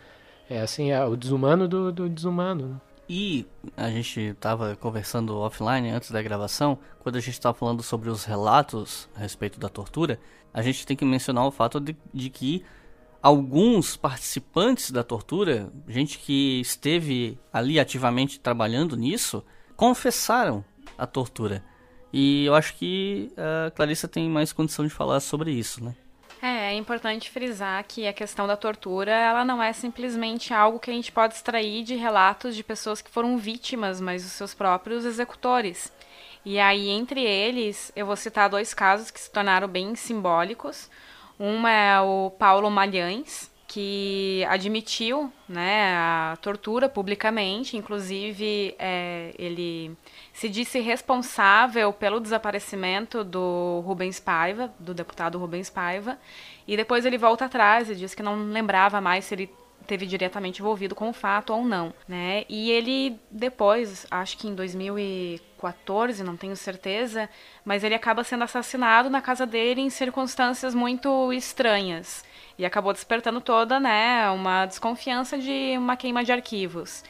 é assim, é o desumano do, do desumano. E a gente estava conversando offline antes da gravação, quando a gente estava falando sobre os relatos a respeito da tortura, a gente tem que mencionar o fato de, de que alguns participantes da tortura, gente que esteve ali ativamente trabalhando nisso, confessaram a tortura. E eu acho que a eh, Clarissa tem mais condição de falar sobre isso, né? É, é importante frisar que a questão da tortura, ela não é simplesmente algo que a gente pode extrair de relatos de pessoas que foram vítimas, mas os seus próprios executores. E aí, entre eles, eu vou citar dois casos que se tornaram bem simbólicos. Um é o Paulo Malhães, que admitiu né, a tortura publicamente, inclusive é, ele se disse responsável pelo desaparecimento do Rubens Paiva, do deputado Rubens Paiva, e depois ele volta atrás e diz que não lembrava mais se ele teve diretamente envolvido com o fato ou não, né? E ele depois, acho que em 2014, não tenho certeza, mas ele acaba sendo assassinado na casa dele em circunstâncias muito estranhas. E acabou despertando toda, né, uma desconfiança de uma queima de arquivos.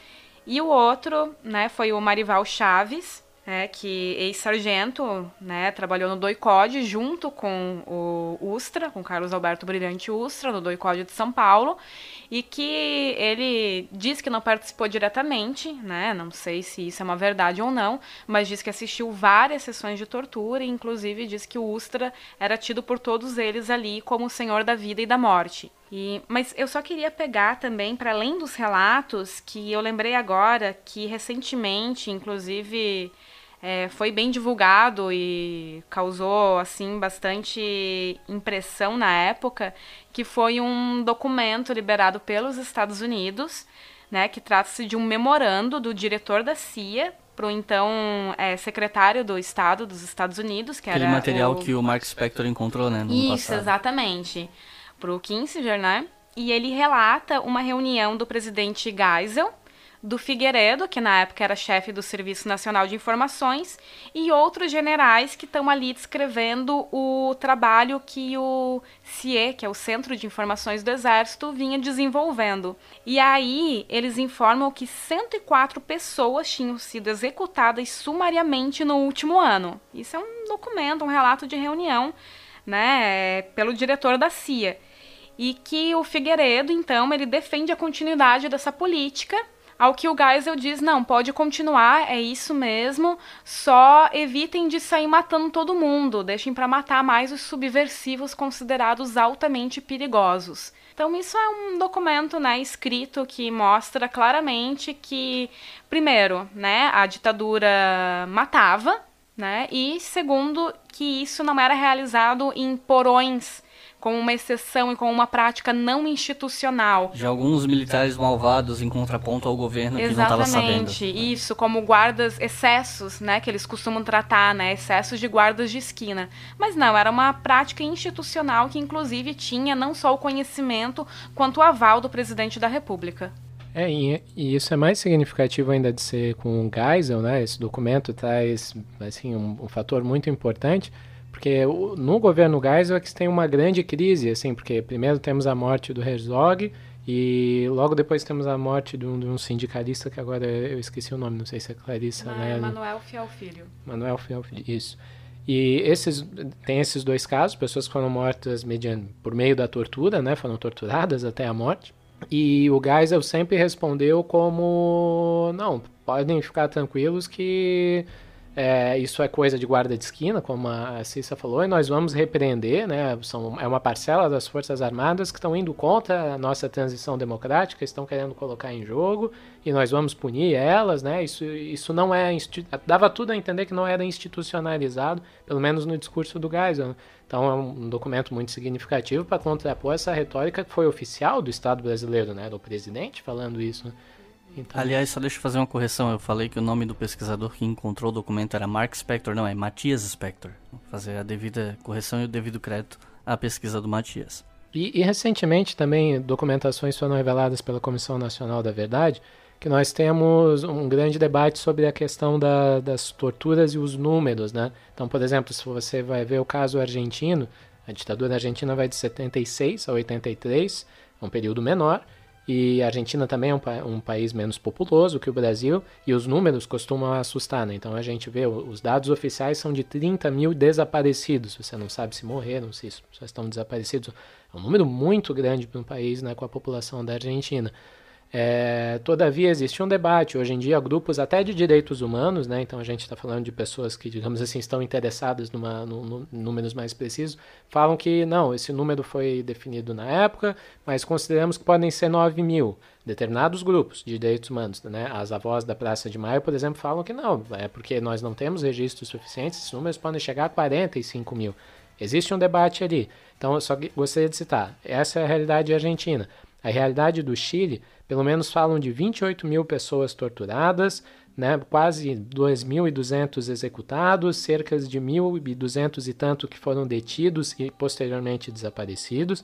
E o outro, né, foi o Marival Chaves, é que ex-sargento, né, trabalhou no DOICOD junto com o Ustra, com Carlos Alberto Brilhante Ustra, no DOICOD de São Paulo, e que ele diz que não participou diretamente, né, não sei se isso é uma verdade ou não, mas diz que assistiu várias sessões de tortura e inclusive diz que o Ustra era tido por todos eles ali como o senhor da vida e da morte. E, mas eu só queria pegar também, para além dos relatos, que eu lembrei agora que recentemente, inclusive é, foi bem divulgado e causou assim bastante impressão na época que foi um documento liberado pelos Estados Unidos, né, que trata-se de um memorando do diretor da CIA para o então é, secretário do Estado dos Estados Unidos, que Aquele era material o... que o Mark Spector encontrou, né? Isso, exatamente, para o Kissinger, né? E ele relata uma reunião do presidente Geisel do Figueiredo, que na época era chefe do Serviço Nacional de Informações, e outros generais que estão ali descrevendo o trabalho que o CIE, que é o Centro de Informações do Exército, vinha desenvolvendo. E aí eles informam que 104 pessoas tinham sido executadas sumariamente no último ano. Isso é um documento, um relato de reunião, né, pelo diretor da CIA. E que o Figueiredo, então, ele defende a continuidade dessa política ao que o Geisel diz: não, pode continuar, é isso mesmo, só evitem de sair matando todo mundo, deixem para matar mais os subversivos considerados altamente perigosos. Então, isso é um documento né, escrito que mostra claramente que, primeiro, né, a ditadura matava, né, e segundo, que isso não era realizado em porões como uma exceção e como uma prática não institucional. De alguns militares malvados em contraponto ao governo Exatamente, que não estava sabendo. Exatamente, isso, como guardas excessos, né, que eles costumam tratar, né, excessos de guardas de esquina. Mas não, era uma prática institucional que inclusive tinha não só o conhecimento, quanto o aval do presidente da República. É, e, e, isso é mais significativo ainda de ser com o Geisel, né? Esse documento traz, assim, um, um fator muito importante, porque no governo Geisel é que tem uma grande crise, assim, porque primeiro temos a morte do Herzog e logo depois temos a morte de um, de um sindicalista que agora eu esqueci o nome, não sei se é Clarissa, não, né? Manuel Fialfilho. Manuel Fialfilho, isso. E esses, tem esses dois casos, pessoas que foram mortas mediante, por meio da tortura, né? Foram torturadas até a morte. E o Geisel sempre respondeu como, não, podem ficar tranquilos que é, isso é coisa de guarda de esquina, como a Cissa falou, e nós vamos repreender, né, são, é uma parcela das Forças Armadas que estão indo contra a nossa transição democrática, estão querendo colocar em jogo, e nós vamos punir elas, né, isso, isso não é, dava tudo a entender que não era institucionalizado, pelo menos no discurso do Geisel, né? então é um documento muito significativo para contrapor essa retórica que foi oficial do Estado brasileiro, né, do presidente falando isso, né? Então... Aliás, só deixa eu fazer uma correção. Eu falei que o nome do pesquisador que encontrou o documento era Mark Spector, não, é Matias Spector. Vou fazer a devida correção e o devido crédito à pesquisa do Matias. E, e recentemente também documentações foram reveladas pela Comissão Nacional da Verdade que nós temos um grande debate sobre a questão da, das torturas e os números, né? Então, por exemplo, se você vai ver o caso argentino, a ditadura argentina vai de 76 a 83, é um período menor, e a Argentina também é um, um, país menos populoso que o Brasil, e os números costumam assustar, né? Então a gente vê, os dados oficiais são de 30 mil desaparecidos. Você não sabe se morreram, se só estão desaparecidos. É um número muito grande para um país né, com a população da Argentina. É, todavia, existe um debate. Hoje em dia, grupos até de direitos humanos, né? então a gente está falando de pessoas que, digamos assim, estão interessadas em num, números mais precisos, falam que não, esse número foi definido na época, mas consideramos que podem ser 9 mil. Determinados grupos de direitos humanos, né? as avós da Praça de Maio, por exemplo, falam que não, é porque nós não temos registros suficientes, esses números podem chegar a 45 mil. Existe um debate ali. Então, eu só gostaria de citar: essa é a realidade argentina. A realidade do Chile, pelo menos falam de 28 mil pessoas torturadas, né, quase 2.200 executados, cerca de 1.200 e tanto que foram detidos e posteriormente desaparecidos,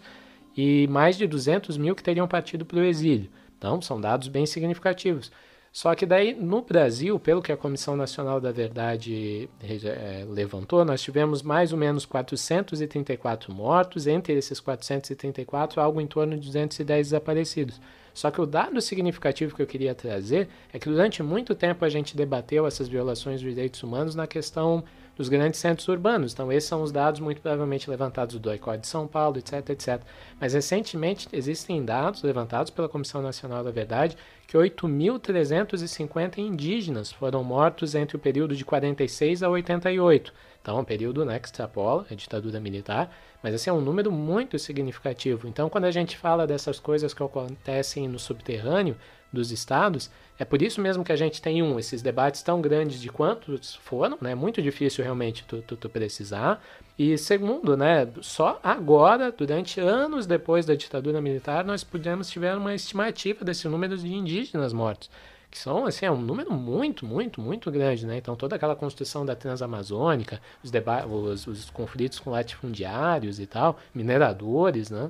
e mais de 200 mil que teriam partido para o exílio. Então, são dados bem significativos. Só que daí no Brasil, pelo que a Comissão Nacional da Verdade é, levantou, nós tivemos mais ou menos 434 mortos, entre esses 434, algo em torno de 210 desaparecidos. Só que o dado significativo que eu queria trazer é que durante muito tempo a gente debateu essas violações dos direitos humanos na questão dos grandes centros urbanos. Então, esses são os dados muito provavelmente levantados do DOICOD de São Paulo, etc, etc. Mas, recentemente, existem dados levantados pela Comissão Nacional da Verdade que 8.350 indígenas foram mortos entre o período de 46 a 88. Então, é um período né, que extrapola a ditadura militar, mas esse assim, é um número muito significativo. Então, quando a gente fala dessas coisas que acontecem no subterrâneo dos estados, é por isso mesmo que a gente tem um, esses debates tão grandes de quantos foram, né? Muito difícil realmente tu, tu, tu precisar. E segundo, né, só agora, durante anos depois da ditadura militar, nós pudemos tiver uma estimativa desse número de indígenas mortos, que são assim, é um número muito, muito, muito grande, né? Então toda aquela construção da Transamazônica, os, os, os conflitos com latifundiários e tal, mineradores, né?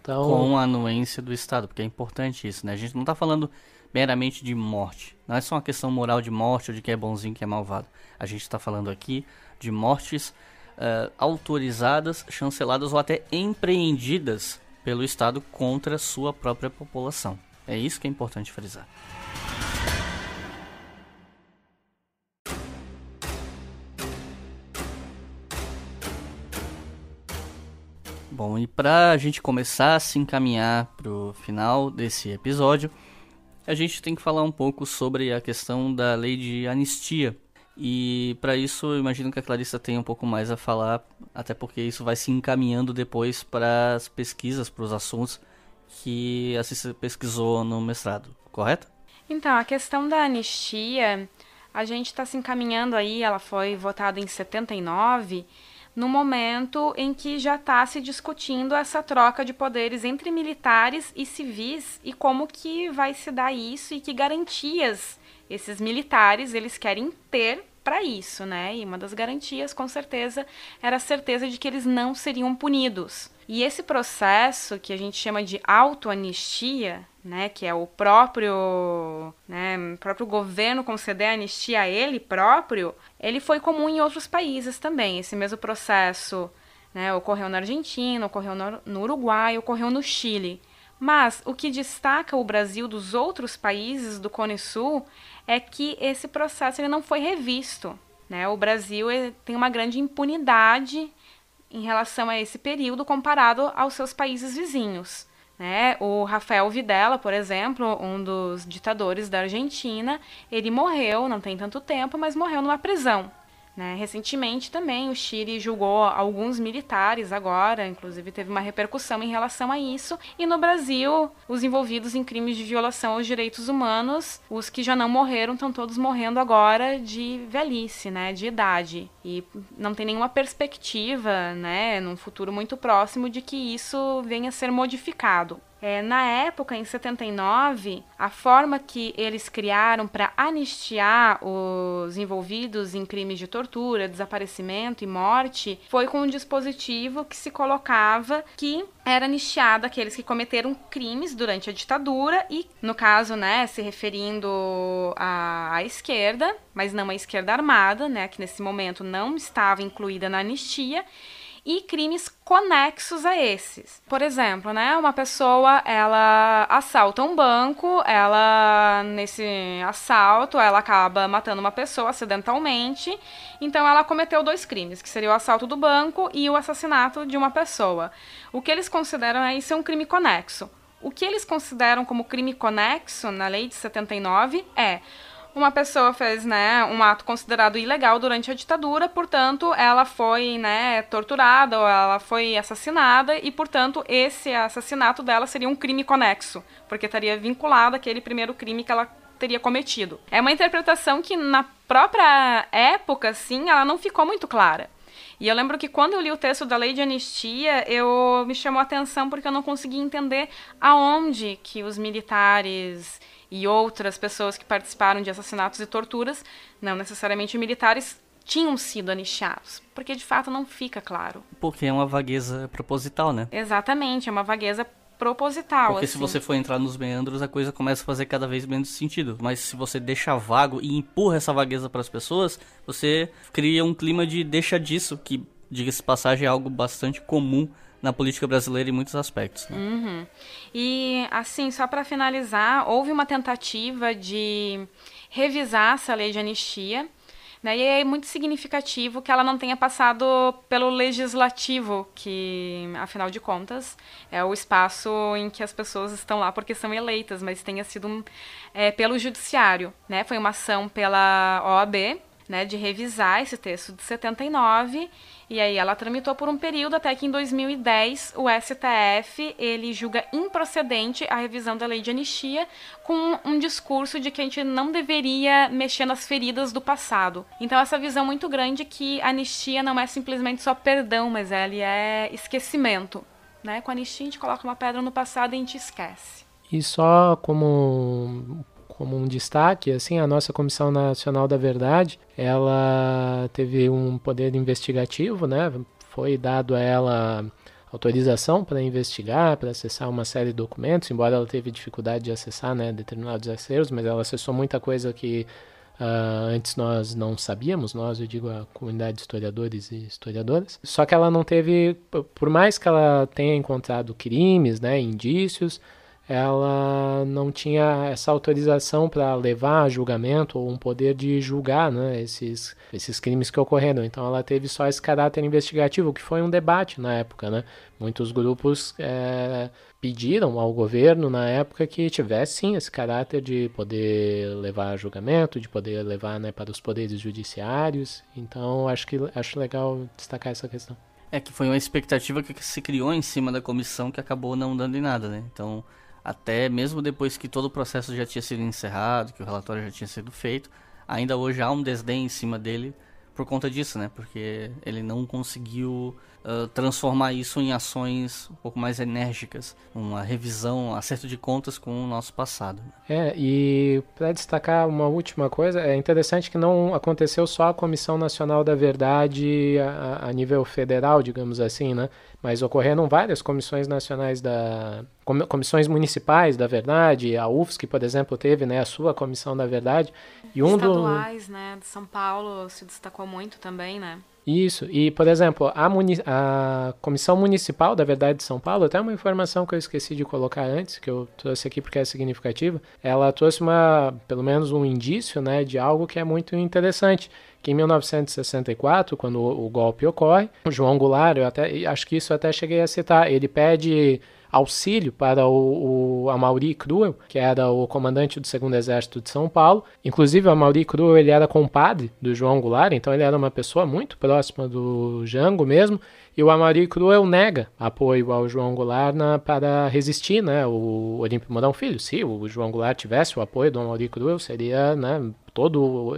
Então... Com a anuência do Estado, porque é importante isso, né? A gente não está falando meramente de morte. Não é só uma questão moral de morte ou de que é bonzinho, que é malvado. A gente está falando aqui de mortes uh, autorizadas, chanceladas ou até empreendidas pelo Estado contra sua própria população. É isso que é importante frisar. Bom, e para a gente começar a se encaminhar para o final desse episódio, a gente tem que falar um pouco sobre a questão da lei de anistia, e para isso, eu imagino que a Clarissa tenha um pouco mais a falar, até porque isso vai se encaminhando depois para as pesquisas, para os assuntos que a Cissa pesquisou no mestrado, correto? Então, a questão da anistia, a gente está se encaminhando aí, ela foi votada em 79, no momento em que já está se discutindo essa troca de poderes entre militares e civis e como que vai se dar isso e que garantias esses militares eles querem ter para isso, né? E uma das garantias, com certeza, era a certeza de que eles não seriam punidos. E esse processo que a gente chama de autoanistia, né, que é o próprio, né, próprio governo conceder anistia a ele próprio, ele foi comum em outros países também. Esse mesmo processo né, ocorreu na Argentina, ocorreu no Uruguai, ocorreu no Chile. Mas o que destaca o Brasil dos outros países do Cone Sul é que esse processo ele não foi revisto. Né? O Brasil tem uma grande impunidade em relação a esse período comparado aos seus países vizinhos. Né? O Rafael Videla, por exemplo, um dos ditadores da Argentina, ele morreu, não tem tanto tempo, mas morreu numa prisão. Né? Recentemente também o Chile julgou alguns militares agora, inclusive teve uma repercussão em relação a isso. E no Brasil, os envolvidos em crimes de violação aos direitos humanos, os que já não morreram estão todos morrendo agora de velhice, né? de idade. E não tem nenhuma perspectiva, né, num futuro muito próximo, de que isso venha a ser modificado. É, na época, em 79, a forma que eles criaram para anistiar os envolvidos em crimes de tortura, desaparecimento e morte foi com um dispositivo que se colocava que era anistiado aqueles que cometeram crimes durante a ditadura e, no caso, né, se referindo à, à esquerda, mas não à esquerda armada, né, que nesse momento não estava incluída na anistia, e crimes conexos a esses. Por exemplo, né, uma pessoa, ela assalta um banco, ela nesse assalto, ela acaba matando uma pessoa acidentalmente, então ela cometeu dois crimes, que seria o assalto do banco e o assassinato de uma pessoa. O que eles consideram é isso é um crime conexo. O que eles consideram como crime conexo na lei de 79 é uma pessoa fez, né, um ato considerado ilegal durante a ditadura, portanto, ela foi, né, torturada ou ela foi assassinada e, portanto, esse assassinato dela seria um crime conexo, porque estaria vinculado àquele primeiro crime que ela teria cometido. É uma interpretação que na própria época, sim, ela não ficou muito clara. E eu lembro que quando eu li o texto da lei de anistia, eu me chamou a atenção porque eu não conseguia entender aonde que os militares e outras pessoas que participaram de assassinatos e torturas, não necessariamente militares, tinham sido anichados, porque de fato não fica claro. Porque é uma vagueza proposital, né? Exatamente, é uma vagueza proposital. Porque assim. se você for entrar nos meandros, a coisa começa a fazer cada vez menos sentido. Mas se você deixa vago e empurra essa vagueza para as pessoas, você cria um clima de deixa disso, que, diga-se passagem, é algo bastante comum na política brasileira em muitos aspectos. Né? Uhum. E, assim, só para finalizar, houve uma tentativa de revisar essa lei de anistia, né? e é muito significativo que ela não tenha passado pelo legislativo, que, afinal de contas, é o espaço em que as pessoas estão lá porque são eleitas, mas tenha sido é, pelo judiciário. Né? Foi uma ação pela OAB, né, de revisar esse texto de 79 e aí ela tramitou por um período até que em 2010 o STF ele julga improcedente a revisão da lei de anistia com um discurso de que a gente não deveria mexer nas feridas do passado. Então essa visão muito grande que a anistia não é simplesmente só perdão, mas ela é esquecimento. Né? Com a anistia a gente coloca uma pedra no passado e a gente esquece. E só como como um destaque, assim, a nossa Comissão Nacional da Verdade, ela teve um poder investigativo, né? Foi dado a ela autorização para investigar, para acessar uma série de documentos, embora ela teve dificuldade de acessar, né, determinados acervos, mas ela acessou muita coisa que Uh, antes nós não sabíamos, nós, eu digo a comunidade de historiadores e historiadoras. Só que ela não teve, por mais que ela tenha encontrado crimes, né, indícios, ela não tinha essa autorização para levar a julgamento ou um poder de julgar né, esses, esses crimes que ocorreram. Então ela teve só esse caráter investigativo, que foi um debate na época. Né? Muitos grupos é, pediram ao governo na época que tivesse sim esse caráter de poder levar a julgamento, de poder levar né, para os poderes judiciários. Então acho que acho legal destacar essa questão. É que foi uma expectativa que se criou em cima da comissão que acabou não dando em nada, né? Então, até mesmo depois que todo o processo já tinha sido encerrado, que o relatório já tinha sido feito, ainda hoje há um desdém em cima dele por conta disso, né? Porque ele não conseguiu uh, transformar isso em ações um pouco mais enérgicas, uma revisão, um acerto de contas com o nosso passado. É, e para destacar uma última coisa, é interessante que não aconteceu só a Comissão Nacional da Verdade a, a nível federal, digamos assim, né? mas ocorreram várias comissões nacionais da comissões municipais da verdade, a UFSC, por exemplo, teve, né, a sua comissão da verdade e um estaduais, do... né, de São Paulo se destacou muito também, né? Isso, e por exemplo, a, muni... a Comissão Municipal da Verdade de São Paulo, até uma informação que eu esqueci de colocar antes, que eu trouxe aqui porque é significativa, ela trouxe uma, pelo menos um indício, né, de algo que é muito interessante, que em 1964, quando o golpe ocorre, João Goulart, eu até, acho que isso até cheguei a citar, ele pede auxílio para o, o Amaury Cruel, que era o comandante do 2 Exército de São Paulo. Inclusive, o Amaury Cruel ele era compadre do João Goulart, então ele era uma pessoa muito próxima do Jango mesmo. E o Amaury Cruel nega apoio ao João Goulart na, para resistir, né? O Olímpio Morão Filho. Se o João Goulart tivesse o apoio do Amaury Cruel, seria, né? Todo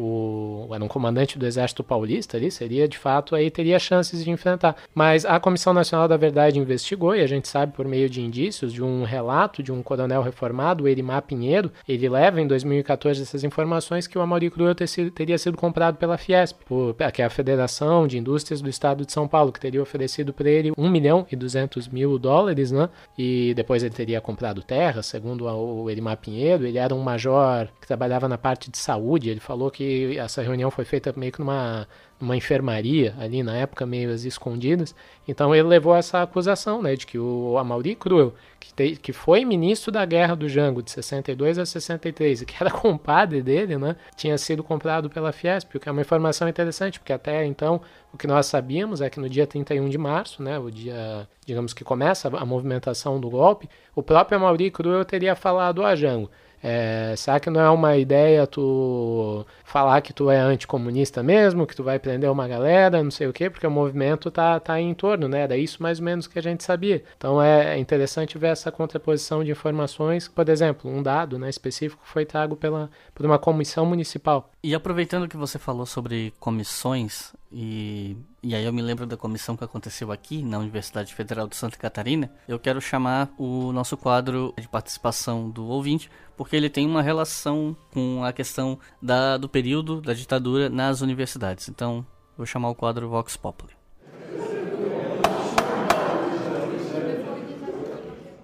o, era um comandante do Exército Paulista ali, seria de fato aí teria chances de enfrentar. Mas a Comissão Nacional da Verdade investigou e a gente sabe por meio de indícios de um relato de um coronel reformado, Erimar Pinheiro, ele leva em 2014 essas informações que o Amaury Cruel ter sido, teria sido comprado pela Fiesp, por, que é a Federação de Indústrias do Estado de São Paulo, que teria oferecido para ele 1 milhão e 200 mil dólares, né? E depois ele teria comprado terra, segundo o Erimar Pinheiro, ele era um major que trabalhava na parte de saúde, ele falou que essa reunião foi feita meio que numa, numa enfermaria ali na época meio às escondidas. Então ele levou essa acusação, né, de que o Amauri Cruel, que, te, que foi ministro da Guerra do Jango de 62 a 63 e que era compadre dele, né, tinha sido comprado pela Fiesp, o que é uma informação interessante, porque até então o que nós sabíamos é que no dia 31 de março, né, o dia, digamos que começa a movimentação do golpe, o próprio Amauri Cruel teria falado a Jango é, será que não é uma ideia tu falar que tu é anticomunista mesmo, que tu vai prender uma galera, não sei o quê, porque o movimento tá, tá em torno, né? Era isso mais ou menos que a gente sabia. Então é interessante ver essa contraposição de informações. Por exemplo, um dado né, específico foi trago pela, por uma comissão municipal. E aproveitando que você falou sobre comissões, e, e aí eu me lembro da comissão que aconteceu aqui na Universidade Federal de Santa Catarina. Eu quero chamar o nosso quadro de participação do ouvinte, porque ele tem uma relação com a questão da, do período da ditadura nas universidades. Então, vou chamar o quadro Vox Populi.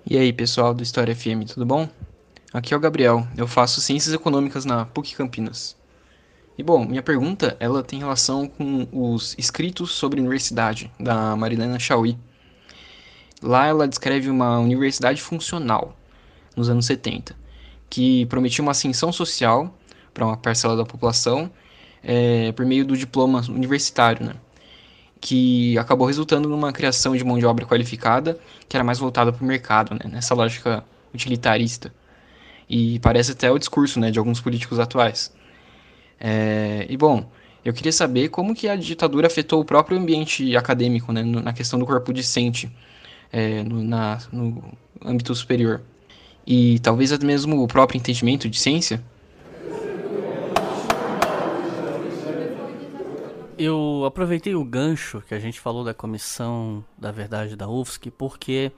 E aí, pessoal do História FM, tudo bom? Aqui é o Gabriel. Eu faço Ciências Econômicas na PUC Campinas. E bom, minha pergunta, ela tem relação com os escritos sobre universidade da Marilena Chauí. Lá ela descreve uma universidade funcional nos anos 70, que prometia uma ascensão social para uma parcela da população é, por meio do diploma universitário, né? que acabou resultando numa criação de mão de obra qualificada que era mais voltada para o mercado, né? nessa lógica utilitarista. E parece até o discurso né, de alguns políticos atuais. É, e bom, eu queria saber como que a ditadura afetou o próprio ambiente acadêmico, né, na questão do corpo discente é, no, na, no âmbito superior. E talvez até mesmo o próprio entendimento de ciência. Eu aproveitei o gancho que a gente falou da comissão da verdade da UFSC porque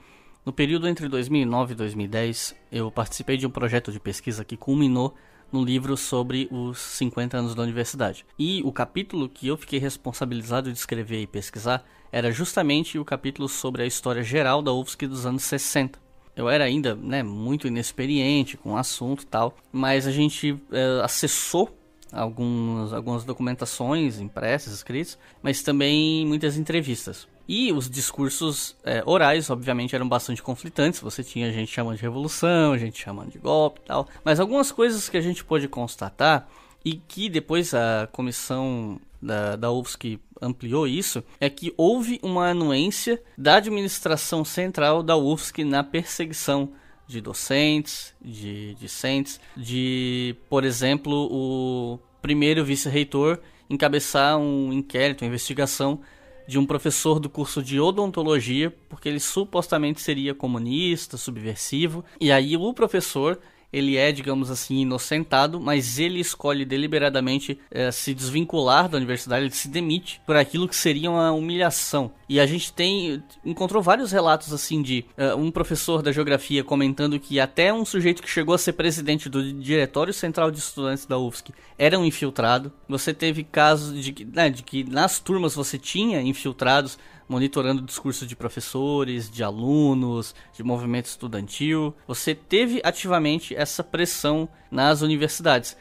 no período entre 2009 e 2010 eu participei de um projeto de pesquisa que culminou no livro sobre os 50 anos da universidade. E o capítulo que eu fiquei responsabilizado de escrever e pesquisar era justamente o capítulo sobre a história geral da UFSC dos anos 60. Eu era ainda né, muito inexperiente com o assunto e tal, mas a gente é, acessou alguns, algumas documentações impressas, escritas, mas também muitas entrevistas. E os discursos é, orais, obviamente, eram bastante conflitantes. Você tinha gente chamando de revolução, gente chamando de golpe e tal. Mas algumas coisas que a gente pôde constatar, e que depois a comissão da, da UFSC ampliou isso, é que houve uma anuência da administração central da UFSC na perseguição de docentes, de discentes, de, por exemplo, o primeiro vice-reitor encabeçar um inquérito, uma investigação de um professor do curso de odontologia, porque ele supostamente seria comunista, subversivo, e aí o professor ele é, digamos assim, inocentado, mas ele escolhe deliberadamente é, se desvincular da universidade, ele se demite por aquilo que seria uma humilhação. E a gente tem encontrou vários relatos assim de uh, um professor da geografia comentando que até um sujeito que chegou a ser presidente do Diretório Central de Estudantes da UFSC era um infiltrado. Você teve casos de, né, de que nas turmas você tinha infiltrados monitorando discursos de professores, de alunos, de movimento estudantil. Você teve ativamente essa pressão nas universidades.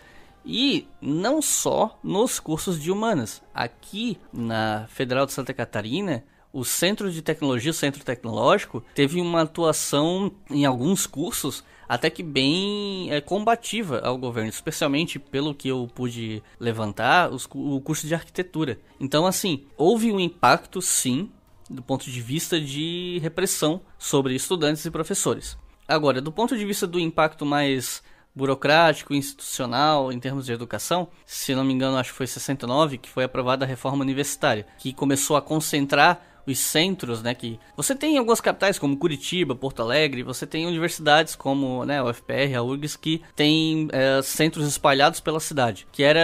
E não só nos cursos de humanas. Aqui na Federal de Santa Catarina, o Centro de Tecnologia, o Centro Tecnológico, teve uma atuação em alguns cursos até que bem é, combativa ao governo, especialmente pelo que eu pude levantar, os, o curso de arquitetura. Então, assim, houve um impacto, sim, do ponto de vista de repressão sobre estudantes e professores. Agora, do ponto de vista do impacto mais burocrático, institucional, em termos de educação, se não me engano, acho que foi 69 que foi aprovada a reforma universitária, que começou a concentrar os centros, né, que você tem em algumas capitais como Curitiba, Porto Alegre, você tem universidades como, né, a UFPR, a URGS, que tem é, centros espalhados pela cidade, que era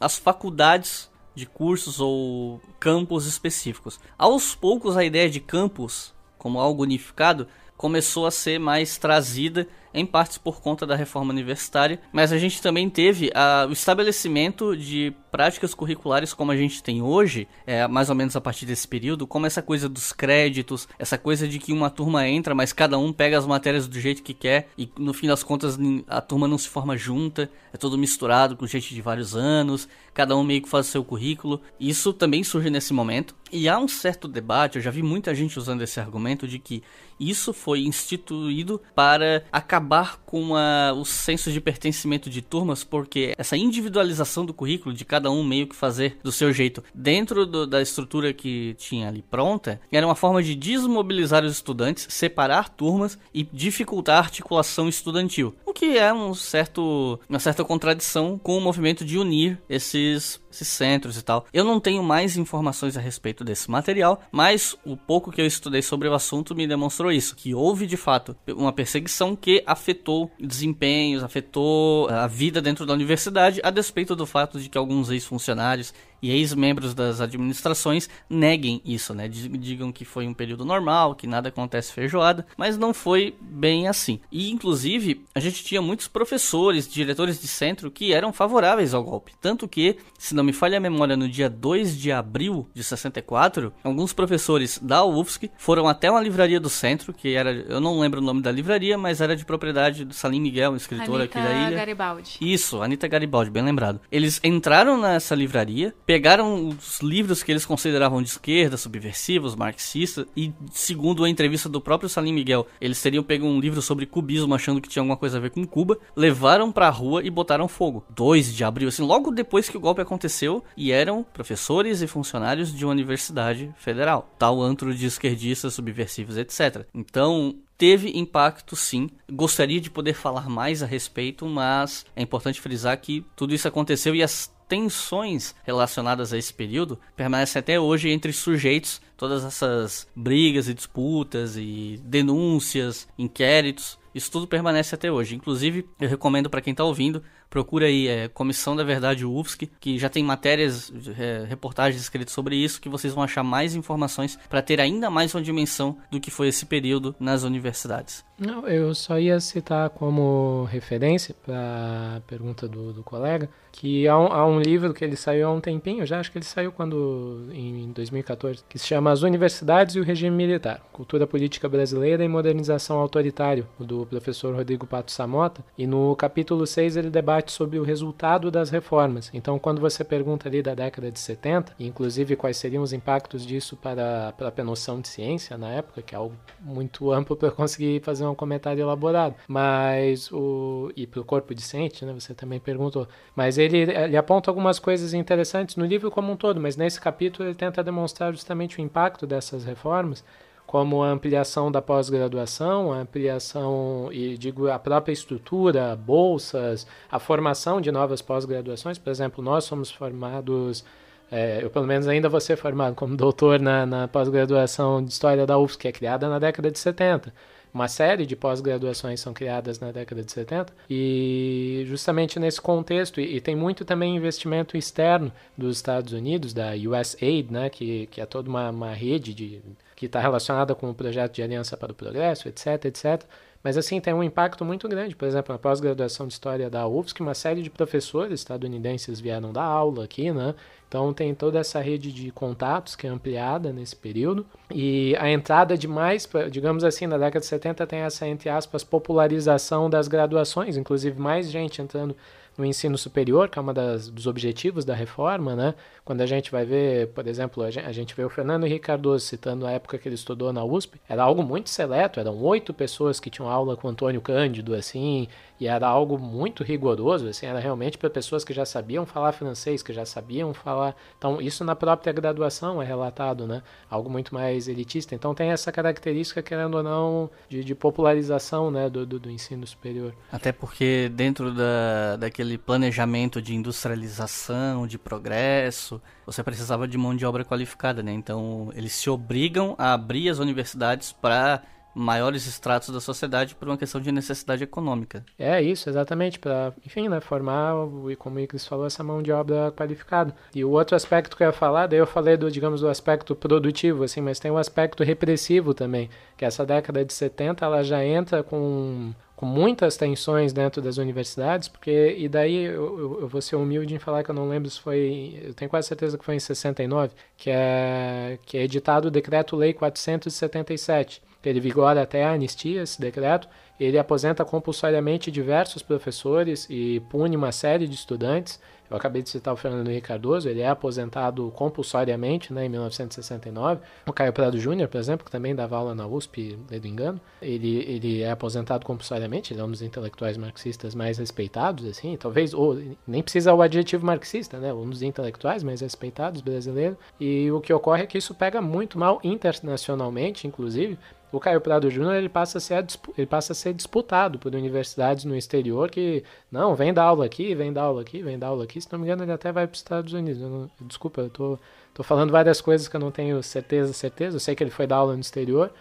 as faculdades de cursos ou campos específicos. Aos poucos, a ideia de campus como algo unificado começou a ser mais trazida, em partes por conta da reforma universitária, mas a gente também teve a, ah, o estabelecimento de práticas curriculares como a gente tem hoje, é, mais ou menos a partir desse período, como essa coisa dos créditos, essa coisa de que uma turma entra, mas cada um pega as matérias do jeito que quer, e no fim das contas a turma não se forma junta, é todo misturado com gente de vários anos, cada um meio que faz o seu currículo. Isso também surge nesse momento. E há um certo debate, eu já vi muita gente usando esse argumento de que isso foi instituído para acabar com a, o senso de pertencimento de turmas, porque essa individualização do currículo, de cada um meio que fazer do seu jeito, dentro do, da estrutura que tinha ali pronta, era uma forma de desmobilizar os estudantes, separar turmas e dificultar a articulação estudantil. O que é um certo, uma certa contradição com o movimento de unir esses, esses centros e tal. Eu não tenho mais informações a respeito desse material, mas o pouco que eu estudei sobre o assunto me demonstrou mostrou isso, que houve de fato uma perseguição que afetou desempenhos, afetou eh, a vida dentro da universidade, a despeito do fato de que alguns ex-funcionários e ex-membros das administrações neguem isso, né? Digam que foi um período normal, que nada acontece feijoada, mas não foi bem assim. E inclusive, a gente tinha muitos professores, diretores de centro que eram favoráveis ao golpe, tanto que, se não me falha a memória, no dia 2 de abril de 64, alguns professores da UFSC foram até uma livraria do centro, que era, eu não lembro o nome da livraria, mas era de propriedade do Salim Miguel, um escritor Anitta aqui da ilha. Anitta Garibaldi. Isso, Anitta Garibaldi, bem lembrado. Eles entraram nessa livraria, pegaram os livros que eles consideravam de esquerda, subversivos, marxistas, e segundo a entrevista do próprio Salim Miguel, eles teriam pego um livro sobre cubismo achando que tinha alguma coisa a ver com Cuba, levaram para a rua e botaram fogo. 2 de abril, assim, logo depois que o golpe aconteceu, e eram professores e funcionários de uma universidade federal, tal antro de esquerdistas, subversivos, etc. Então, teve impacto sim. Gostaria de poder falar mais a respeito, mas é importante frisar que tudo isso aconteceu e as tensões relacionadas a esse período permanecem até hoje entre sujeitos. Todas essas brigas e disputas e denúncias, inquéritos, isso tudo permanece até hoje. Inclusive, eu recomendo para quem está ouvindo procura aí é, Comissão da Verdade UFSC, que já tem matérias, é, reportagens escritas sobre isso, que vocês vão achar mais informações para ter ainda mais uma dimensão do que foi esse período nas universidades. Não, eu só ia citar como referência para a pergunta do, do, colega que há um, há um, livro que ele saiu há um tempinho, já acho que ele saiu quando em 2014, que se chama As Universidades e o Regime Militar: Cultura Política Brasileira e Modernização Autoritária, do professor Rodrigo Pato Samota, e no capítulo 6 ele debate debate sobre o resultado das reformas. Então, quando você pergunta ali da década de 70, inclusive quais seriam os impactos disso para a própria noção de ciência na época, que é algo muito amplo para conseguir fazer um comentário elaborado, mas o e para o corpo discente, né? Você também perguntou, mas ele, ele aponta algumas coisas interessantes no livro como um todo, mas nesse capítulo ele tenta demonstrar justamente o impacto dessas reformas como a ampliação da pós-graduação, a ampliação e digo a própria estrutura, bolsas, a formação de novas pós-graduações. Por exemplo, nós somos formados, é, eu pelo menos ainda vou ser formado como doutor na, na pós-graduação de História da UFS, que é criada na década de 70. Uma série de pós-graduações são criadas na década de 70 e justamente nesse contexto, e, e, tem muito também investimento externo dos Estados Unidos, da USAID, né, que, que é toda uma, uma rede de, que está relacionada com o projeto de Aliança para o Progresso, etc, etc, mas assim, tem um impacto muito grande. Por exemplo, a pós-graduação de História da UFSC, uma série de professores estadunidenses vieram dar aula aqui, né? Então tem toda essa rede de contatos que é ampliada nesse período. E a entrada de mais, digamos assim, na década de 70 tem essa, entre aspas, popularização das graduações, inclusive mais gente entrando no ensino superior, que é um dos objetivos da reforma, né? Quando a gente vai ver, por exemplo, a gente, a gente vê o Fernando Henrique Cardoso citando a época que ele estudou na USP, era algo muito seleto, eram oito pessoas que tinham aula com Antônio Cândido, assim, e era algo muito rigoroso, assim, era realmente para pessoas que já sabiam falar francês, que já sabiam falar. Então, isso na própria graduação é relatado, né? Algo muito mais elitista. Então, tem essa característica, querendo ou não, de, de popularização, né, do, do, do ensino superior. Até porque dentro da, daquele aquele planejamento de industrialização, de progresso, você precisava de mão de obra qualificada, né? Então, eles se obrigam a abrir as universidades para maiores estratos da sociedade por uma questão de necessidade econômica. É isso, exatamente, para, enfim, né, formar, e como o Iclis falou, essa mão de obra qualificada. E o outro aspecto que eu ia falar, daí eu falei do, digamos, do aspecto produtivo, assim, mas tem o um aspecto repressivo também, que essa década de 70, ela já entra com com muitas tensões dentro das universidades, porque, e daí eu, eu, vou ser humilde em falar que eu não lembro se foi, eu tenho quase certeza que foi em 69, que é, que é editado o Decreto-Lei 477, ele vigora até a anistia, esse decreto, ele aposenta compulsoriamente diversos professores e pune uma série de estudantes. Eu acabei de citar o Fernando Henrique Cardoso, ele é aposentado compulsoriamente né, em 1969. O Caio Prado Júnior, por exemplo, que também dava aula na USP, me engano, ele, ele é aposentado compulsoriamente, ele é um dos intelectuais marxistas mais respeitados, assim, talvez, ou nem precisa o adjetivo marxista, né, um dos intelectuais mais respeitados brasileiro. E o que ocorre é que isso pega muito mal internacionalmente, inclusive, o Caio Prado Júnior ele passa a ser ele passa a ser disputado por universidades no exterior que não vem dar aula aqui, vem dar aula aqui, vem dar aula aqui. Se não me engano ele até vai para os Estados Unidos. Eu não, desculpa, eu tô tô falando várias coisas que eu não tenho certeza certeza. Eu sei que ele foi dar aula no exterior,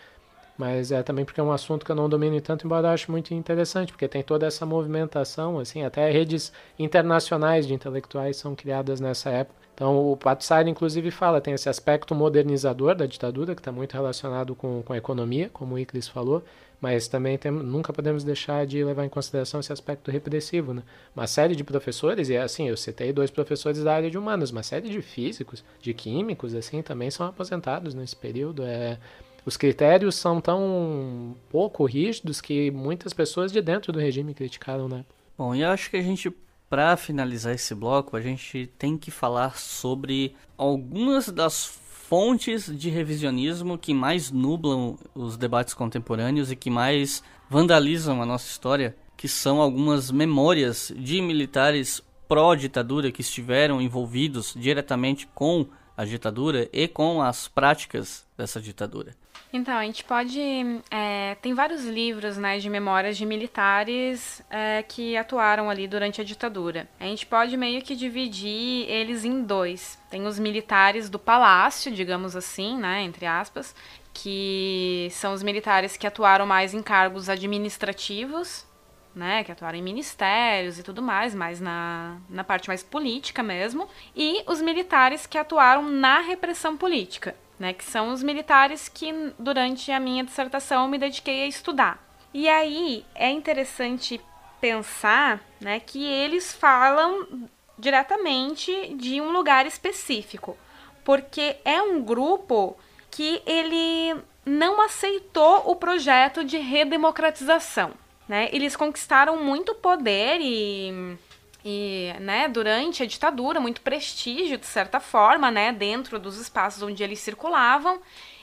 mas é também porque é um assunto que eu não domino tanto, embora eu acho muito interessante, porque tem toda essa movimentação, assim, até redes internacionais de intelectuais são criadas nessa época então, o Pato Saira, inclusive, fala, tem esse aspecto modernizador da ditadura, que está muito relacionado com, com a economia, como o Iclis falou, mas também tem, nunca podemos deixar de levar em consideração esse aspecto repressivo. Né? Uma série de professores, e é assim, eu citei dois professores da área de humanas, uma série de físicos, de químicos, assim, também são aposentados nesse período. É, os critérios são tão pouco rígidos que muitas pessoas de dentro do regime criticaram, né? Bom, e acho que a gente para finalizar esse bloco, a gente tem que falar sobre algumas das fontes de revisionismo que mais nublam os debates contemporâneos e que mais vandalizam a nossa história, que são algumas memórias de militares pró-ditadura que estiveram envolvidos diretamente com a ditadura e com as práticas dessa ditadura. Então, a gente pode. É, tem vários livros né, de memórias de militares é, que atuaram ali durante a ditadura. A gente pode meio que dividir eles em dois. Tem os militares do palácio, digamos assim, né, entre aspas, que são os militares que atuaram mais em cargos administrativos, né, que atuaram em ministérios e tudo mais, mais na, na parte mais política mesmo, e os militares que atuaram na repressão política né, que são os militares que durante a minha dissertação me dediquei a estudar. E aí é interessante pensar, né, que eles falam diretamente de um lugar específico, porque é um grupo que ele não aceitou o projeto de redemocratização, né? Eles conquistaram muito poder e e, né, durante a ditadura, muito prestígio, de certa forma, né, dentro dos espaços onde eles circulavam,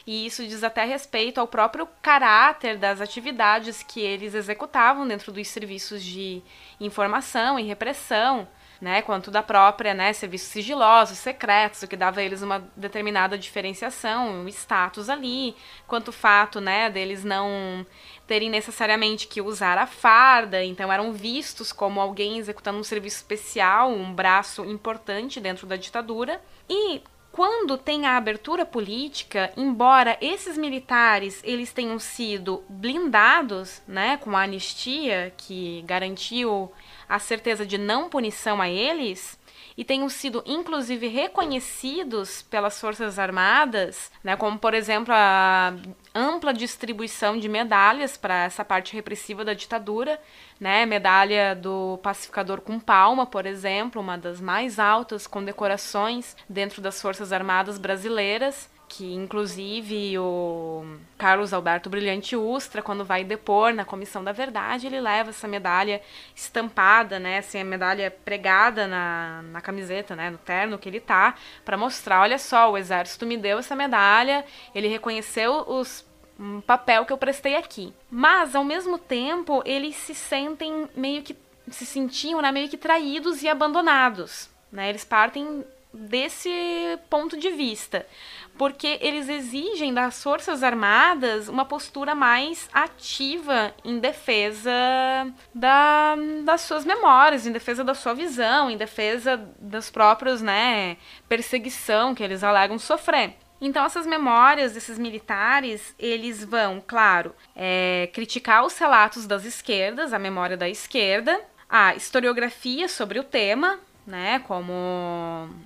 e isso diz até respeito ao próprio caráter das atividades que eles executavam dentro dos serviços de informação e repressão, né, quanto da é própria, né, serviços sigilosos, secretos, o que dava a eles uma determinada diferenciação, um status ali, quanto o fato, né, deles não terem necessariamente que usar a farda, então eram vistos como alguém executando um serviço especial, um braço importante dentro da ditadura. E quando tem a abertura política, embora esses militares eles tenham sido blindados, né, com a anistia que garantiu a certeza de não punição a eles e tenham sido inclusive reconhecidos pelas Forças Armadas, né, como por exemplo a ampla distribuição de medalhas para essa parte repressiva da ditadura, né, medalha do pacificador com palma, por exemplo, uma das mais altas condecorações dentro das Forças Armadas brasileiras que inclusive o Carlos Alberto Brilhante Ustra, quando vai depor na Comissão da Verdade, ele leva essa medalha estampada, né, assim, a medalha pregada na, na camiseta, né, no terno que ele tá, para mostrar, olha só, o exército me deu essa medalha, ele reconheceu os um papel que eu prestei aqui. Mas ao mesmo tempo, eles se sentem meio que se sentiam né, meio que traídos e abandonados, né? Eles partem desse ponto de vista, porque eles exigem das Forças Armadas uma postura mais ativa em defesa da, das suas memórias, em defesa da sua visão, em defesa das próprias né, perseguição que eles alegam sofrer. Então, essas memórias desses militares, eles vão, claro, é, criticar os relatos das esquerdas, a memória da esquerda, a historiografia sobre o tema, né, como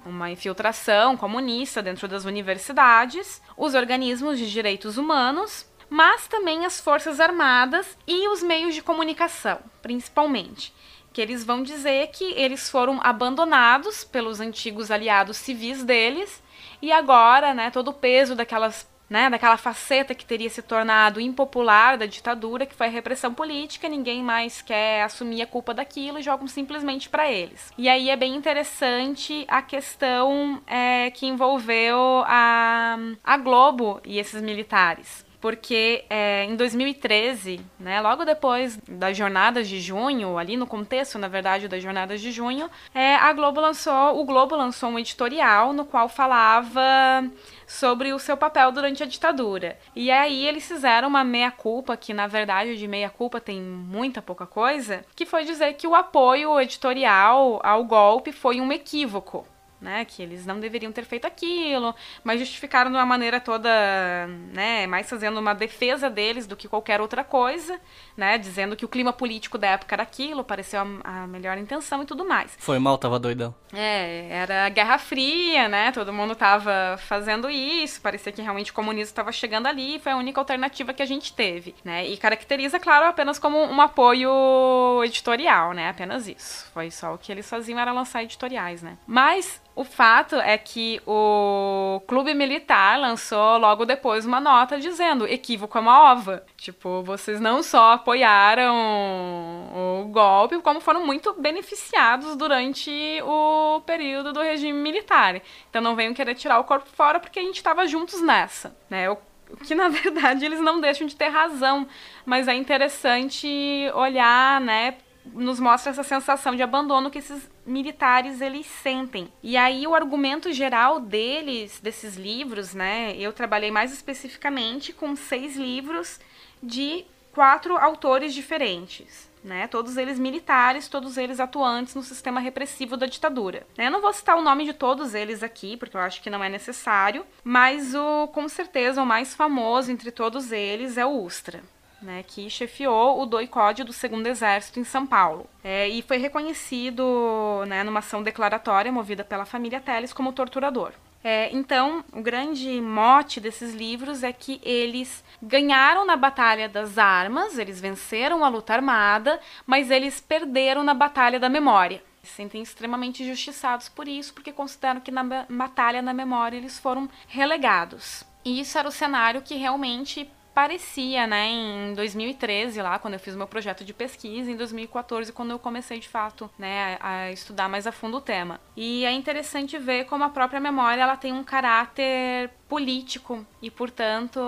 uma infiltração comunista dentro das universidades, os organismos de direitos humanos, mas também as forças armadas e os meios de comunicação, principalmente, que eles vão dizer que eles foram abandonados pelos antigos aliados civis deles e agora, né, todo o peso daquelas né, daquela faceta que teria se tornado impopular da ditadura, que foi a repressão política, ninguém mais quer assumir a culpa daquilo e jogam simplesmente para eles. E aí é bem interessante a questão é, que envolveu a, a Globo e esses militares porque é, em 2013, né, logo depois das jornadas de junho, ali no contexto, na verdade, das jornadas de junho, é, a Globo lançou, o Globo lançou um editorial no qual falava sobre o seu papel durante a ditadura. E aí eles fizeram uma meia-culpa, que na verdade de meia-culpa tem muita pouca coisa, que foi dizer que o apoio editorial ao golpe foi um equívoco né, que eles não deveriam ter feito aquilo, mas justificaram de uma maneira toda, né, mais fazendo uma defesa deles do que qualquer outra coisa, né, dizendo que o clima político da época era aquilo, pareceu a, a melhor intenção e tudo mais. Foi mal, tava doidão. É, era a Guerra Fria, né, todo mundo tava fazendo isso, parecia que realmente o comunismo estava chegando ali, foi a única alternativa que a gente teve, né, e caracteriza, claro, apenas como um apoio editorial, né, apenas isso. Foi só o que eles faziam era lançar editoriais, né. Mas o fato é que o clube militar lançou logo depois uma nota dizendo equívoco é uma ova. Tipo, vocês não só apoiaram o golpe, como foram muito beneficiados durante o período do regime militar. Então não venham querer tirar o corpo fora porque a gente estava juntos nessa, né? O que na verdade eles não deixam de ter razão, mas é interessante olhar, né, nos mostra essa sensação de abandono que esses militares eles sentem. E aí o argumento geral deles, desses livros, né? Eu trabalhei mais especificamente com seis livros de quatro autores diferentes. Né, todos eles militares, todos eles atuantes no sistema repressivo da ditadura. Né, eu não vou citar o nome de todos eles aqui, porque eu acho que não é necessário, mas o, com certeza o mais famoso entre todos eles é o Ustra né, que chefiou o doicódio do Segundo Exército em São Paulo. É, e foi reconhecido né, numa ação declaratória movida pela família Teles como torturador. É, então, o grande mote desses livros é que eles ganharam na Batalha das Armas, eles venceram a luta armada, mas eles perderam na Batalha da Memória. Se sentem extremamente injustiçados por isso, porque consideram que na batalha na memória eles foram relegados. E isso era o cenário que realmente aparecia, né, em 2013 lá, quando eu fiz meu projeto de pesquisa, em 2014 quando eu comecei de fato, né, a estudar mais a fundo o tema. E é interessante ver como a própria memória ela tem um caráter político e, portanto,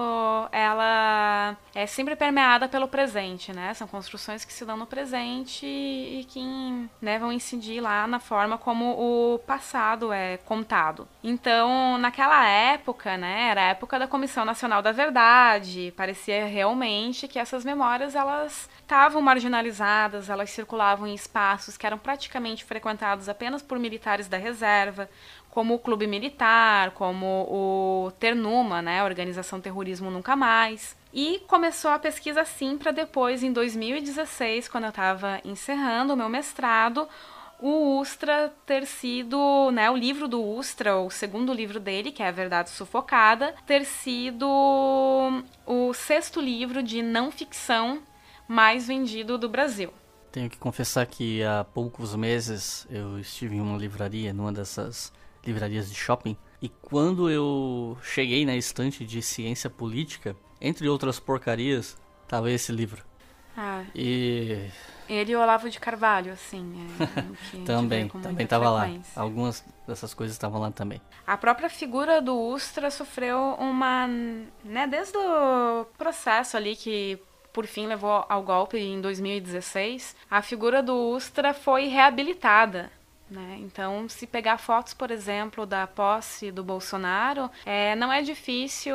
ela é sempre permeada pelo presente, né? São construções que se dão no presente e que né, vão incidir lá na forma como o passado é contado. Então, naquela época, né, era a época da Comissão Nacional da Verdade, parecia realmente que essas memórias elas estavam marginalizadas, elas circulavam em espaços que eram praticamente frequentados apenas por militares da reserva, como o Clube Militar, como o Ternuma, né, Organização Terrorismo Nunca Mais. E começou a pesquisa assim para depois, em 2016, quando eu estava encerrando o meu mestrado, o Ustra ter sido, né, o livro do Ustra, o segundo livro dele, que é A Verdade Sufocada, ter sido o sexto livro de não ficção mais vendido do Brasil. Tenho que confessar que há poucos meses eu estive em uma livraria, numa dessas livrarias de shopping. E quando eu cheguei na estante de ciência política, entre outras porcarias, tava esse livro. Ah. E. Ele e o Olavo de Carvalho, assim. É, né, também, também estava lá. Algumas dessas coisas estavam lá também. A própria figura do Ustra sofreu uma. Né, desde o processo ali que por fim levou ao golpe em 2016, a figura do Ustra foi reabilitada. Né? Então, se pegar fotos, por exemplo, da posse do Bolsonaro, é, não é difícil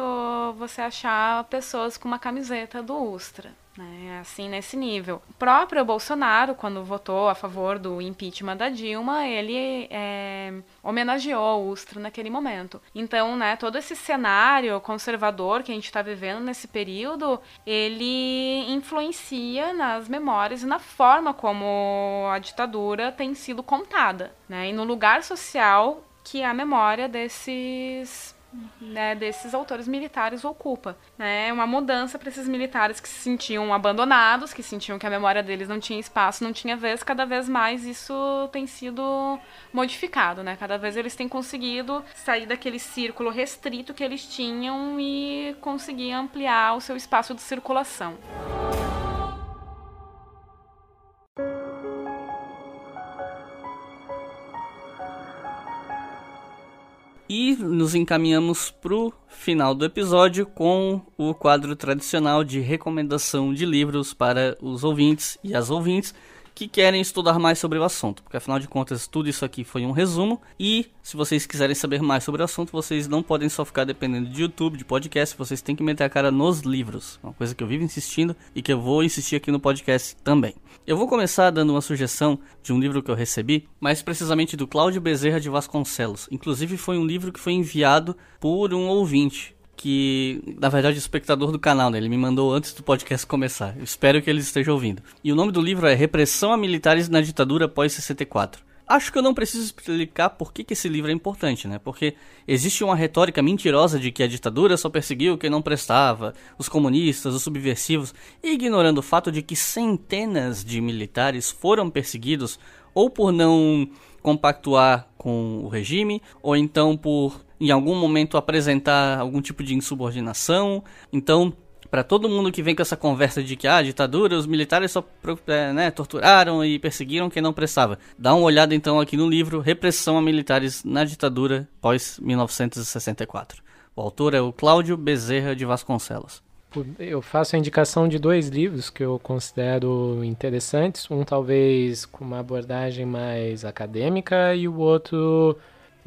você achar pessoas com uma camiseta do Ustra. Né? Assim, nesse nível. O próprio Bolsonaro, quando votou a favor do impeachment da Dilma, ele é, homenageou o Ustra naquele momento. Então, né, todo esse cenário conservador que a gente está vivendo nesse período, ele influencia nas memórias e na forma como a ditadura tem sido contada, né? E no lugar social que é a memória desses né, desses autores militares ocupa. Né? É uma mudança para esses militares que se sentiam abandonados, que sentiam que a memória deles não tinha espaço, não tinha vez, cada vez mais isso tem sido modificado. Né? Cada vez eles têm conseguido sair daquele círculo restrito que eles tinham e conseguir ampliar o seu espaço de circulação. E nos encaminhamos pro final do episódio com o quadro tradicional de recomendação de livros para os ouvintes e as ouvintes que querem estudar mais sobre o assunto, porque afinal de contas tudo isso aqui foi um resumo e se vocês quiserem saber mais sobre o assunto, vocês não podem só ficar dependendo de YouTube, de podcast, vocês têm que meter a cara nos livros, uma coisa que eu vivo insistindo e que eu vou insistir aqui no podcast também. Eu vou começar dando uma sugestão de um livro que eu recebi, mais precisamente do Cláudio Bezerra de Vasconcelos. Inclusive foi um livro que foi enviado por um ouvinte que, na verdade, o espectador do canal, né? Ele me mandou antes do podcast começar. Eu espero que ele esteja ouvindo. E o nome do livro é Repressão a Militares na Ditadura após 64. Acho que eu não preciso explicar por que, que esse livro é importante, né? Porque existe uma retórica mentirosa de que a ditadura só perseguiu quem não prestava, os comunistas, os subversivos, ignorando o fato de que centenas de militares foram perseguidos ou por não compactuar com o regime, ou então por em algum momento apresentar algum tipo de insubordinação. Então, para todo mundo que vem com essa conversa de que ah, a ditadura, os militares só é, né, torturaram e perseguiram quem não prestava. Dá uma olhada então aqui no livro Repressão a Militares na Ditadura pós 1964. O autor é o Cláudio Bezerra de Vasconcelos. Eu faço a indicação de dois livros que eu considero interessantes, um talvez com uma abordagem mais acadêmica e o outro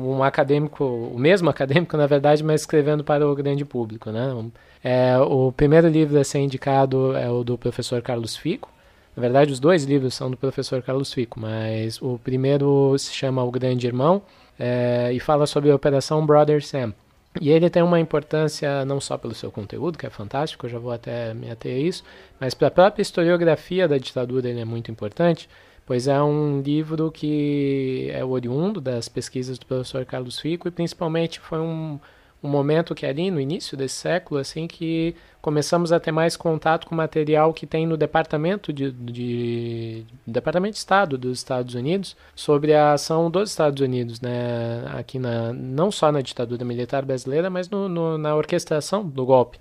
um acadêmico, o mesmo acadêmico, na verdade, mas escrevendo para o grande público. Né? É, o primeiro livro a ser indicado é o do professor Carlos Fico. Na verdade, os dois livros são do professor Carlos Fico, mas o primeiro se chama O Grande Irmão é, e fala sobre a Operação Brother Sam. E ele tem uma importância não só pelo seu conteúdo, que é fantástico, eu já vou até me ater a isso, mas para a própria historiografia da ditadura ele é muito importante, pois é um livro que é oriundo das pesquisas do professor Carlos Fico e principalmente foi um, um momento que é ali no início desse século assim que começamos a ter mais contato com material que tem no departamento de, de departamento de Estado dos Estados Unidos sobre a ação dos Estados Unidos né aqui na não só na ditadura militar brasileira mas no, no na orquestração do golpe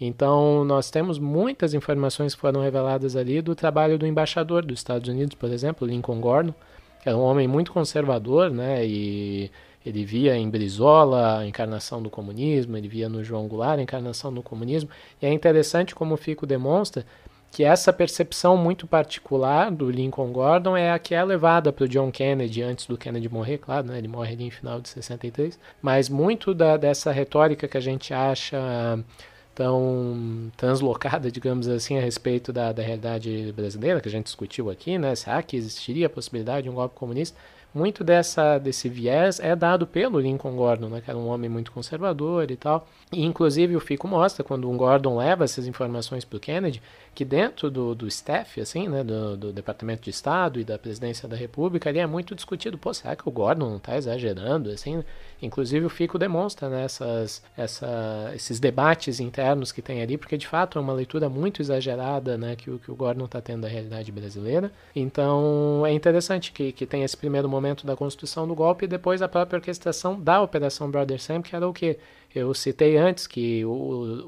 então, nós temos muitas informações que foram reveladas ali do trabalho do embaixador dos Estados Unidos, por exemplo, Lincoln Gordon, que era um homem muito conservador, né? E ele via em Brizola a encarnação do comunismo, ele via no João Goulart a encarnação do comunismo. E é interessante como o Fico demonstra que essa percepção muito particular do Lincoln Gordon é a que é levada para o John Kennedy antes do Kennedy morrer, claro, né? ele morre ali em final de 63, mas muito da, dessa retórica que a gente acha tão translocada, digamos assim, a respeito da, da realidade brasileira que a gente discutiu aqui, né? Será que existiria a possibilidade de um golpe comunista? Muito dessa, desse viés é dado pelo Lincoln Gordon, né, que era um homem muito conservador e tal. E, inclusive, o Fico mostra, quando o Gordon leva essas informações para o Kennedy, que dentro do, do staff, assim, né, do, do, Departamento de Estado e da Presidência da República, ali é muito discutido, pô, será que o Gordon não está exagerando, assim? Inclusive o Fico demonstra, né, essas, essa, esses debates internos que tem ali, porque de fato é uma leitura muito exagerada, né, que, que o Gordon está tendo da realidade brasileira. Então é interessante que, que tem esse primeiro momento da constituição do golpe e depois a própria orquestração da Operação Brother Sam, que era o quê? Eu citei antes que o,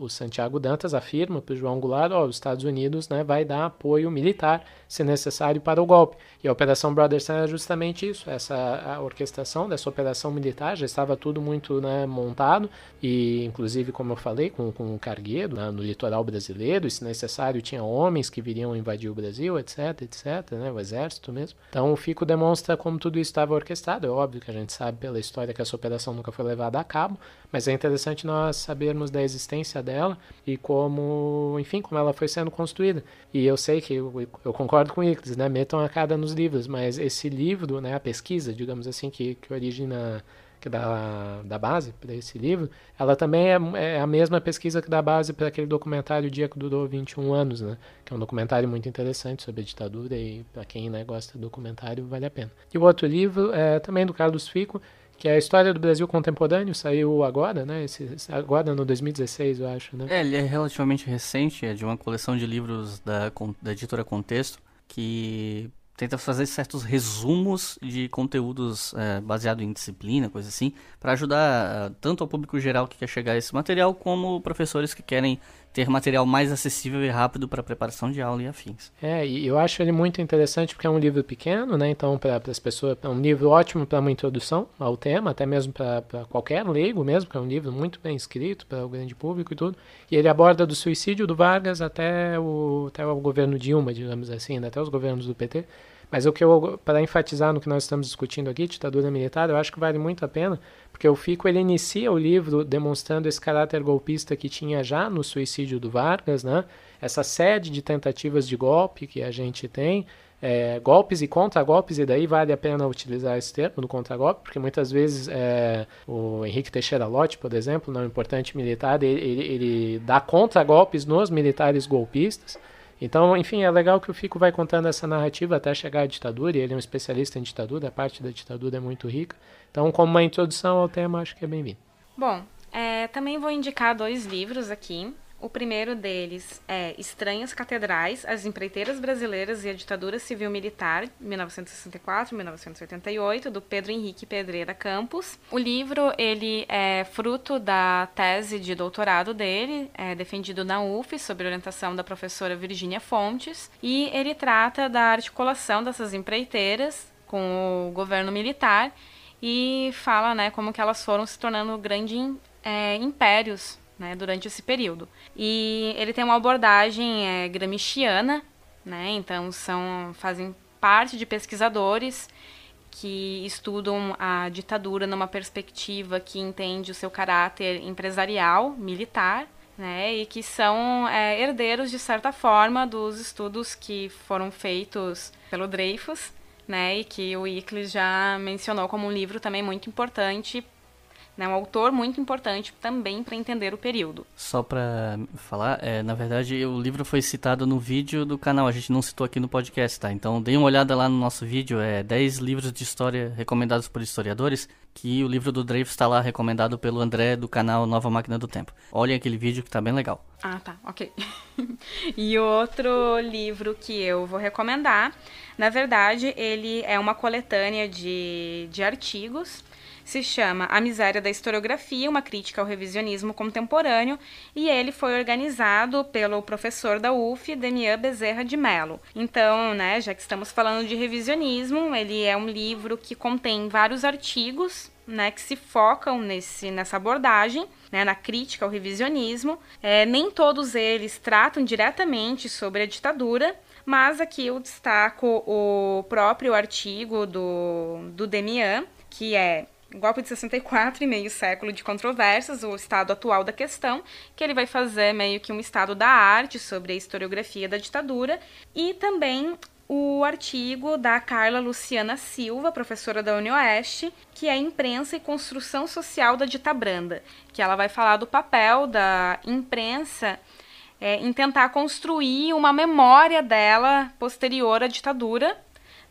o Santiago Dantas afirma para o João Goulart, os Estados Unidos né, vai dar apoio militar, se necessário, para o golpe. E a Operação Brother Sun é justamente isso, essa orquestração dessa operação militar, já estava tudo muito né, montado, e inclusive, como eu falei, com, com o cargueiro né, no litoral brasileiro, e se necessário tinha homens que viriam invadir o Brasil, etc, etc, né, o exército mesmo. Então o Fico demonstra como tudo isso estava orquestrado, é óbvio que a gente sabe pela história que essa operação nunca foi levada a cabo, mas é interessante nós sabermos da existência dela e como, enfim, como ela foi sendo construída. E eu sei que eu, eu concordo com Icles, né? Metam a cada nos livros, mas esse livro, né, a pesquisa, digamos assim, que, que origina que dá da base para esse livro, ela também é, é, a mesma pesquisa que dá base para aquele documentário o Dia que durou 21 anos, né? Que é um documentário muito interessante sobre a ditadura e para quem né, gosta do documentário vale a pena. E o outro livro é também do Carlos Fico, que é a história do Brasil contemporâneo, saiu agora, né? Esse, agora no 2016, eu acho, né? É, ele é relativamente recente, é de uma coleção de livros da, da editora Contexto, que tenta fazer certos resumos de conteúdos é, baseado em disciplina, coisa assim, para ajudar ah, tanto ao público geral que quer chegar a esse material, como professores que querem ter material mais acessível e rápido para preparação de aula e afins. É, e eu acho ele muito interessante porque é um livro pequeno, né? Então, para as pessoas, é um livro ótimo para uma introdução ao tema, até mesmo para qualquer leigo mesmo, que é um livro muito bem escrito para o grande público e tudo. E ele aborda do suicídio do Vargas até o, até o governo Dilma, digamos assim, né? até os governos do PT. Mas o que eu, para enfatizar no que nós estamos discutindo aqui, ditadura militar, eu acho que vale muito a pena, porque o Fico ele inicia o livro demonstrando esse caráter golpista que tinha já no suicídio do Vargas, né? Essa sede de tentativas de golpe que a gente tem, é, golpes e contra-golpes, e daí vale a pena utilizar esse termo do contra-golpe, porque muitas vezes é, o Henrique Teixeira Lotti, por exemplo, não né, importante militar, ele, ele, ele dá contra-golpes nos militares golpistas, então, enfim, é legal que o Fico vai contando essa narrativa até chegar à ditadura, e ele é um especialista em ditadura, a parte da ditadura é muito rica. Então, como uma introdução ao tema, acho que é bem-vindo. Bom, é, também vou indicar dois livros aqui. O primeiro deles é Estranhas Catedrais, As Empreiteiras Brasileiras e a Ditadura Civil Militar, 1964-1988, do Pedro Henrique Pedreira Campos. O livro ele é fruto da tese de doutorado dele, é defendido na UF, sob orientação da professora Virginia Fontes, e ele trata da articulação dessas empreiteiras com o governo militar e fala né, como que elas foram se tornando grandes é, impérios né, durante esse período. E ele tem uma abordagem é, gramsciana, né, então são, fazem parte de pesquisadores que estudam a ditadura numa perspectiva que entende o seu caráter empresarial, militar, né, e que são é, herdeiros, de certa forma, dos estudos que foram feitos pelo Dreyfus, né, e que o Icles já mencionou como um livro também muito importante é um autor muito importante também para entender o período. Só para falar, é, na verdade o livro foi citado no vídeo do canal, a gente não citou aqui no podcast, tá? Então dê uma olhada lá no nosso vídeo, é 10 livros de história recomendados por historiadores, que o livro do Dreyfus está lá recomendado pelo André do canal Nova Máquina do Tempo. Olhem aquele vídeo que tá bem legal. Ah, tá, ok. e outro livro que eu vou recomendar, na verdade ele é uma coletânea de, de artigos se chama A Miséria da Historiografia, uma crítica ao revisionismo contemporâneo, e ele foi organizado pelo professor da UF, Demian Bezerra de Mello. Então, né, já que estamos falando de revisionismo, ele é um livro que contém vários artigos né, que se focam nesse, nessa abordagem, né, na crítica ao revisionismo. É, nem todos eles tratam diretamente sobre a ditadura, mas aqui eu destaco o próprio artigo do, do Demian, que é um golpe de 64 e meio século de controvérsias, o estado atual da questão, que ele vai fazer meio que um estado da arte sobre a historiografia da ditadura, e também o artigo da Carla Luciana Silva, professora da UniOeste, que é Imprensa e Construção Social da Ditabranda, que ela vai falar do papel da imprensa é, em tentar construir uma memória dela posterior à ditadura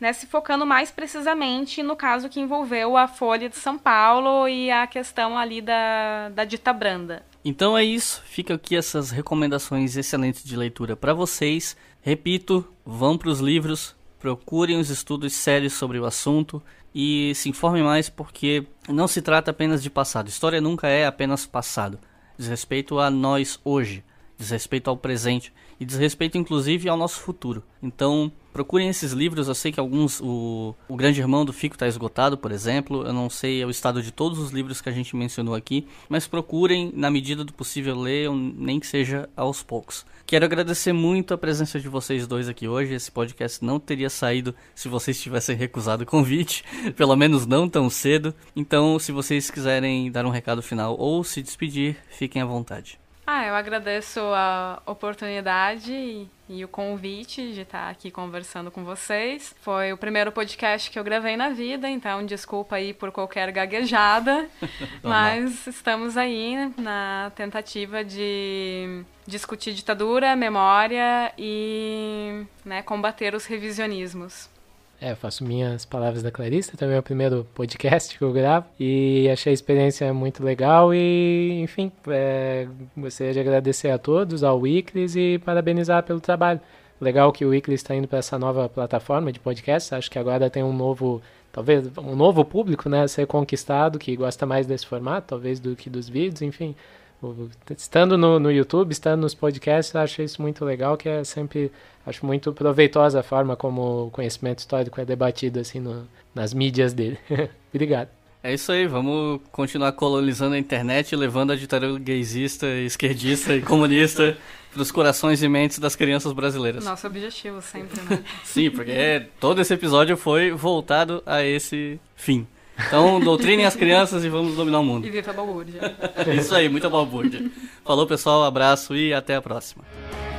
né, se focando mais precisamente no caso que envolveu a Folha de São Paulo e a questão ali da, da dita branda. Então é isso, fica aqui essas recomendações excelentes de leitura para vocês. Repito, vão para os livros, procurem os estudos sérios sobre o assunto e se informem mais porque não se trata apenas de passado. História nunca é apenas passado. Diz respeito a nós hoje, diz respeito ao presente e diz respeito inclusive ao nosso futuro. Então, Procurem esses livros, eu sei que alguns. O, o Grande Irmão do Fico está esgotado, por exemplo. Eu não sei é o estado de todos os livros que a gente mencionou aqui, mas procurem, na medida do possível, leiam, nem que seja aos poucos. Quero agradecer muito a presença de vocês dois aqui hoje. Esse podcast não teria saído se vocês tivessem recusado o convite, pelo menos não tão cedo. Então, se vocês quiserem dar um recado final ou se despedir, fiquem à vontade. Ah, eu agradeço a oportunidade e, o convite de estar aqui conversando com vocês. Foi o primeiro podcast que eu gravei na vida, então desculpa aí por qualquer gaguejada, mas estamos aí na tentativa de discutir ditadura, memória e né, combater os revisionismos. É, eu faço minhas palavras da Clarissa, também é o primeiro podcast que eu gravo e achei a experiência muito legal e, enfim, é, gostaria de agradecer a todos, ao Wiclis e parabenizar pelo trabalho. Legal que o Wiclis está indo para essa nova plataforma de podcast, acho que agora tem um novo, talvez um novo público, né, a ser conquistado que gosta mais desse formato, talvez do que dos vídeos, enfim estando no, no YouTube, estando nos podcasts, acho isso muito legal, que é sempre, acho muito proveitosa a forma como o conhecimento histórico é debatido, assim, no, nas mídias dele. Obrigado. É isso aí, vamos continuar colonizando a internet, levando a ditadura gaysista, esquerdista e comunista para os corações e mentes das crianças brasileiras. Nosso objetivo sempre, né? Sim, porque é, todo esse episódio foi voltado a esse fim. Então, doutrinem as crianças e vamos dominar o mundo. E viva a balbúrdia. Isso aí, muita balbúrdia. Falou, pessoal, abraço e até a próxima.